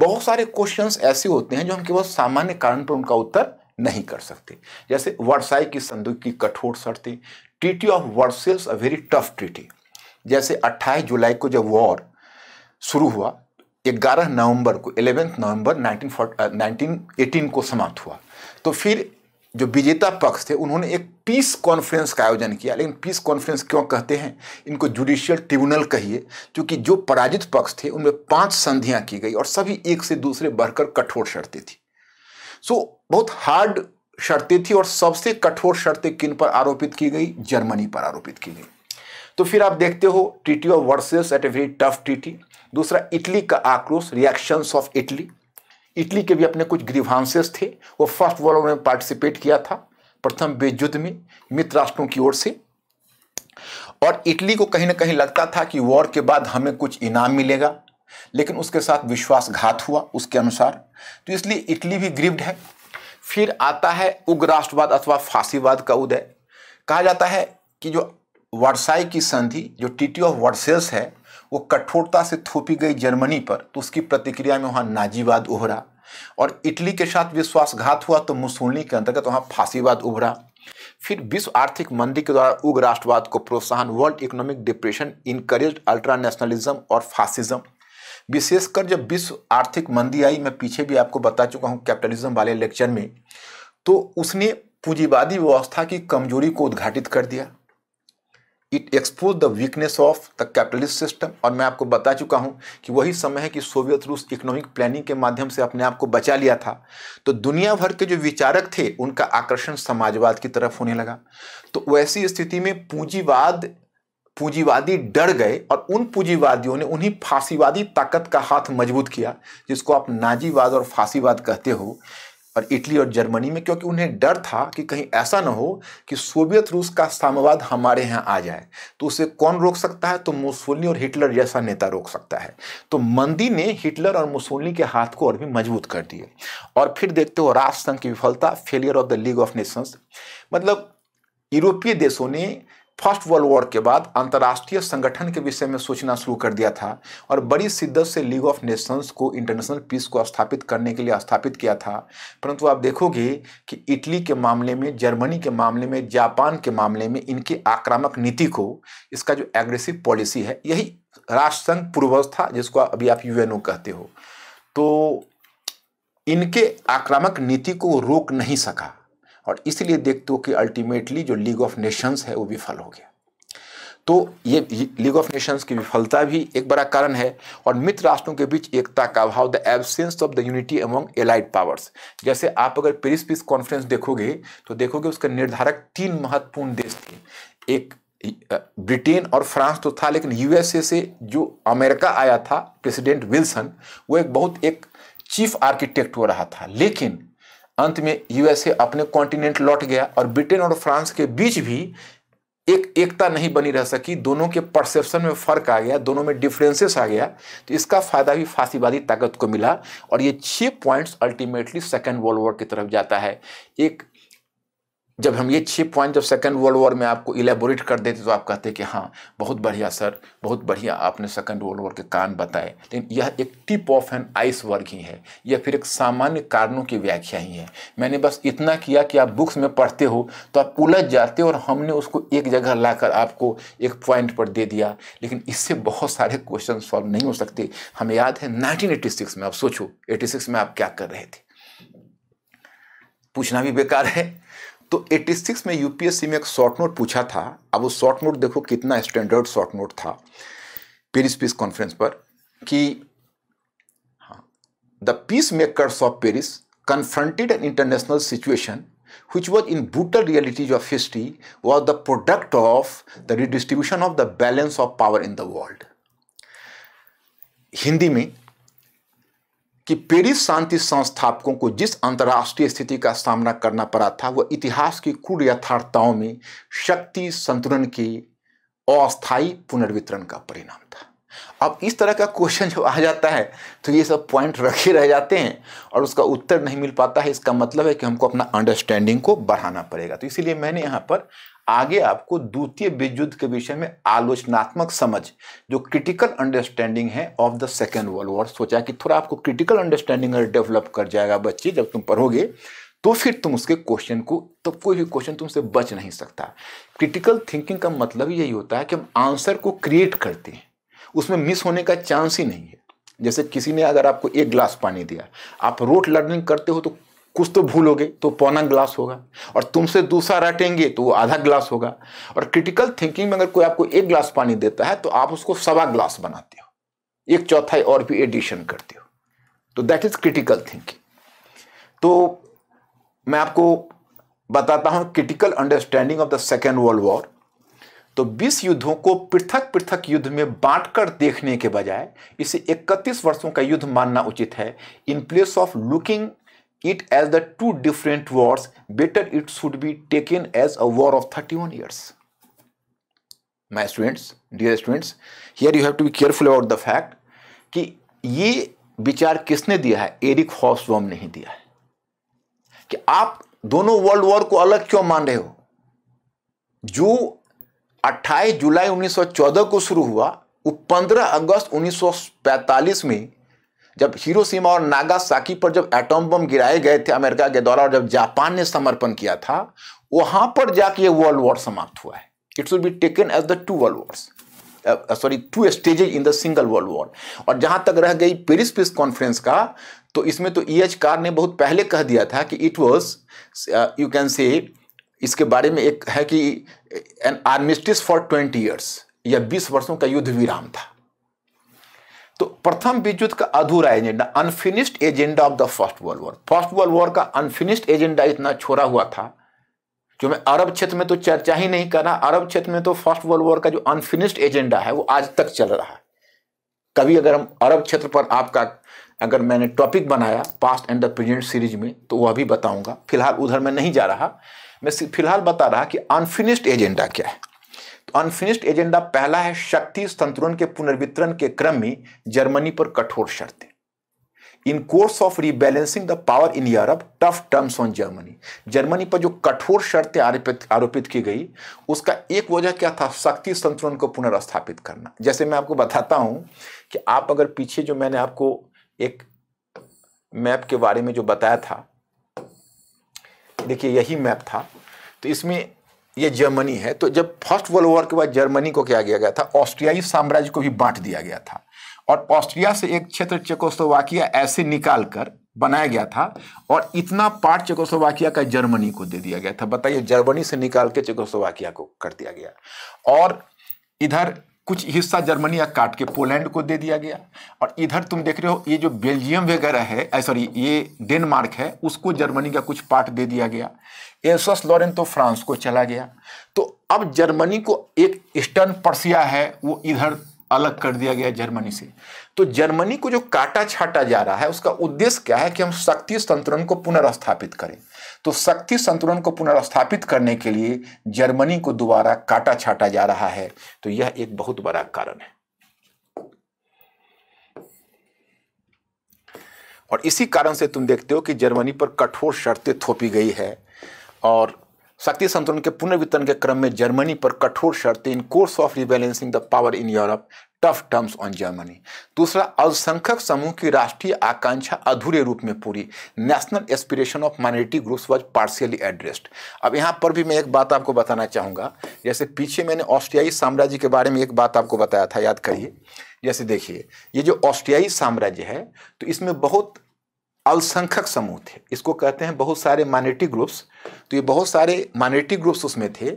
बहुत सारे क्वेश्चंस ऐसे होते हैं जो हम केवल सामान्य कारण पर उनका उत्तर नहीं कर सकते जैसे वर्षाई की संदूक की कठोर शर्तें treaty of Versailles a very tough treaty जैसे 28 जुलाई को जब वॉर शुरू हुआ ग्यारह नवंबर को इलेवेंथ नवंबर नाइनटीन एटीन को समाप्त हुआ तो फिर जो विजेता पक्ष थे उन्होंने एक पीस कॉन्फ्रेंस का आयोजन किया लेकिन पीस कॉन्फ्रेंस क्यों कहते हैं इनको जुडिशियल ट्रिब्यूनल कहिए क्योंकि जो पराजित पक्ष थे उनमें पांच संधियां की गई और सभी एक से दूसरे बढ़कर कठोर शर्तें थी सो बहुत हार्ड शर्तें थी और सबसे कठोर शर्तें किन पर आरोपित की गई जर्मनी पर आरोपित की गई तो फिर आप देखते हो treaty of Versailles at a very tough treaty दूसरा इटली का आक्रोश रिएक्शंस ऑफ इटली इटली के भी अपने कुछ ग्रीवांसेस थे वो फर्स्ट वर्ल्ड में पार्टिसिपेट किया था प्रथम युद्ध में मित्र राष्ट्रों की ओर से और इटली को कहीं ना कहीं लगता था कि वॉर के बाद हमें कुछ इनाम मिलेगा लेकिन उसके साथ विश्वासघात हुआ उसके अनुसार तो इसलिए इटली भी ग्रीव्ड है फिर आता है उग्र राष्ट्रवाद अथवा फांसीवाद का उदय कहा जाता है कि जो वर्साई की संधि जो टीटी ऑफ वर्सेल्स है वो कठोरता से थोपी गई जर्मनी पर तो उसकी प्रतिक्रिया में वहाँ नाजीवाद उभरा और इटली के साथ विश्वासघात हुआ तो मुसोलिनी के अंतर्गत वहाँ फांसीवाद उभरा फिर विश्व आर्थिक मंदी के द्वारा उग्र राष्ट्रवाद को प्रोत्साहन world economic depression encourage ultra nationalism और फासिज्म विशेषकर जब विश्व आर्थिक मंदी आई मैं पीछे भी आपको बता चुका हूँ कैपिटलिज्म वाले लेक्चर में तो उसने पूंजीवादी व्यवस्था की कमजोरी को उद्घाटित कर दिया it expose the weakness of the capitalist system और मैं आपको बता चुका हूं कि वही समय है कि सोवियत रूस इकोनॉमिक प्लानिंग के माध्यम से अपने आप को बचा लिया था तो दुनिया भर के जो विचारक थे उनका आकर्षण समाजवाद की तरफ होने लगा तो वैसी स्थिति में पूंजीवाद पूंजीवादी डर गए और उन पूंजीवादियों ने उन्हीं फांसीवादी ताकत का हाथ मजबूत किया जिसको आप नाजीवाद और फांसीवाद कहते हो और इटली और जर्मनी में क्योंकि उन्हें डर था कि कहीं ऐसा ना हो कि सोवियत रूस का साम्यवाद हमारे यहाँ आ जाए तो उसे कौन रोक सकता है तो मुसोलनी और हिटलर जैसा नेता रोक सकता है तो मंदी ने हिटलर और मुसोलनी के हाथ को और भी मजबूत कर दिए और फिर देखते हो राष्ट्र संघ की विफलता failure of the league of nations मतलब यूरोपीय देशों ने फर्स्ट वर्ल्ड वॉर के बाद अंतर्राष्ट्रीय संगठन के विषय में सोचना शुरू कर दिया था और बड़ी शिद्दत से लीग ऑफ नेशंस को इंटरनेशनल पीस को स्थापित करने के लिए स्थापित किया था परंतु आप देखोगे कि इटली के मामले में जर्मनी के मामले में जापान के मामले में इनकी आक्रामक नीति को इसका जो एग्रेसिव पॉलिसी है यही राष्ट्रसंघ पूर्वज था जिसको अभी आप यूएनओ कहते हो तो इनके आक्रामक नीति को रोक नहीं सका और इसलिए देखते हो कि अल्टीमेटली जो लीग ऑफ नेशंस है वो विफल हो गया तो ये लीग ऑफ नेशंस की विफलता भी एक बड़ा कारण है और मित्र राष्ट्रों के बीच एकता का अभाव the absence of the unity among allied powers जैसे आप अगर पेरिस पीस कॉन्फ्रेंस देखोगे तो देखोगे उसका निर्धारक तीन महत्वपूर्ण देश थे एक ब्रिटेन और फ्रांस तो था लेकिन यूएसए से जो अमेरिका आया था प्रेसिडेंट विल्सन वो एक बहुत एक चीफ आर्किटेक्ट हो रहा था लेकिन अंत में यूएसए अपने कॉन्टिनेंट लौट गया और ब्रिटेन और फ्रांस के बीच भी एक एकता नहीं बनी रह सकी दोनों के परसेप्शन में फर्क आ गया दोनों में डिफरेंसेस आ गया तो इसका फायदा भी फांसीवादी ताकत को मिला और ये छः points ultimately second world war की तरफ जाता है एक जब हम ये छः पॉइंट जब सेकेंड वर्ल्ड वॉर में आपको इलेबोरेट कर देते तो आप कहते कि हाँ बहुत बढ़िया सर बहुत बढ़िया आपने सेकेंड वर्ल्ड वॉर के कारण बताए लेकिन यह एक टिप ऑफ एन आइस वर्ग ही है या फिर एक सामान्य कारणों की व्याख्या ही है मैंने बस इतना किया कि आप बुक्स में पढ़ते हो तो आप उलझ जाते हो और हमने उसको एक जगह ला आपको एक पॉइंट पर दे दिया लेकिन इससे बहुत सारे क्वेश्चन सॉल्व नहीं हो सकते हमें याद है नाइनटीन में आप सोचो एटी में आप क्या कर रहे थे पूछना भी बेकार है तो 86 में यूपीएससी में एक शॉर्ट नोट पूछा था अब वो शॉर्ट नोट देखो कितना स्टैंडर्ड शॉर्ट नोट था पेरिस पीस कॉन्फ्रेंस पर कि the peace makers of Paris confronted an international situation which was in brutal realities of history was the product of the redistribution of the balance of power in the world Hindi में कि Paris शांति संस्थापकों को जिस अंतर्राष्ट्रीय स्थिति का सामना करना पड़ा था वह इतिहास की क्रूर यथार्थताओं में शक्ति संतुलन की अस्थायी पुनर्वितरण का परिणाम था अब इस तरह का क्वेश्चन जब आ जाता है तो ये सब पॉइंट रखे रह जाते हैं और उसका उत्तर नहीं मिल पाता है इसका मतलब है कि हमको अपना अंडरस्टैंडिंग को बढ़ाना पड़ेगा तो इसीलिए मैंने यहाँ पर आगे आपको द्वितीय विद्युत के विषय में आलोचनात्मक समझ जो क्रिटिकल अंडरस्टैंडिंग है of the second world war सोचा कि थोड़ा आपको क्रिटिकल अंडरस्टैंडिंग डेवलप कर जाएगा बच्चे जब तुम पढ़ोगे तो फिर तुम उसके क्वेश्चन को तो कोई भी क्वेश्चन तुमसे बच नहीं सकता क्रिटिकल थिंकिंग का मतलब यही होता है कि हम आंसर को क्रिएट करते हैं उसमें मिस होने का चांस ही नहीं है जैसे किसी ने अगर आपको एक ग्लास पानी दिया आप रोट लर्निंग करते हो तो कुछ तो भूलोगे तो पौना ग्लास होगा और तुमसे दूसरा रटेंगे तो वो आधा ग्लास होगा और क्रिटिकल थिंकिंग में अगर कोई आपको एक ग्लास पानी देता है तो आप उसको सवा ग्लास बनाते हो एक चौथाई और भी एडिशन करते हो तो दैट इज क्रिटिकल थिंकिंग तो मैं आपको बताता हूं critical understanding of the second world war तो 20 युद्धों को पृथक पृथक युद्ध में बांटकर देखने के बजाय इसे 31 वर्षों का युद्ध मानना उचित है in place of looking it as the two different wars, better it should be taken as a war of 31 years. My students, dear students, here you have to be careful about the fact ki ye vichar kisne diya hai eric hobsbawm ने ही दिया है कि आप दोनों world war को अलग क्यों मान रहे हो जो 28 जुलाई 1914 को शुरू हुआ वो 15 अगस्त 1945 में जब हिरोशिमा और नागासाकी पर जब एटम बम गिराए गए थे अमेरिका के द्वारा और जब जापान ने समर्पण किया था वहां पर जाके वर्ल्ड वॉर समाप्त हुआ है it should be taken as the two world wars sorry two stages in the single world war और जहां तक रह गई पेरिस पीस कॉन्फ्रेंस का तो इसमें तो ई एच कार ने बहुत पहले कह दिया था कि इट वॉज यू कैन से इसके बारे में एक है कि an armistice for twenty years या बीस वर्षों का युद्ध विराम था तो प्रथम विद्युत का अधूरा agenda unfinished agenda of the first world war first world war का अनफिनिश्ड एजेंडा इतना छोड़ा हुआ था जो मैं अरब क्षेत्र में तो चर्चा ही नहीं कर रहा अरब क्षेत्र में तो फर्स्ट वर्ल्ड वॉर का जो अनफिनिश्ड एजेंडा है वो आज तक चल रहा है कभी अगर हम अरब क्षेत्र पर आपका अगर मैंने टॉपिक बनाया past and the present series में तो वह भी बताऊंगा फिलहाल उधर मैं नहीं जा रहा मैं फिलहाल बता रहा कि अनफिनिश्ड एजेंडा क्या है तो अनफिनिश्ड एजेंडा पहला है शक्ति संतुलन के पुनर्वितरण के क्रम में जर्मनी पर कठोर शर्तें in course of rebalancing the power in Europe tough terms on Germany Germany पर जो कठोर शर्तें आरोपित आरोपित की गई उसका एक वजह क्या था शक्ति संतुलन को पुनर्स्थापित करना जैसे मैं आपको बताता हूं कि आप अगर पीछे जो मैंने आपको एक मैप के बारे में जो बताया था देखिए यही मैप था तो इसमें ये जर्मनी है तो जब फर्स्ट वर्ल्ड वॉर के बाद जर्मनी को क्या किया गया था ऑस्ट्रियाई साम्राज्य को भी बांट दिया गया था और ऑस्ट्रिया से एक क्षेत्र चेकोस्लोवाकिया ऐसे निकाल कर बनाया गया था और इतना पार्ट चेकोस्लोवाकिया का जर्मनी को दे दिया गया था बताइए जर्मनी से निकाल के चेकोस्लोवाकिया को कर दिया गया और इधर कुछ हिस्सा जर्मनी या काट के पोलैंड को दे दिया गया और इधर तुम देख रहे हो ये जो बेल्जियम वगैरह है सॉरी ये डेनमार्क है उसको जर्मनी का कुछ पार्ट दे दिया गया एसस लॉरेन तो फ्रांस को चला गया तो अब जर्मनी को एक ईस्टर्न पर्सिया है वो इधर अलग कर दिया गया जर्मनी से तो जर्मनी को जो काटा छाटा जा रहा है उसका उद्देश्य क्या है कि हम शक्ति संतुलन को पुनर्स्थापित करें तो शक्ति संतुलन को पुनर्स्थापित करने के लिए जर्मनी को दोबारा काटा छाटा जा रहा है तो यह एक बहुत बड़ा कारण है और इसी कारण से तुम देखते हो कि जर्मनी पर कठोर शर्तें थोपी गई है और शक्ति संतुलन के पुनर्वितरण के क्रम में जर्मनी पर कठोर शर्तें in course of rebalancing the power in Europe tough terms on Germany दूसरा अल्पसंख्यक समूह की राष्ट्रीय आकांक्षा अधूरे रूप में पूरी national aspiration of minority groups was partially addressed अब यहाँ पर भी मैं एक बात आपको बताना चाहूँगा जैसे पीछे मैंने ऑस्ट्रियाई साम्राज्य के बारे में एक बात आपको बताया था याद करिए जैसे देखिए ये जो ऑस्ट्रियाई साम्राज्य है तो इसमें बहुत अल्पसंख्यक समूह थे इसको कहते हैं बहुत सारे माइनॉरिटी ग्रुप्स तो ये बहुत सारे माइनॉरिटी ग्रुप्स उसमें थे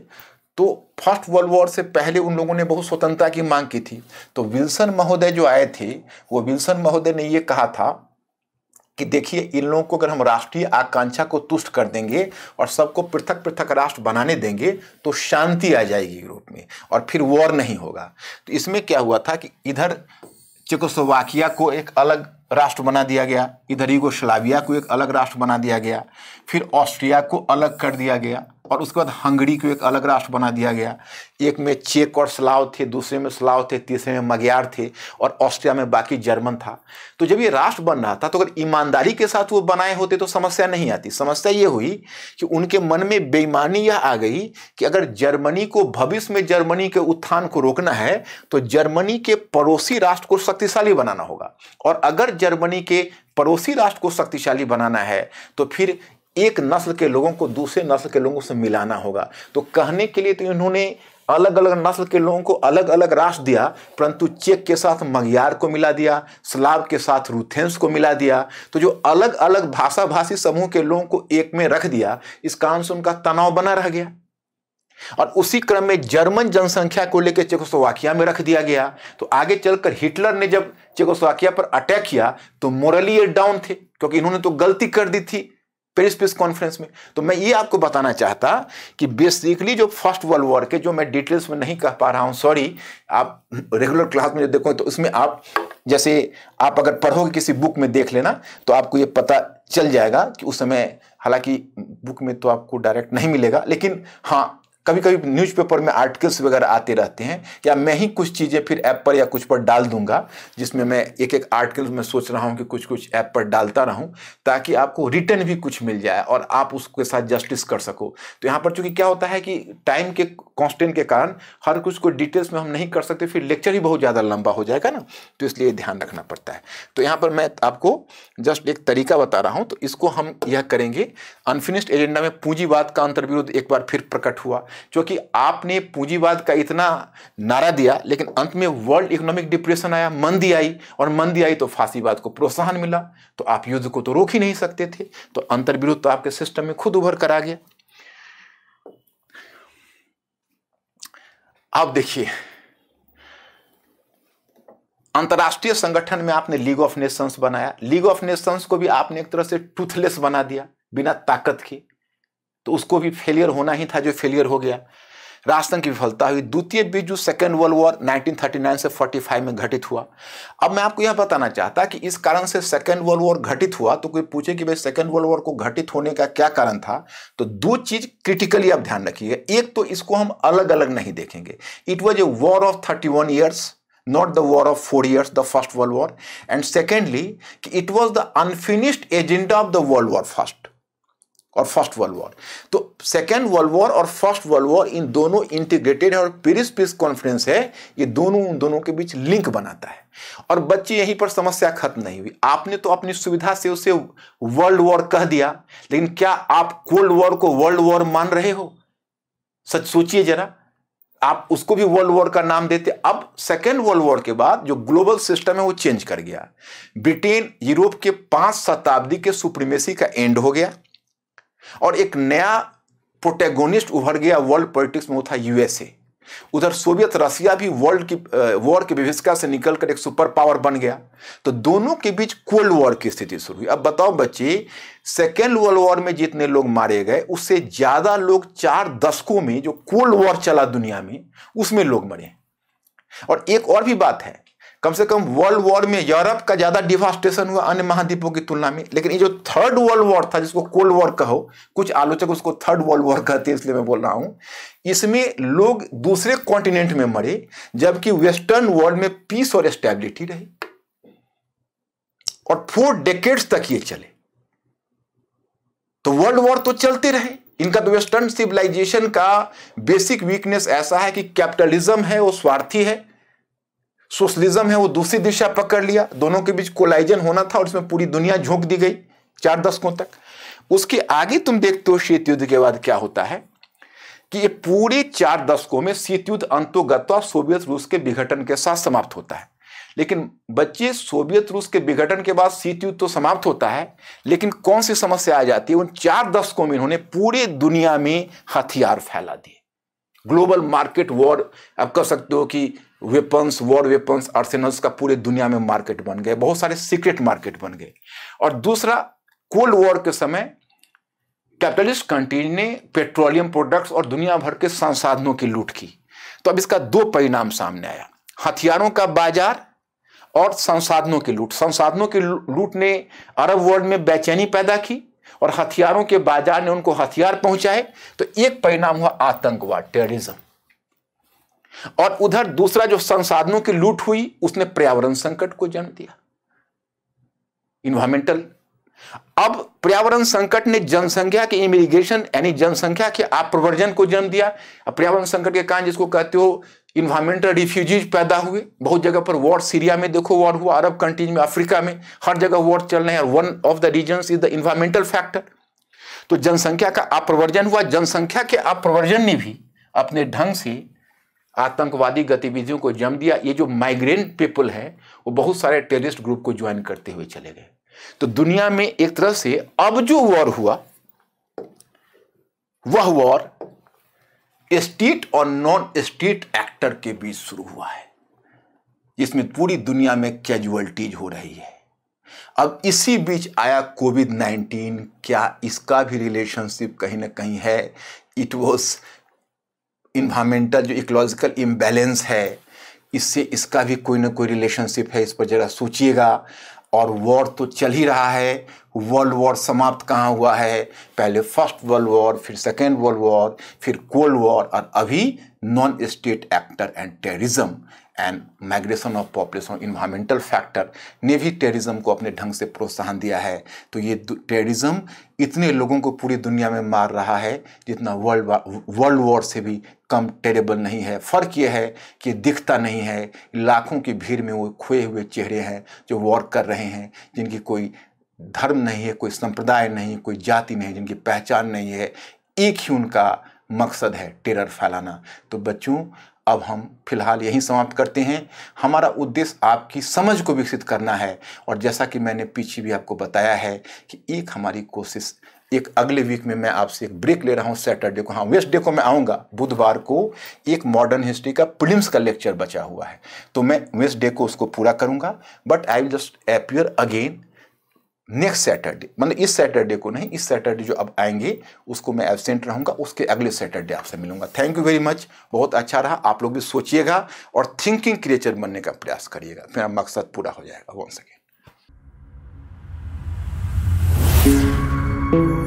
तो फर्स्ट वर्ल्ड वॉर से पहले उन लोगों ने बहुत स्वतंत्रता की मांग की थी तो विल्सन महोदय जो आए थे वो विल्सन महोदय ने ये कहा था कि देखिए इन लोगों को अगर हम राष्ट्रीय आकांक्षा को तुष्ट कर देंगे और सबको पृथक पृथक राष्ट्र बनाने देंगे तो शांति आ जाएगी यूरोप में और फिर वॉर नहीं होगा तो इसमें क्या हुआ था कि इधर चेकोस्लोवाकिया को एक अलग राष्ट्र बना दिया गया इधर ही यूगोस्लाविया को एक अलग राष्ट्र बना दिया गया फिर ऑस्ट्रिया को अलग कर दिया गया और उसके बाद हंगरी को एक अलग राष्ट्र बना दिया गया एक में चेक और स्लाव थे दूसरे में स्लाव थे तीसरे में मगयार थे और ऑस्ट्रिया में बाकी जर्मन था तो जब ये राष्ट्र बन रहा था तो अगर ईमानदारी के साथ वो बनाए होते तो समस्या नहीं आती समस्या ये हुई कि उनके मन में बेईमानी यह आ गई कि अगर जर्मनी को भविष्य में जर्मनी के उत्थान को रोकना है तो जर्मनी के पड़ोसी राष्ट्र को शक्तिशाली बनाना होगा और अगर जर्मनी के पड़ोसी राष्ट्र को शक्तिशाली बनाना है तो फिर एक नस्ल के लोगों को दूसरे नस्ल के लोगों से मिलाना होगा तो कहने के लिए तो इन्होंने अलग अलग नस्ल के लोगों को अलग अलग राष्ट्र दिया परंतु चेक के साथ मगियार को मिला दिया स्लाब के साथ रूथेंस को मिला दिया तो जो अलग अलग भाषा भाषी समूह के लोगों को एक में रख दिया इस कारण से उनका तनाव बना रह गया और उसी क्रम में जर्मन जनसंख्या को लेकर चेकोस्वाकिया में रख दिया गया तो आगे चलकर हिटलर ने जब चेकोस्वाकिया पर अटैक किया तो मोरली ये डाउन थे क्योंकि इन्होंने तो गलती कर दी थी पेरिस प्रेस कॉन्फ्रेंस में तो मैं ये आपको बताना चाहता कि बेसिकली जो फर्स्ट वर्ल्ड वॉर के जो मैं डिटेल्स में नहीं कह पा रहा हूँ सॉरी आप रेगुलर क्लास में जो देखो तो उसमें आप जैसे आप अगर पढ़ोगे किसी बुक में देख लेना तो आपको ये पता चल जाएगा कि उस समय हालांकि बुक में तो आपको डायरेक्ट नहीं मिलेगा लेकिन हाँ कभी कभी न्यूज़पेपर में आर्टिकल्स वगैरह आते रहते हैं या मैं ही कुछ चीज़ें फिर ऐप पर या कुछ पर डाल दूंगा जिसमें मैं एक एक आर्टिकल में सोच रहा हूँ कि कुछ कुछ ऐप पर डालता रहूँ ताकि आपको रिटर्न भी कुछ मिल जाए और आप उसके साथ जस्टिस कर सको तो यहाँ पर चूंकि क्या होता है कि टाइम के कॉन्स्टेंट के कारण हर कुछ को डिटेल्स में हम नहीं कर सकते फिर लेक्चर ही बहुत ज़्यादा लंबा हो जाएगा ना तो इसलिए ध्यान रखना पड़ता है तो यहाँ पर मैं आपको जस्ट एक तरीका बता रहा हूँ तो इसको हम यह करेंगे अनफिनिश्ड एजेंडा में पूंजीवाद का अंतर्विरोध एक बार फिर प्रकट हुआ क्योंकि आपने पूंजीवाद का इतना नारा दिया लेकिन अंत में वर्ल्ड इकोनॉमिक डिप्रेशन आया मंदी आई और मंदी आई तो फांसीवाद को प्रोत्साहन मिला तो आप युद्ध को तो रोक ही नहीं सकते थे तो अंतर्विरोध तो आपके सिस्टम में खुद उभर कर आ गया आप देखिए अंतर्राष्ट्रीय संगठन में आपने लीग ऑफ नेशंस बनाया लीग ऑफ नेशंस को भी आपने एक तरह से टूथलेस बना दिया बिना ताकत के तो उसको भी फेलियर होना ही था जो फेलियर हो गया राजस्थान की विफलता हुई द्वितीय बीच जो सेकेंड वर्ल्ड वॉर 1939 से 45 में घटित हुआ अब मैं आपको यह बताना चाहता कि इस कारण से सेकेंड वर्ल्ड वॉर घटित हुआ तो कोई पूछे कि भाई सेकेंड वर्ल्ड वॉर को घटित होने का क्या कारण था तो दो चीज क्रिटिकली आप ध्यान रखिए एक तो इसको हम अलग अलग नहीं देखेंगे it was a war of thirty one years the war of four years the first world war and secondly कि it was the unfinished agenda of the world war first और फर्स्ट वर्ल्ड वॉर तो second world war और first world war इन दोनों integrated है और Paris peace conference है ये दोनों उन दोनों के बीच लिंक बनाता है और बच्चे यहीं पर समस्या खत्म नहीं हुई आपने तो अपनी सुविधा से उसे वर्ल्ड वॉर कह दिया लेकिन क्या आप कोल्ड वॉर को वर्ल्ड वॉर मान रहे हो सच सोचिए जरा आप उसको भी वर्ल्ड वॉर का नाम देते अब सेकेंड वर्ल्ड वॉर के बाद जो ग्लोबल सिस्टम है वो चेंज कर गया ब्रिटेन यूरोप के पांच शताब्दी के सुप्रीमेसी का एंड हो गया और एक नया प्रोटेगोनिस्ट उभर गया वर्ल्ड पॉलिटिक्स में वो था यूएसए उधर सोवियत रसिया भी वर्ल्ड की वॉर की विभिषका से निकलकर एक सुपर पावर बन गया तो दोनों के बीच कोल्ड वॉर की स्थिति शुरू हुई अब बताओ बच्चे सेकेंड वर्ल्ड वॉर में जितने लोग मारे गए उससे ज्यादा लोग चार दशकों में जो कोल्ड वॉर चला दुनिया में उसमें लोग मरे और एक और भी बात है कम से कम वर्ल्ड वॉर में यूरोप का ज़्यादा डिफास्टेशन हुआ अन्य महाद्वीपों की तुलना में लेकिन ये जो थर्ड वर्ल्ड वॉर था जिसको कोल्ड वॉर कहो कुछ आलोचक उसको थर्ड वर्ल्ड वॉर कहते हैं इसलिए मैं बोल रहा हूं इसमें लोग दूसरे कॉन्टिनेंट में मरे जबकि वेस्टर्न वर्ल्ड में पीस और स्टेबिलिटी रही और फोर डेकेड्स तक ये चले तो वर्ल्ड वॉर तो चलते रहे इनका तो वेस्टर्न सिविलाइजेशन का बेसिक वीकनेस ऐसा है कि कैपिटलिज्म है वो स्वार्थी है सोशलिज्म है वो दूसरी दिशा पकड़ लिया दोनों के बीच कोलाइजन होना था और उसमें पूरी दुनिया झोंक दी गई चार दशकों तक उसके आगे तुम देखते हो शीत युद्ध के बाद क्या होता है कि ये पूरे चार दशकों में शीत युद्ध अंतोगत सोवियत रूस के विघटन के साथ समाप्त होता है लेकिन बच्चे सोवियत रूस के विघटन के बाद शीत युद्ध तो समाप्त होता है लेकिन कौन सी समस्या आ जाती है उन चार दशकों में इन्होंने पूरे दुनिया में हथियार फैला दिए ग्लोबल मार्केट वॉर आप कह सकते हो कि वेपन्स वॉर वेपन्स आर्सेनल्स का पूरे दुनिया में मार्केट बन गए बहुत सारे सीक्रेट मार्केट बन गए और दूसरा कोल्ड वॉर के समय कैपिटलिस्ट कंट्री ने पेट्रोलियम प्रोडक्ट्स और दुनिया भर के संसाधनों की लूट की तो अब इसका दो परिणाम सामने आया हथियारों का बाजार और संसाधनों की लूट संसाधनों की लूट ने अरब वर्ल्ड में बेचैनी पैदा की और हथियारों के बाजार ने उनको हथियार पहुंचाए तो एक परिणाम हुआ आतंकवाद टेररिज्म और उधर दूसरा जो संसाधनों की लूट हुई उसने पर्यावरण संकट को जन्म दिया इन्वायरमेंटल अब पर्यावरण संकट ने जनसंख्या के इमिग्रेशन यानी जनसंख्या के आप्रवर्जन को जन्म दिया पर्यावरण संकट के कारण जिसको कहते हो इन्वायरमेंटल रिफ्यूजीज पैदा हुए बहुत जगह पर वॉर सीरिया में देखो वॉर हुआ अरब कंट्रीज में अफ्रीका में हर जगह वॉर चल रहे हैं one of the reason is the environmental factor तो जनसंख्या का अप्रवर्जन हुआ जनसंख्या के अप्रवर्जन ने भी अपने ढंग से आतंकवादी गतिविधियों को जम दिया ये जो माइग्रेंट पीपल है वो बहुत सारे टेररिस्ट ग्रुप को ज्वाइन करते हुए चले गए तो दुनिया में एक तरह से अब जो वॉर हुआ वह वॉर स्टेट और नॉन स्टेट एक्टर के बीच शुरू हुआ है जिसमें पूरी दुनिया में कैजुअलिटीज हो रही है अब इसी बीच आया कोविड 19 क्या इसका भी रिलेशनशिप कहीं ना कहीं है इट वॉज इन्वामेंटल जो इकोलॉजिकल इम्बेलेंस है इससे इसका भी कोई ना कोई रिलेशनशिप है इस पर ज़रा सोचिएगा और वॉर तो चल ही रहा है वर्ल्ड वॉर समाप्त कहाँ हुआ है पहले फर्स्ट वर्ल्ड वॉर फिर सेकेंड वर्ल्ड वॉर फिर कोल्ड वॉर और अभी non state actor and terrorism and migration of population environmental factor ने भी टेररिज्म को अपने ढंग से प्रोत्साहन दिया है तो ये टेररिज्म इतने लोगों को पूरी दुनिया में मार रहा है जितना वर्ल्ड वर्ल्ड वॉर से भी कम टेरेबल नहीं है फ़र्क यह है कि दिखता नहीं है लाखों की भीड़ में वो खोए हुए चेहरे हैं जो वॉर कर रहे हैं जिनकी कोई धर्म नहीं है कोई संप्रदाय नहीं कोई जाति नहीं जिनकी पहचान नहीं है एक ही उनका मकसद है टेरर फैलाना तो बच्चों अब हम फिलहाल यहीं समाप्त करते हैं हमारा उद्देश्य आपकी समझ को विकसित करना है और जैसा कि मैंने पीछे भी आपको बताया है कि एक हमारी कोशिश एक अगले वीक में मैं आपसे एक ब्रेक ले रहा हूँ सैटरडे को हाँ वेस्टडे को मैं आऊँगा बुधवार को एक मॉडर्न हिस्ट्री का प्रिलिम्स का लेक्चर बचा हुआ है तो मैं वेस्टडे को उसको पूरा करूँगा but I will just appear again next Saturday मतलब इस सैटरडे को नहीं इस सैटरडे जो अब आएंगे उसको मैं एबसेंट रहूँगा उसके अगले सैटरडे आपसे मिलूंगा थैंक यू वेरी मच बहुत अच्छा रहा आप लोग भी सोचिएगा और थिंकिंग क्रिएचर बनने का प्रयास करिएगा मेरा मकसद पूरा हो जाएगा वन सके Thank you.